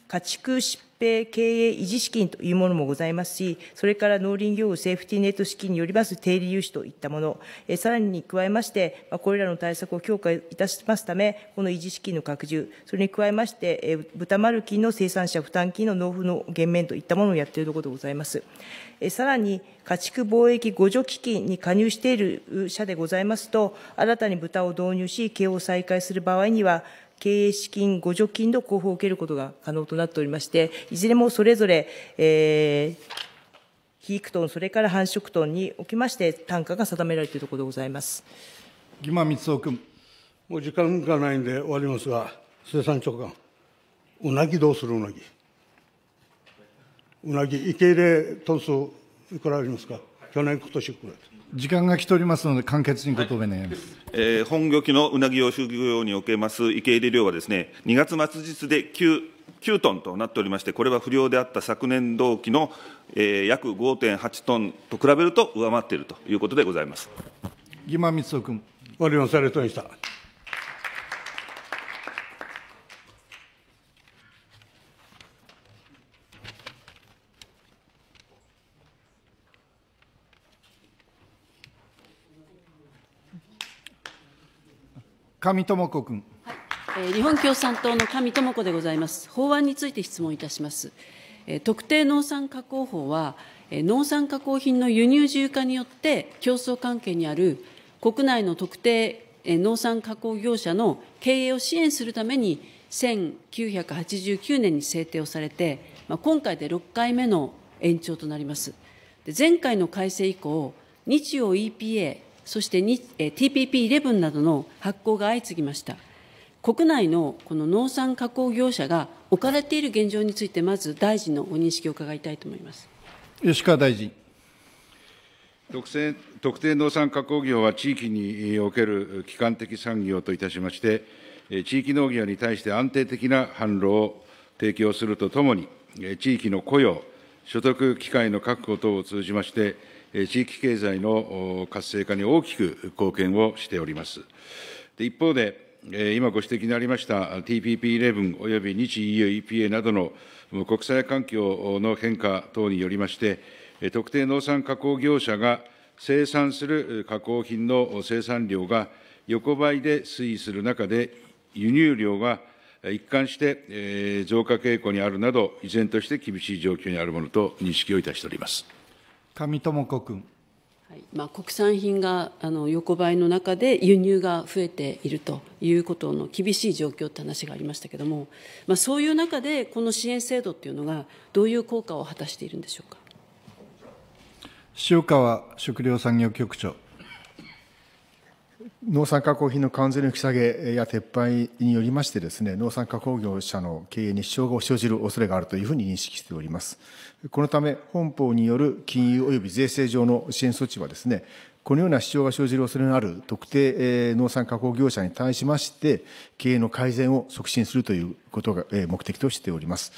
家畜疾病経営維持資金というものもございますし、それから農林業務セーフティーネット資金によります低利融資といったもの、さらに加えまして、これらの対策を強化いたしますため、この維持資金の拡充、それに加えまして、豚丸金の生産者負担金の納付の減免といったものをやっているところでございます。さらに、家畜貿易互助基金に加入している社でございますと、新たに豚を導入し、経営を再開する場合には、経営資金補助金の交付を受けることが可能となっておりまして、いずれもそれぞれ、えー、肥育豚、それから繁殖豚におきまして、単価が定められているところでございます。義間光雄君。もう時間がないんで終わりますが、生産長官、うなぎどうするうなぎ。うなぎ、受け入れトン数いくらありますか、去年、今年くらい。時間が来ておりますので、簡潔にご答弁願います、はい、えー、本漁期のうなぎ養殖業におけます池入れ量はです、ね、2月末日で9 9トンとなっておりまして、これは不良であった昨年同期の、えー、約5.8トンと比べると上回っているということでございます。義満光君。お了されとした。上智子君。はい、日本共産党の上智子でございます。法案について質問いたします。え特定農産加工法は、え農産加工品の輸入自由化によって競争関係にある国内の特定え農産加工業者の経営を支援するために1989年に制定をされて、まあ、今回で6回目の延長となります。で前回の改正以降、日欧 EPA そして TPP11 などの発行が相次ぎました。国内のこの農産加工業者が置かれている現状について、まず大臣のご認識を伺いたいと思います吉川大臣。特性特定農産加工業は地域における基幹的産業といたしまして、地域農業に対して安定的な販路を提供するとともに、地域の雇用、所得機会の確保等を通じまして、地域経済の活性化に大きく貢献をしております。一方で、今ご指摘にありました TPP11 および日 EU、EPA などの国際環境の変化等によりまして、特定農産加工業者が生産する加工品の生産量が横ばいで推移する中で、輸入量が一貫して増加傾向にあるなど、依然として厳しい状況にあるものと認識をいたしております。上智子君。はいまあ、国産品があの横ばいの中で輸入が増えているということの厳しい状況って話がありましたけれども、まあ、そういう中で、この支援制度っていうのが、どういう効果を果たしているんでしょうか塩川食料産業局長。農産加工品の関税の引き下げや撤廃によりましてですね、農産加工業者の経営に支障が生じる恐れがあるというふうに認識しております。このため、本法による金融及び税制上の支援措置はですね、このような支障が生じる恐れのある特定農産加工業者に対しまして、経営の改善を促進するということが目的としております。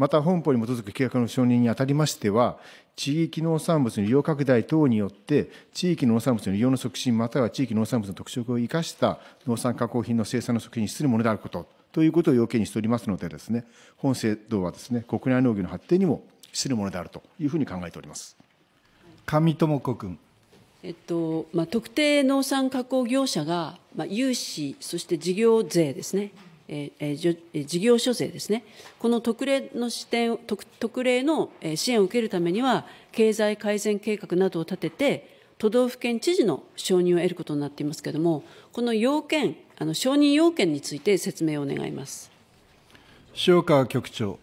また本法に基づく規約の承認にあたりましては、地域農産物の利用拡大等によって、地域農産物の利用の促進、または地域農産物の特色を生かした農産加工品の生産の促進に資するものであること、ということを要件にしておりますのでですね、本制度はですね、国内農業の発展にも資するものであるというふうに考えております。上智子君。えっとまあ、特定農産加工業者が、まあ、融資、そして事業税ですね、え事業所税ですね、この特例の視点特、特例の支援を受けるためには、経済改善計画などを立てて、都道府県知事の承認を得ることになっていますけれども、この要件、あの承認要件について説明を願います塩川局長。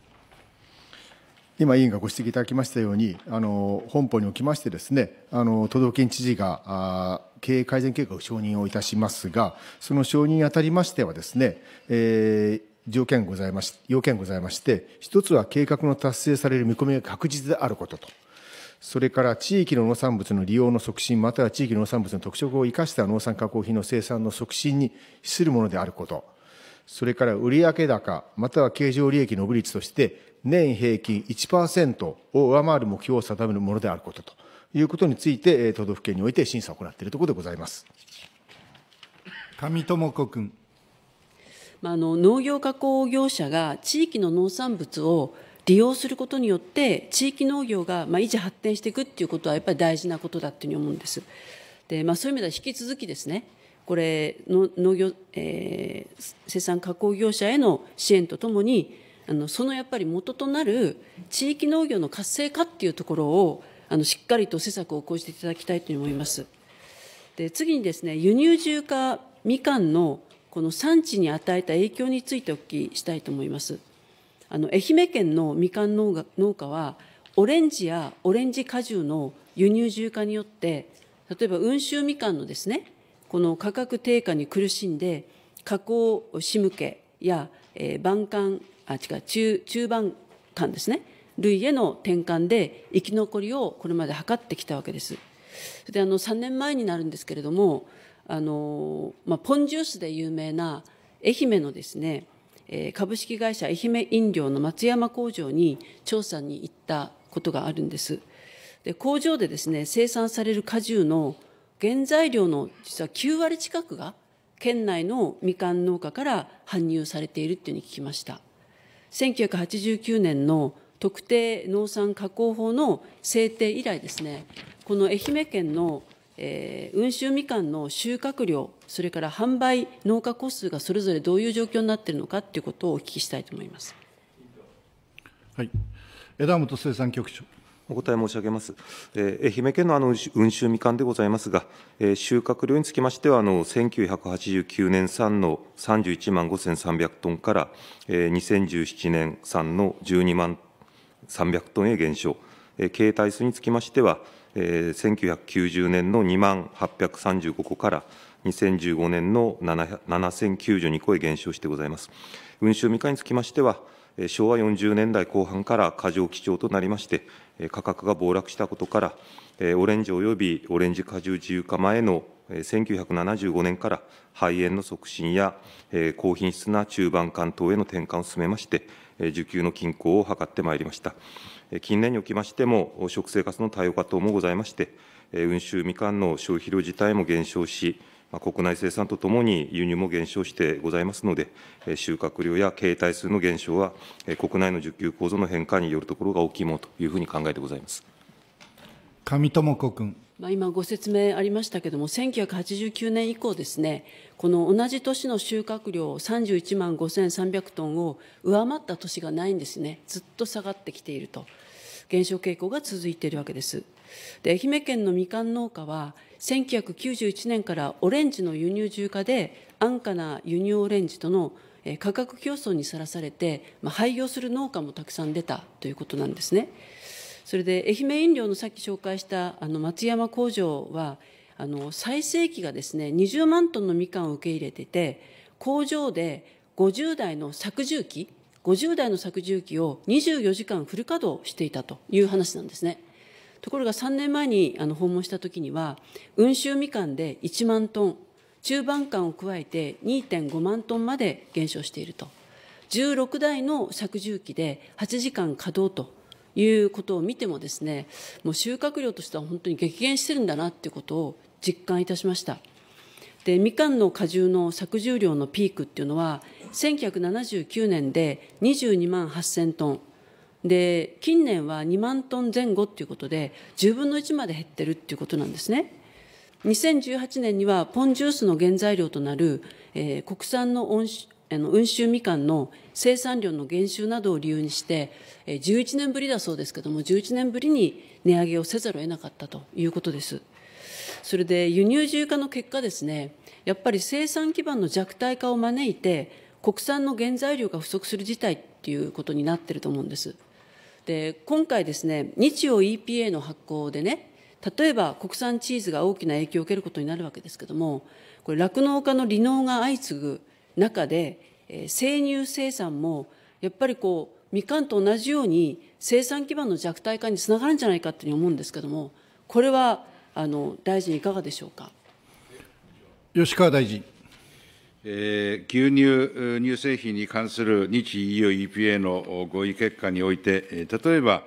今、委員がご指摘いただきましたように、あの本邦におきましてです、ね、あの都道府県知事が経営改善計画を承認をいたしますが、その承認にあたりましてはですね、えー条件ございまし要件ございまして、一つは計画の達成される見込みが確実であることと、それから地域の農産物の利用の促進、または地域の農産物の特色を生かした農産加工品の生産の促進に資するものであること、それから売上高、または経常利益伸び率として、年平均1%を上回る目標を定めるものであることと。いうことについて、都道府県において審査を行っているところでございます。上智子君。まあ、あの農業加工業者が地域の農産物を利用することによって地域農業がまあ維持発展していくっていうことはやっぱり大事なことだっていうふうに思うんです。でまあ、そういう意味では引き続きですねこれの農業、えー、生産加工業者への支援とともにあのそのやっぱり元となる地域農業の活性化っていうところをあのしっかりと施策を講じていただきたいと思います。で次にですね、輸入重化みかんのこの産地に与えた影響についてお聞きしたいと思います。あの愛媛県のみかん農家は、オレンジやオレンジ果汁の輸入重化によって、例えば温州みかんのですね、この価格低下に苦しんで、加工仕向けや、えー、晩間、あ、違う、中、中晩間ですね、類への転換で生き残りをこれまで図ってきたわけです。であの3年前になるんですけれどもあの、まあ、ポンジュースで有名な愛媛のですね、え株式会社愛媛飲料の松山工場に調査に行ったことがあるんです。で工場でですね生産される果汁の原材料の実は9割近くが県内のみかん農家から搬入されているっていうふうに聞きました1989年の特定農産加工法の制定以来ですね、この愛媛県の、えー、温州みかんの収穫量、それから販売農家個数がそれぞれどういう状況になっているのかということをお聞きしたいと思います。はい、枝本生産局長。お答え申し上げます。えー、愛媛県のあの温州みかんでございますが、えー、収穫量につきましては、あの1989年産の31万5300トンから、えー、2017年産の12万300トンへ減少、携帯数につきましては、1990年の2万835個から2015年の7092個へ減少してございます。運収未開につきましては、昭和40年代後半から過剰基調となりまして、価格が暴落したことから、オレンジおよびオレンジ果汁自由化前の1975年から肺炎の促進や高品質な中盤管等への転換を進めまして、需給の均衡を図ってまいりました。近年におきましても、食生活の多様化等もございまして、温州みかんの消費量自体も減少し、国内生産とともに輸入も減少してございますので、収穫量や形態数の減少は、国内の需給構造の変化によるところが大きいものというふうに考えてございます上智子君。まあ、今ご説明ありましたけれども、1989年以降ですね、この同じ年の収穫量31万5300トンを上回った年がないんですね。ずっと下がってきていると。減少傾向が続いているわけです。で、愛媛県のみかん農家は、1991年からオレンジの輸入重化で、安価な輸入オレンジとの価格競争にさらされて、まあ、廃業する農家もたくさん出たということなんですね。それで愛媛飲料のさっき紹介したあの松山工場はあの最盛期がですね20万トンのみかんを受け入れてて工場で50台の削重機50台の削重機を24時間フル稼働していたという話なんですね。ところが3年前にあの訪問したときには温州みかんで1万トン中盤間を加えて2.5万トンまで減少していると16台の削重機で8時間稼働ということを見てもですねもう収穫量としては本当に激減してるんだなっていうことを実感いたしましたでみかんの果汁の搾汁量のピークっていうのは1979年で22万8000トンで近年は2万トン前後っていうことで10分の1まで減ってるっていうことなんですね2018年にはポンジュースの原材料となる、えー、国産の温あの、温州みかんの生産量の減収などを理由にして、11年ぶりだそうですけれども、11年ぶりに値上げをせざるを得なかったということです。それで輸入自由化の結果ですね、やっぱり生産基盤の弱体化を招いて、国産の原材料が不足する事態っていうことになってると思うんです。で、今回ですね、日曜 EPA の発行でね、例えば国産チーズが大きな影響を受けることになるわけですけれども、これ、酪農家の離農が相次ぐ中で、生乳生産も、やっぱりこう、みかんと同じように生産基盤の弱体化につながるんじゃないかというふうに思うんですけれども、これはあの大臣、いかがでしょうか。吉川大臣。えー、牛乳、乳製品に関する日 EU、EPA の合意結果において、例えば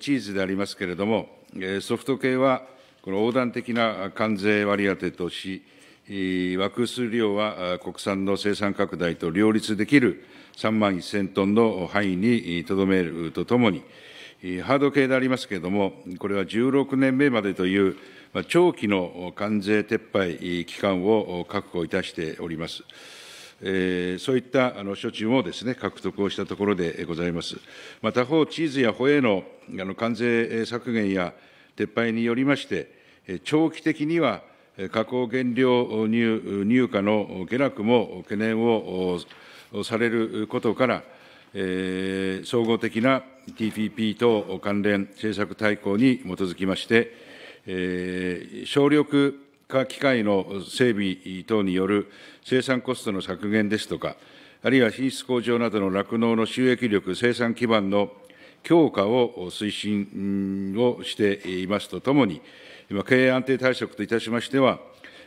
チーズでありますけれども、ソフト系はこの横断的な関税割り当てとし、枠数量は国産の生産拡大と両立できる3万1000トンの範囲にとどめるとともに、ハード系でありますけれども、これは16年目までという長期の関税撤廃期間を確保いたしております。えそういったあの処置もですね、獲得をしたところでございます。ま他方、チーズやホエーのあの関税削減や撤廃によりまして、長期的には加工原料入荷の下落も懸念をされることから、総合的な TPP と関連政策大綱に基づきまして、省力化機械の整備等による生産コストの削減ですとか、あるいは品質向上などの酪農の収益力、生産基盤の強化を推進をしていますとともに、経営安定対策といたしましては、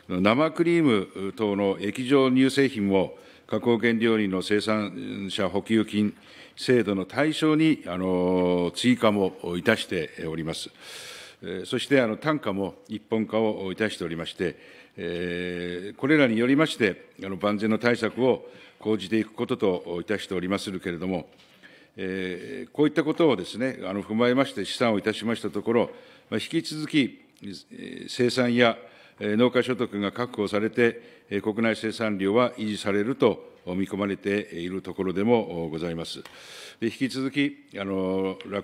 生クリーム等の液状乳製品を加工原料理の生産者補給金制度の対象にあの追加もいたしております。そしてあの単価も一本化をいたしておりまして、えこれらによりまして、あの万全の対策を講じていくことといたしておりまするけれども、えこういったことをですね、あの踏まえまして試算をいたしましたところ、引き続き、生産や農家所得が確保されて、国内生産量は維持されると見込まれているところでもございます。で引き続き、酪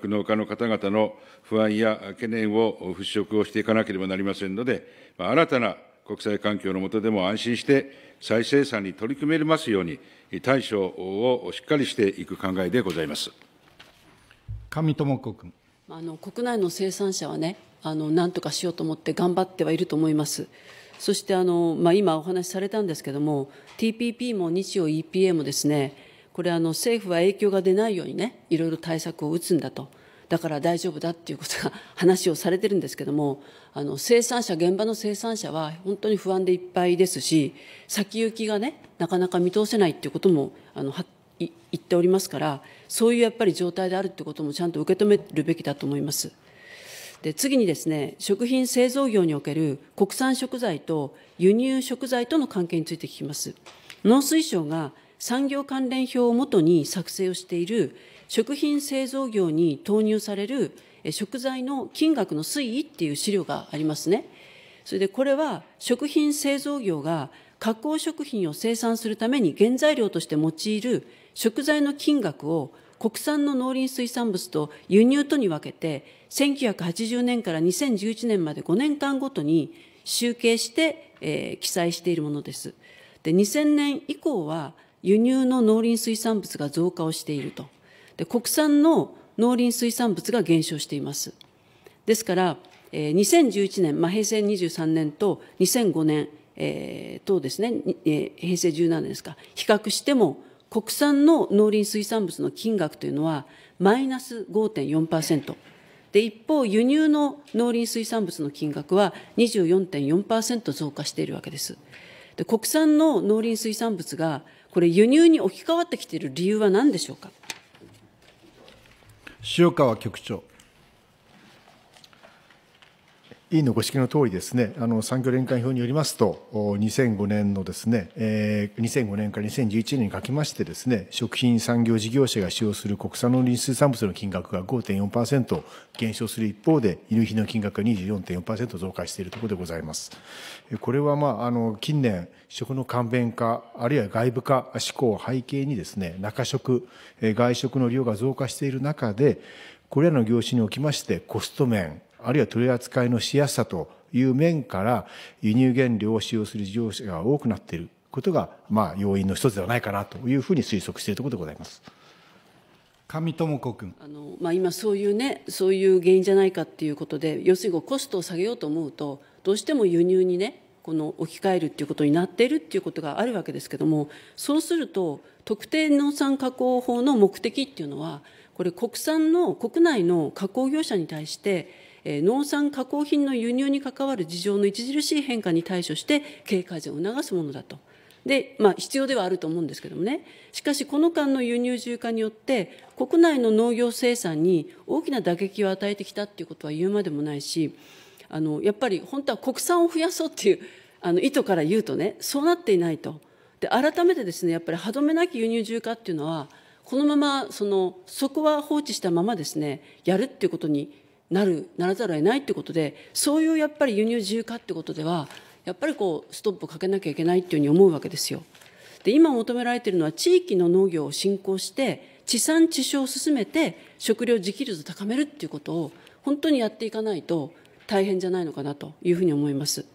農家の方々の不安や懸念を払拭をしていかなければなりませんので、新たな国際環境の下でも安心して再生産に取り組めますように、対処をしっかりしていく考えでございます。上智子君。あの国内の生産者はねあの何とかしようと思って頑張ってはいると思いますそしてあの、まあ、今お話しされたんですけども TPP も日曜 EPA もですねこれあの政府は影響が出ないようにねいろいろ対策を打つんだとだから大丈夫だっていうことが 話をされてるんですけどもあの生産者現場の生産者は本当に不安でいっぱいですし先行きがねなかなか見通せないっていうこともあの発言っておりますからそういうやっぱり状態であるということもちゃんと受け止めるべきだと思います。で次にですね食品製造業における国産食材と輸入食材との関係について聞きます。農水省が産業関連表をもとに作成をしている食品製造業に投入される食材の金額の推移っていう資料がありますね。それでこれは食品製造業が加工食品を生産するために原材料として用いる食材の金額を国産の農林水産物と輸入とに分けて、1980年から2011年まで5年間ごとに集計して、えー、記載しているものです。で、2000年以降は輸入の農林水産物が増加をしていると。で、国産の農林水産物が減少しています。ですから、えー、2011年、まあ、平成23年と2005年、えー、とですね、えー、平成17年ですか、比較しても、国産の農林水産物の金額というのは、マイナス5.4%。で、一方、輸入の農林水産物の金額は24.4%増加しているわけです。で、国産の農林水産物が、これ輸入に置き換わってきている理由は何でしょうか。塩川局長。委員のご指摘のとおりですね、あの産業連関表によりますと、2005年のですね、えー、2005年から2011年にかけましてですね、食品産業事業者が使用する国産の林水産物の金額が5.4%減少する一方で、輸入品の金額が24.4%増加しているところでございます。これはまあ、あの、近年、食の簡便化、あるいは外部化志向を背景にですね、中食、外食の量が増加している中で、これらの業種におきまして、コスト面、あるいは取り扱いのしやすさという面から輸入原料を使用する事業者が多くなっていることが、まあ、要因の一つではないかなというふうに推測しているところでございます。上智子君あの、まあ、今そういうねそういう原因じゃないかっていうことで要するにコストを下げようと思うとどうしても輸入にねこの置き換えるっていうことになっているっていうことがあるわけですけれどもそうすると特定農産加工法の目的っていうのはこれ国産の国内の加工業者に対して農産加工品の輸入に関わる事情の著しい変化に対処して経営改善を促すものだと。で、まあ、必要ではあると思うんですけどもね。しかし、この間の輸入自由化によって、国内の農業生産に大きな打撃を与えてきたっていうことは言うまでもないし、あの、やっぱり本当は国産を増やそうっていう、あの、意図から言うとね、そうなっていないと。で、改めてですね、やっぱり歯止めなき輸入自由化っていうのは、このまま、その、そこは放置したままですね、やるっていうことになるならざるを得ないってことでそういうやっぱり輸入自由化ってことではやっぱりこうストップをかけなきゃいけないっていうふうに思うわけですよ。で今求められているのは地域の農業を振興して地産地消を進めて食料自給率を高めるっていうことを本当にやっていかないと大変じゃないのかなというふうに思います。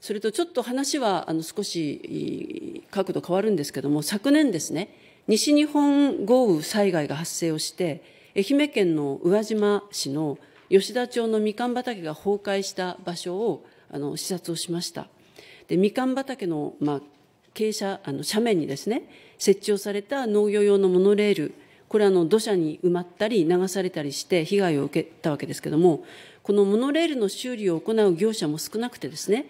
それとちょっと話はあの少し角度変わるんですけども昨年ですね西日本豪雨災害が発生をして愛媛県の宇和島市の吉田町のみかん畑が崩壊した場所をあの視察をしました。でみかん畑の、まあ、傾斜あの斜面にですね設置をされた農業用のモノレールこれあの土砂に埋まったり流されたりして被害を受けたわけですけどもこのモノレールの修理を行う業者も少なくてですね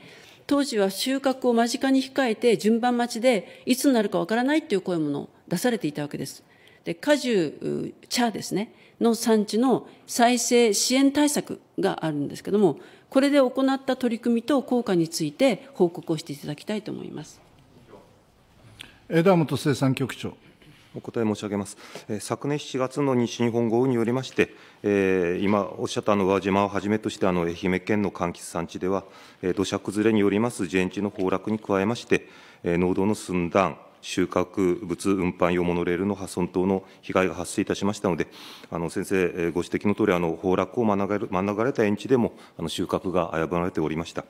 当時は収穫を間近に控えて順番待ちでいつになるかわからないという声も出されていたわけです。で、果樹、茶ですね、の産地の再生支援対策があるんですけれども、これで行った取り組みと効果について報告をしていただきたいと思います。枝本生産局長。お答え申し上げます。昨年7月の西日本豪雨によりまして、えー、今おっしゃったあの輪島をはじめとしてあの愛媛県の柑橘産地では、えー、土砂崩れによります地園地の崩落に加えまして、えー、農道の寸断、収穫物運搬用モノレールの破損等の被害が発生いたしましたので、あの先生、ご指摘のとおり、あの崩落を免れた園地でもあの収穫が危ぶまれておりました。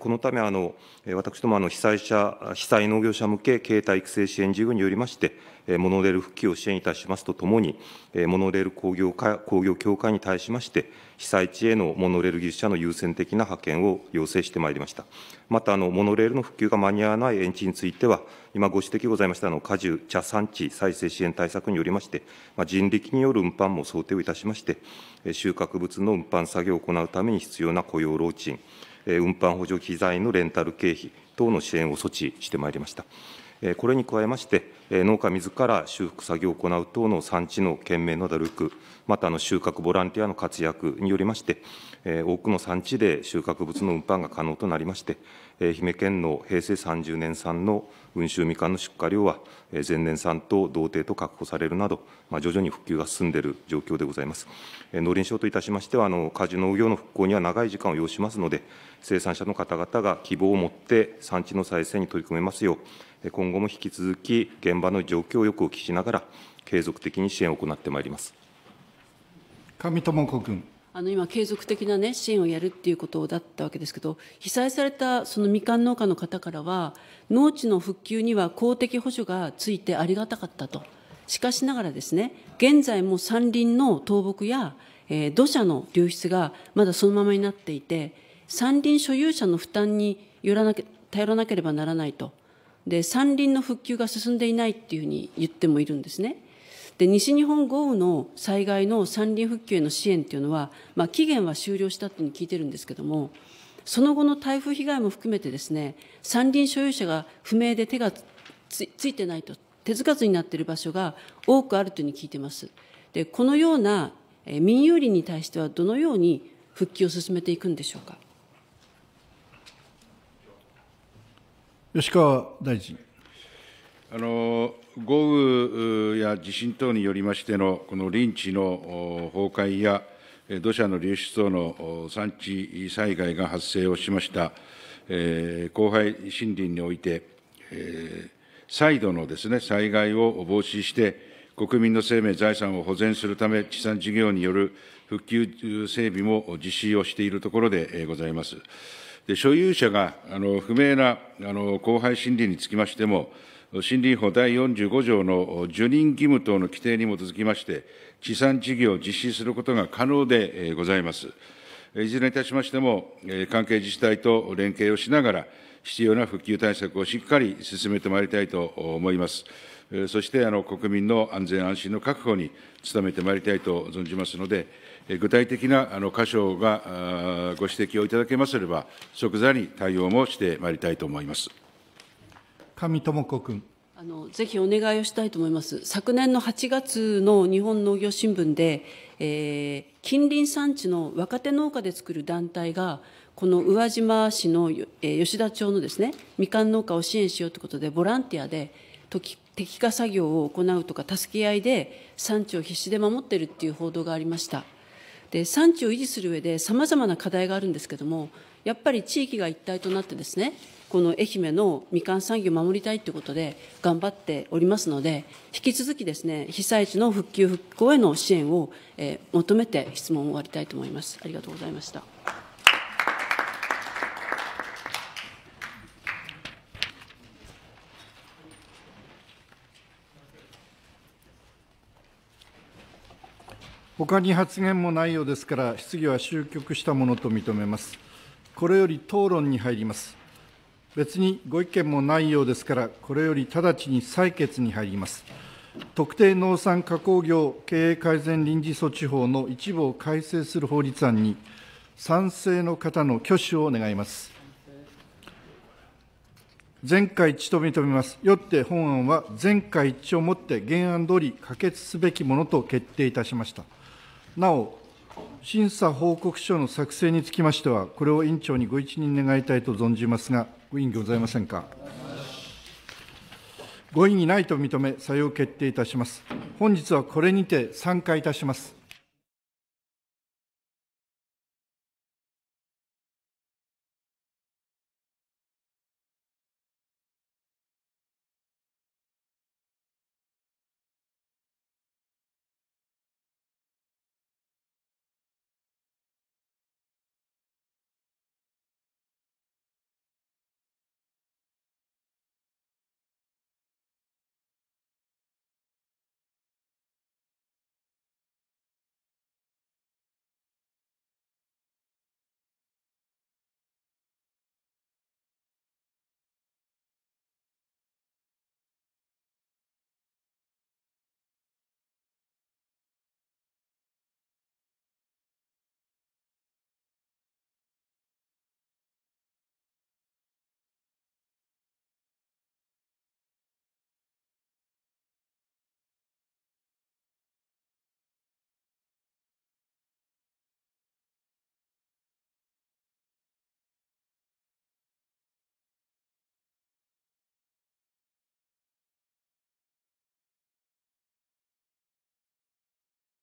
このためあの、私どもあの被災者、被災農業者向け携帯育成支援事業によりまして、モノレール復旧を支援いたしますとともに、モノレール工業化工業協会に対しまして、被災地へのモノレール技術者の優先的な派遣を要請してまいりました。また、あのモノレールの復旧が間に合わない園地については、今ご指摘ございましたあの果樹、茶産地再生支援対策によりまして、まあ、人力による運搬も想定をいたしまして、収穫物の運搬作業を行うために必要な雇用労賃、運搬補助機材のレンタル経費等の支援を措置してまいりました。これに加えまして、農家自ら修復作業を行う等の産地の懸命の努力、またあの収穫ボランティアの活躍によりまして、多くの産地で収穫物の運搬が可能となりまして、愛媛県の平成30年産の温州みかんの出荷量は、前年産と同程と確保されるなど、まあ、徐々に復旧が進んでいる状況でございます。農林省といたしましては、あの果樹農業の復興には長い時間を要しますので、生産者の方々が希望を持って産地の再生に取り組めますよう、今後も引き続き現場の状況をよくお聞きしながら、継続的に支援を行ってまいります上智子君。あの今、継続的な、ね、支援をやるっていうことだったわけですけど、被災されたそのみかん農家の方からは、農地の復旧には公的補助がついてありがたかったと、しかしながらですね、現在も山林の倒木や、えー、土砂の流出がまだそのままになっていて、山林所有者の負担によらなけ頼らなければならないと。で、山林の復旧が進んでいないっていうふうに言ってもいるんですね。で、西日本豪雨の災害の山林復旧への支援っていうのは、まあ、期限は終了したという聞いてるんですけども、その後の台風被害も含めてですね、山林所有者が不明で手がついてないと、手付かずになっている場所が多くあるというふうに聞いてます。で、このような民有林に対してはどのように復旧を進めていくんでしょうか。吉川大臣。あの豪雨や地震等によりましての、この林地の崩壊や土砂の流出等の産地災害が発生をしました、えー、荒廃森林において、えー、再度のです、ね、災害を防止して、国民の生命、財産を保全するため、地産事業による復旧整備も実施をしているところでございます。所有者が不明な荒廃森林につきましても、森林法第45条の受任義務等の規定に基づきまして、地産事業を実施することが可能でございます。いずれにいたしましても、関係自治体と連携をしながら、必要な復旧対策をしっかり進めてまいりたいと思います。そして、国民の安全安心の確保に努めてまいりたいと存じますので、具体的な箇所がご指摘をいただけますれば、即座に対応もしてまいりたいと思います上智子君。あのぜひお願いをしたいと思います。昨年の8月の日本農業新聞で、えー、近隣産地の若手農家で作る団体が、この宇和島市の、え吉田町のですね、みかん農家を支援しようということで、ボランティアで適化作業を行うとか、助け合いで産地を必死で守っているっていう報道がありました。で産地を維持する上でさまざまな課題があるんですけどもやっぱり地域が一体となってですねこの愛媛のみかん産業を守りたいということで頑張っておりますので引き続きですね被災地の復旧復興への支援を、えー、求めて質問を終わりたいと思いますありがとうございました他に発言もないようですから、質疑は終局したものと認めます。これより討論に入ります。別にご意見もないようですから、これより直ちに採決に入ります。特定農産加工業経営改善臨時措置法の一部を改正する法律案に、賛成の方の挙手を願います。全会一致と認めます。よって本案は全会一致をもって原案通り可決すべきものと決定いたしました。なお、審査報告書の作成につきましては、これを委員長にご一任願いたいと存じますが、ご異議ございませんか。ご異議ないと認め、採用決定いたします。本日はこれにて散会いたします。